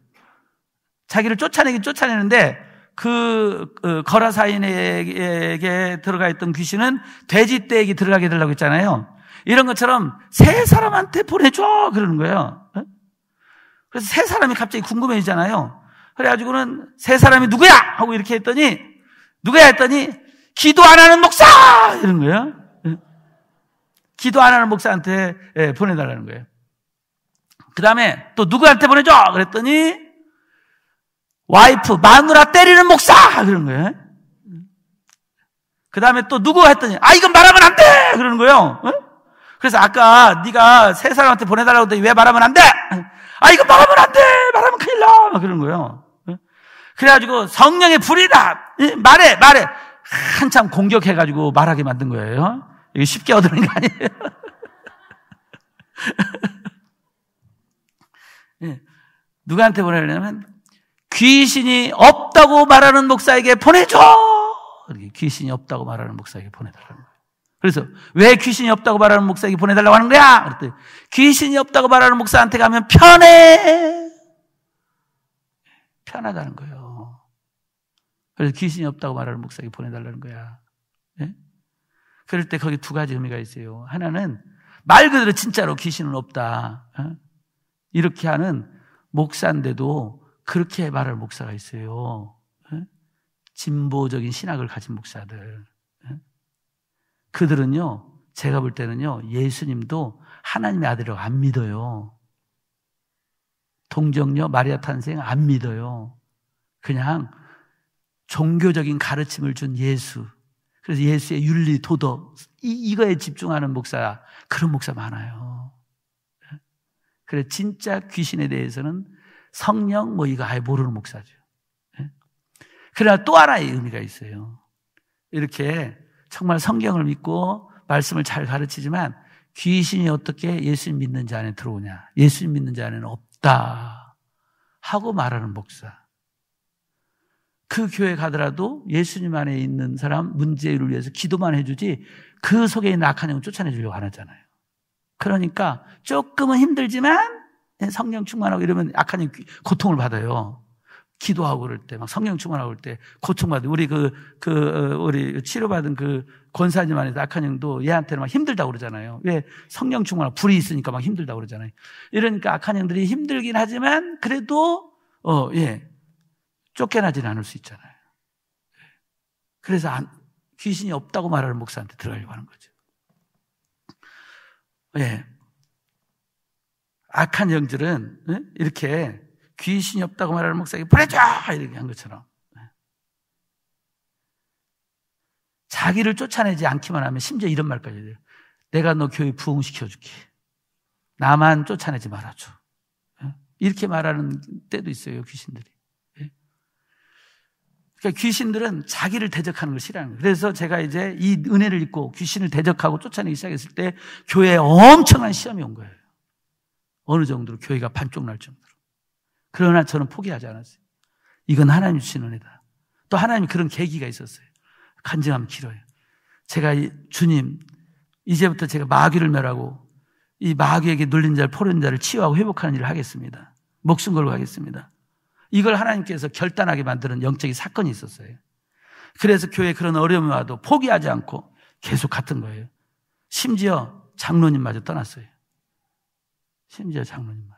자기를 쫓아내긴 쫓아내는데 그 어, 거라사인에게 들어가 있던 귀신은 돼지떼에게 들어가게 되려고 했잖아요. 이런 것처럼 세 사람한테 보내줘 그러는 거예요. 어? 그래서 세 사람이 갑자기 궁금해지잖아요. 그래가지고는 세 사람이 누구야? 하고 이렇게 했더니 누구야 했더니 기도 안 하는 목사! 이런 거예요. 예. 기도 안 하는 목사한테 예, 보내달라는 거예요. 그 다음에 또 누구한테 보내줘? 그랬더니 와이프, 마누라 때리는 목사! 그런 거예요. 그 다음에 또 누구 했더니 아 이건 말하면 안 돼! 그러는 거예요. 예? 그래서 아까 네가 세 사람한테 보내달라고 했더니 왜 말하면 안 돼? 아, 이거 말하면 안 돼! 말하면 큰일 나! 막 그러는 거예요. 예? 그래가지고 성령의 불이다! 예? 말해! 말해! 한참 공격해가지고 말하게 만든 거예요. 이게 쉽게 얻으는 거 아니에요? 예. 누구한테 보내려면 귀신이 없다고 말하는 목사에게 보내줘! 귀신이 없다고 말하는 목사에게 보내달라는 거예요. 그래서 왜 귀신이 없다고 말하는 목사에게 보내달라고 하는 거야? 그랬더니 귀신이 없다고 말하는 목사한테 가면 편해. 편하다는 거예요. 그래서 귀신이 없다고 말하는 목사에게 보내달라는 거야. 네? 그럴 때 거기 두 가지 의미가 있어요. 하나는 말 그대로 진짜로 귀신은 없다. 예? 이렇게 하는 목사인데도 그렇게 말할 목사가 있어요. 예? 진보적인 신학을 가진 목사들. 그들은요, 제가 볼 때는요, 예수님도 하나님의 아들이라고 안 믿어요. 동정녀 마리아 탄생 안 믿어요. 그냥 종교적인 가르침을 준 예수. 그래서 예수의 윤리, 도덕, 이, 이거에 집중하는 목사, 그런 목사 많아요. 그래, 진짜 귀신에 대해서는 성령 뭐 이거 아예 모르는 목사죠. 예? 그러나 또 하나의 의미가 있어요. 이렇게 정말 성경을 믿고 말씀을 잘 가르치지만 귀신이 어떻게 예수님 믿는 자 안에 들어오냐. 예수님 믿는 자 안에는 없다. 하고 말하는 목사. 그 교회 가더라도 예수님 안에 있는 사람 문제를 위해서 기도만 해주지 그 속에 있는 악한 영을 쫓아내주려고 안 하잖아요. 그러니까 조금은 힘들지만 성령 충만하고 이러면 악한 영 고통을 받아요. 기도하고 그럴 때, 막 성령 충만하고 그럴 때, 고통받은, 우리 그, 그, 어, 우리 치료받은 그 권사님 안에서 악한 형도 얘한테는 막 힘들다고 그러잖아요. 왜? 성령 충만하고 불이 있으니까 막 힘들다고 그러잖아요. 이러니까 악한 형들이 힘들긴 하지만, 그래도, 어, 예. 쫓겨나진 않을 수 있잖아요. 그래서 안, 귀신이 없다고 말하는 목사한테 들어가려고 하는 거죠. 예. 악한 형들은 예? 이렇게, 귀신이 없다고 말하는 목사에게 보내줘! 이렇게 한 것처럼. 네. 자기를 쫓아내지 않기만 하면 심지어 이런 말까지 해요. 내가 너 교회 부흥시켜줄게. 나만 쫓아내지 말아줘. 네. 이렇게 말하는 때도 있어요, 귀신들이. 네. 그러니까 귀신들은 자기를 대적하는 걸 싫어하는 거예요. 그래서 제가 이제 이 은혜를 입고 귀신을 대적하고 쫓아내기 시작했을 때 교회에 엄청난 시험이 온 거예요. 어느 정도로 교회가 반쪽 날 정도로. 그러나 저는 포기하지 않았어요. 이건 하나님 주신 은혜다. 또 하나님 그런 계기가 있었어요. 간증하면 길어요. 제가 주님, 이제부터 제가 마귀를 멸하고 이 마귀에게 눌린 자를 포른 자를 치유하고 회복하는 일을 하겠습니다. 목숨 걸고 하겠습니다. 이걸 하나님께서 결단하게 만드는 영적인 사건이 있었어요. 그래서 교회에 그런 어려움이 와도 포기하지 않고 계속 같은 거예요. 심지어 장로님마저 떠났어요. 심지어 장로님마저.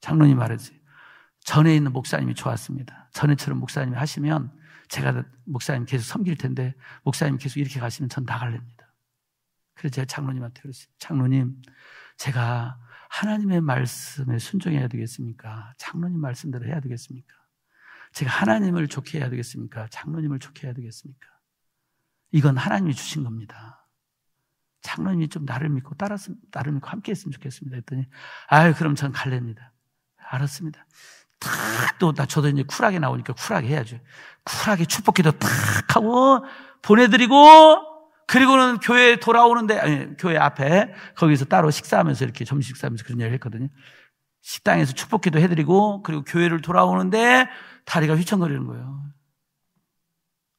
장로님 말했어요. 전에 있는 목사님이 좋았습니다. 전에처럼 목사님이 하시면 제가 목사님 계속 섬길 텐데 목사님 계속 이렇게 가시면 전 나갈랍니다. 그래서 제가 장로님한테 그랬어요. 장로님, 제가 하나님의 말씀에 순종해야 되겠습니까? 장로님 말씀대로 해야 되겠습니까? 제가 하나님을 좋게 해야 되겠습니까? 장로님을 좋게 해야 되겠습니까? 이건 하나님이 주신 겁니다. 장로님이 좀 나를 믿고 따라서 나를 믿고 함께 했으면 좋겠습니다. 했더니 아유 그럼 전 갈랍니다. 알았습니다. 다또나 저도 이제 쿨하게 나오니까 쿨하게 해야죠. 쿨하게 축복기도 탁 하고 보내드리고 그리고는 교회에 돌아오는데 아니, 교회 앞에 거기서 따로 식사하면서 이렇게 점심 식사하면서 그런 이야기를 했거든요. 식당에서 축복기도 해드리고 그리고 교회를 돌아오는데 다리가 휘청거리는 거예요.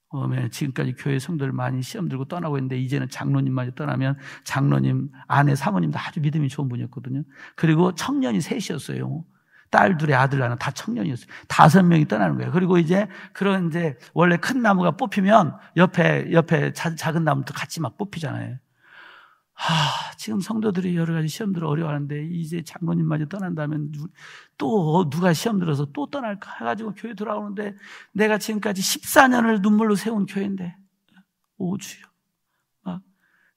어메 지금까지 교회 성도를 많이 시험 들고 떠나고 있는데 이제는 장로님만 이 떠나면 장로님 아내 사모님도 아주 믿음이 좋은 분이었거든요. 그리고 청년이 셋이었어요. 딸 둘의 아들 하나 다 청년이었어요. 다섯 명이 떠나는 거예요. 그리고 이제 그런 이제 원래 큰 나무가 뽑히면 옆에 옆에 자, 작은 나무도 같이 막 뽑히잖아요. 아, 지금 성도들이 여러 가지 시험 들어 어려워하는데 이제 장로님마저 떠난다면 또 누가 시험 들어서 또 떠날까 해가지고 교회 돌아오는데 내가 지금까지 14년을 눈물로 세운 교회인데 오주요. 막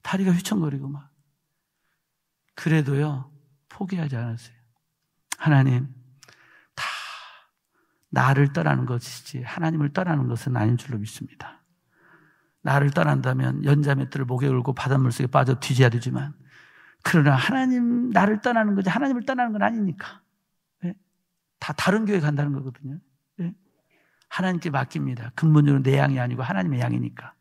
다리가 휘청거리고 막 그래도요 포기하지 않았어요. 하나님 나를 떠나는 것이지 하나님을 떠나는 것은 아닌 줄로 믿습니다. 나를 떠난다면 연자맷들을 목에 걸고 바닷물 속에 빠져 뒤져야 되지만 그러나 하나님 나를 떠나는 거지 하나님을 떠나는 건 아니니까 네? 다 다른 교회 간다는 거거든요. 네? 하나님께 맡깁니다. 근본적으로 내 양이 아니고 하나님의 양이니까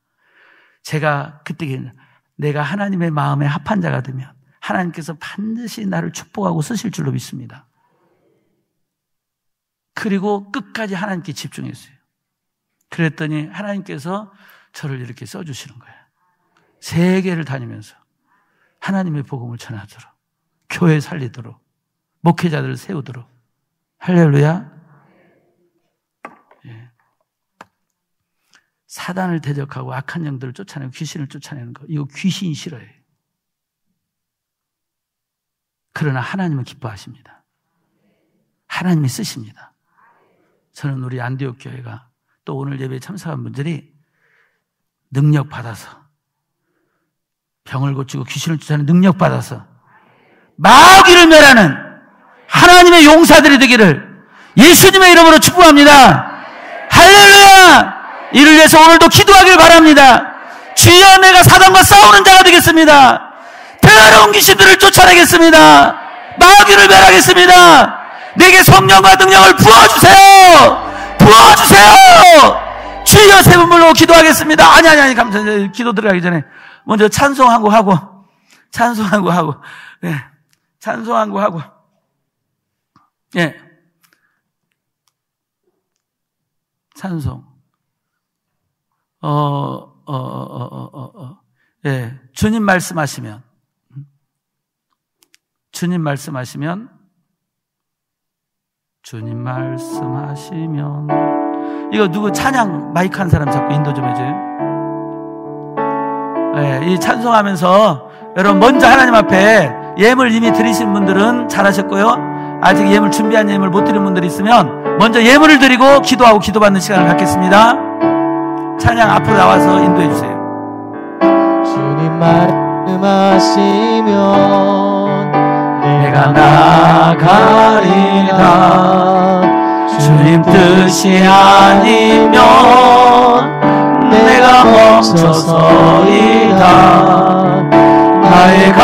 제가 그때 내가 하나님의 마음에 합한 자가 되면 하나님께서 반드시 나를 축복하고 쓰실 줄로 믿습니다. 그리고 끝까지 하나님께 집중했어요. 그랬더니 하나님께서 저를 이렇게 써주시는 거예요. 세계를 다니면서 하나님의 복음을 전하도록, 교회 살리도록, 목회자들을 세우도록. 할렐루야. 예. 사단을 대적하고 악한 영들을 쫓아내고 귀신을 쫓아내는 거. 이거 귀신 싫어해요. 그러나 하나님은 기뻐하십니다. 하나님이 쓰십니다. 저는 우리 안디옥 교회가 또 오늘 예배에 참석한 분들이 능력 받아서 병을 고치고 귀신을 쫓아내는 능력 받아서 마귀를 멸하는 하나님의 용사들이 되기를 예수님의 이름으로 축복합니다. 할렐루야! 이를 위해서 오늘도 기도하길 바랍니다. 주여 내가 사단과 싸우는 자가 되겠습니다. 대화로운 귀신들을 쫓아내겠습니다. 마귀를 멸하겠습니다. 내게 성령과 능력을 부어주세요. 부어주세요. 주여 세분 불로 기도하겠습니다. 아니 아니 아니 감사합니다. 기도 들어가기 전에 먼저 찬송하고 하고 찬송하고 하고 네. 찬송하고 하고 예 찬송 어어어어어 어 어 어, 어, 어, 어, 예 주님 말씀하시면 주님 말씀하시면 주님 말씀하시면 이거 누구 찬양 마이크 한 사람 잡고 인도 좀 해줘요. 네, 이 찬송하면서 여러분 먼저 하나님 앞에 예물 이미 드리신 분들은 잘하셨고요. 아직 예물 준비한 예물 못 드린 분들 있으면 먼저 예물을 드리고 기도하고 기도받는 시간을 갖겠습니다. 찬양 앞으로 나와서 인도해 주세요. 주님 말씀하시면 내가 나가리라 주님 뜻이 아니면 내가 멈춰서리다 나의 가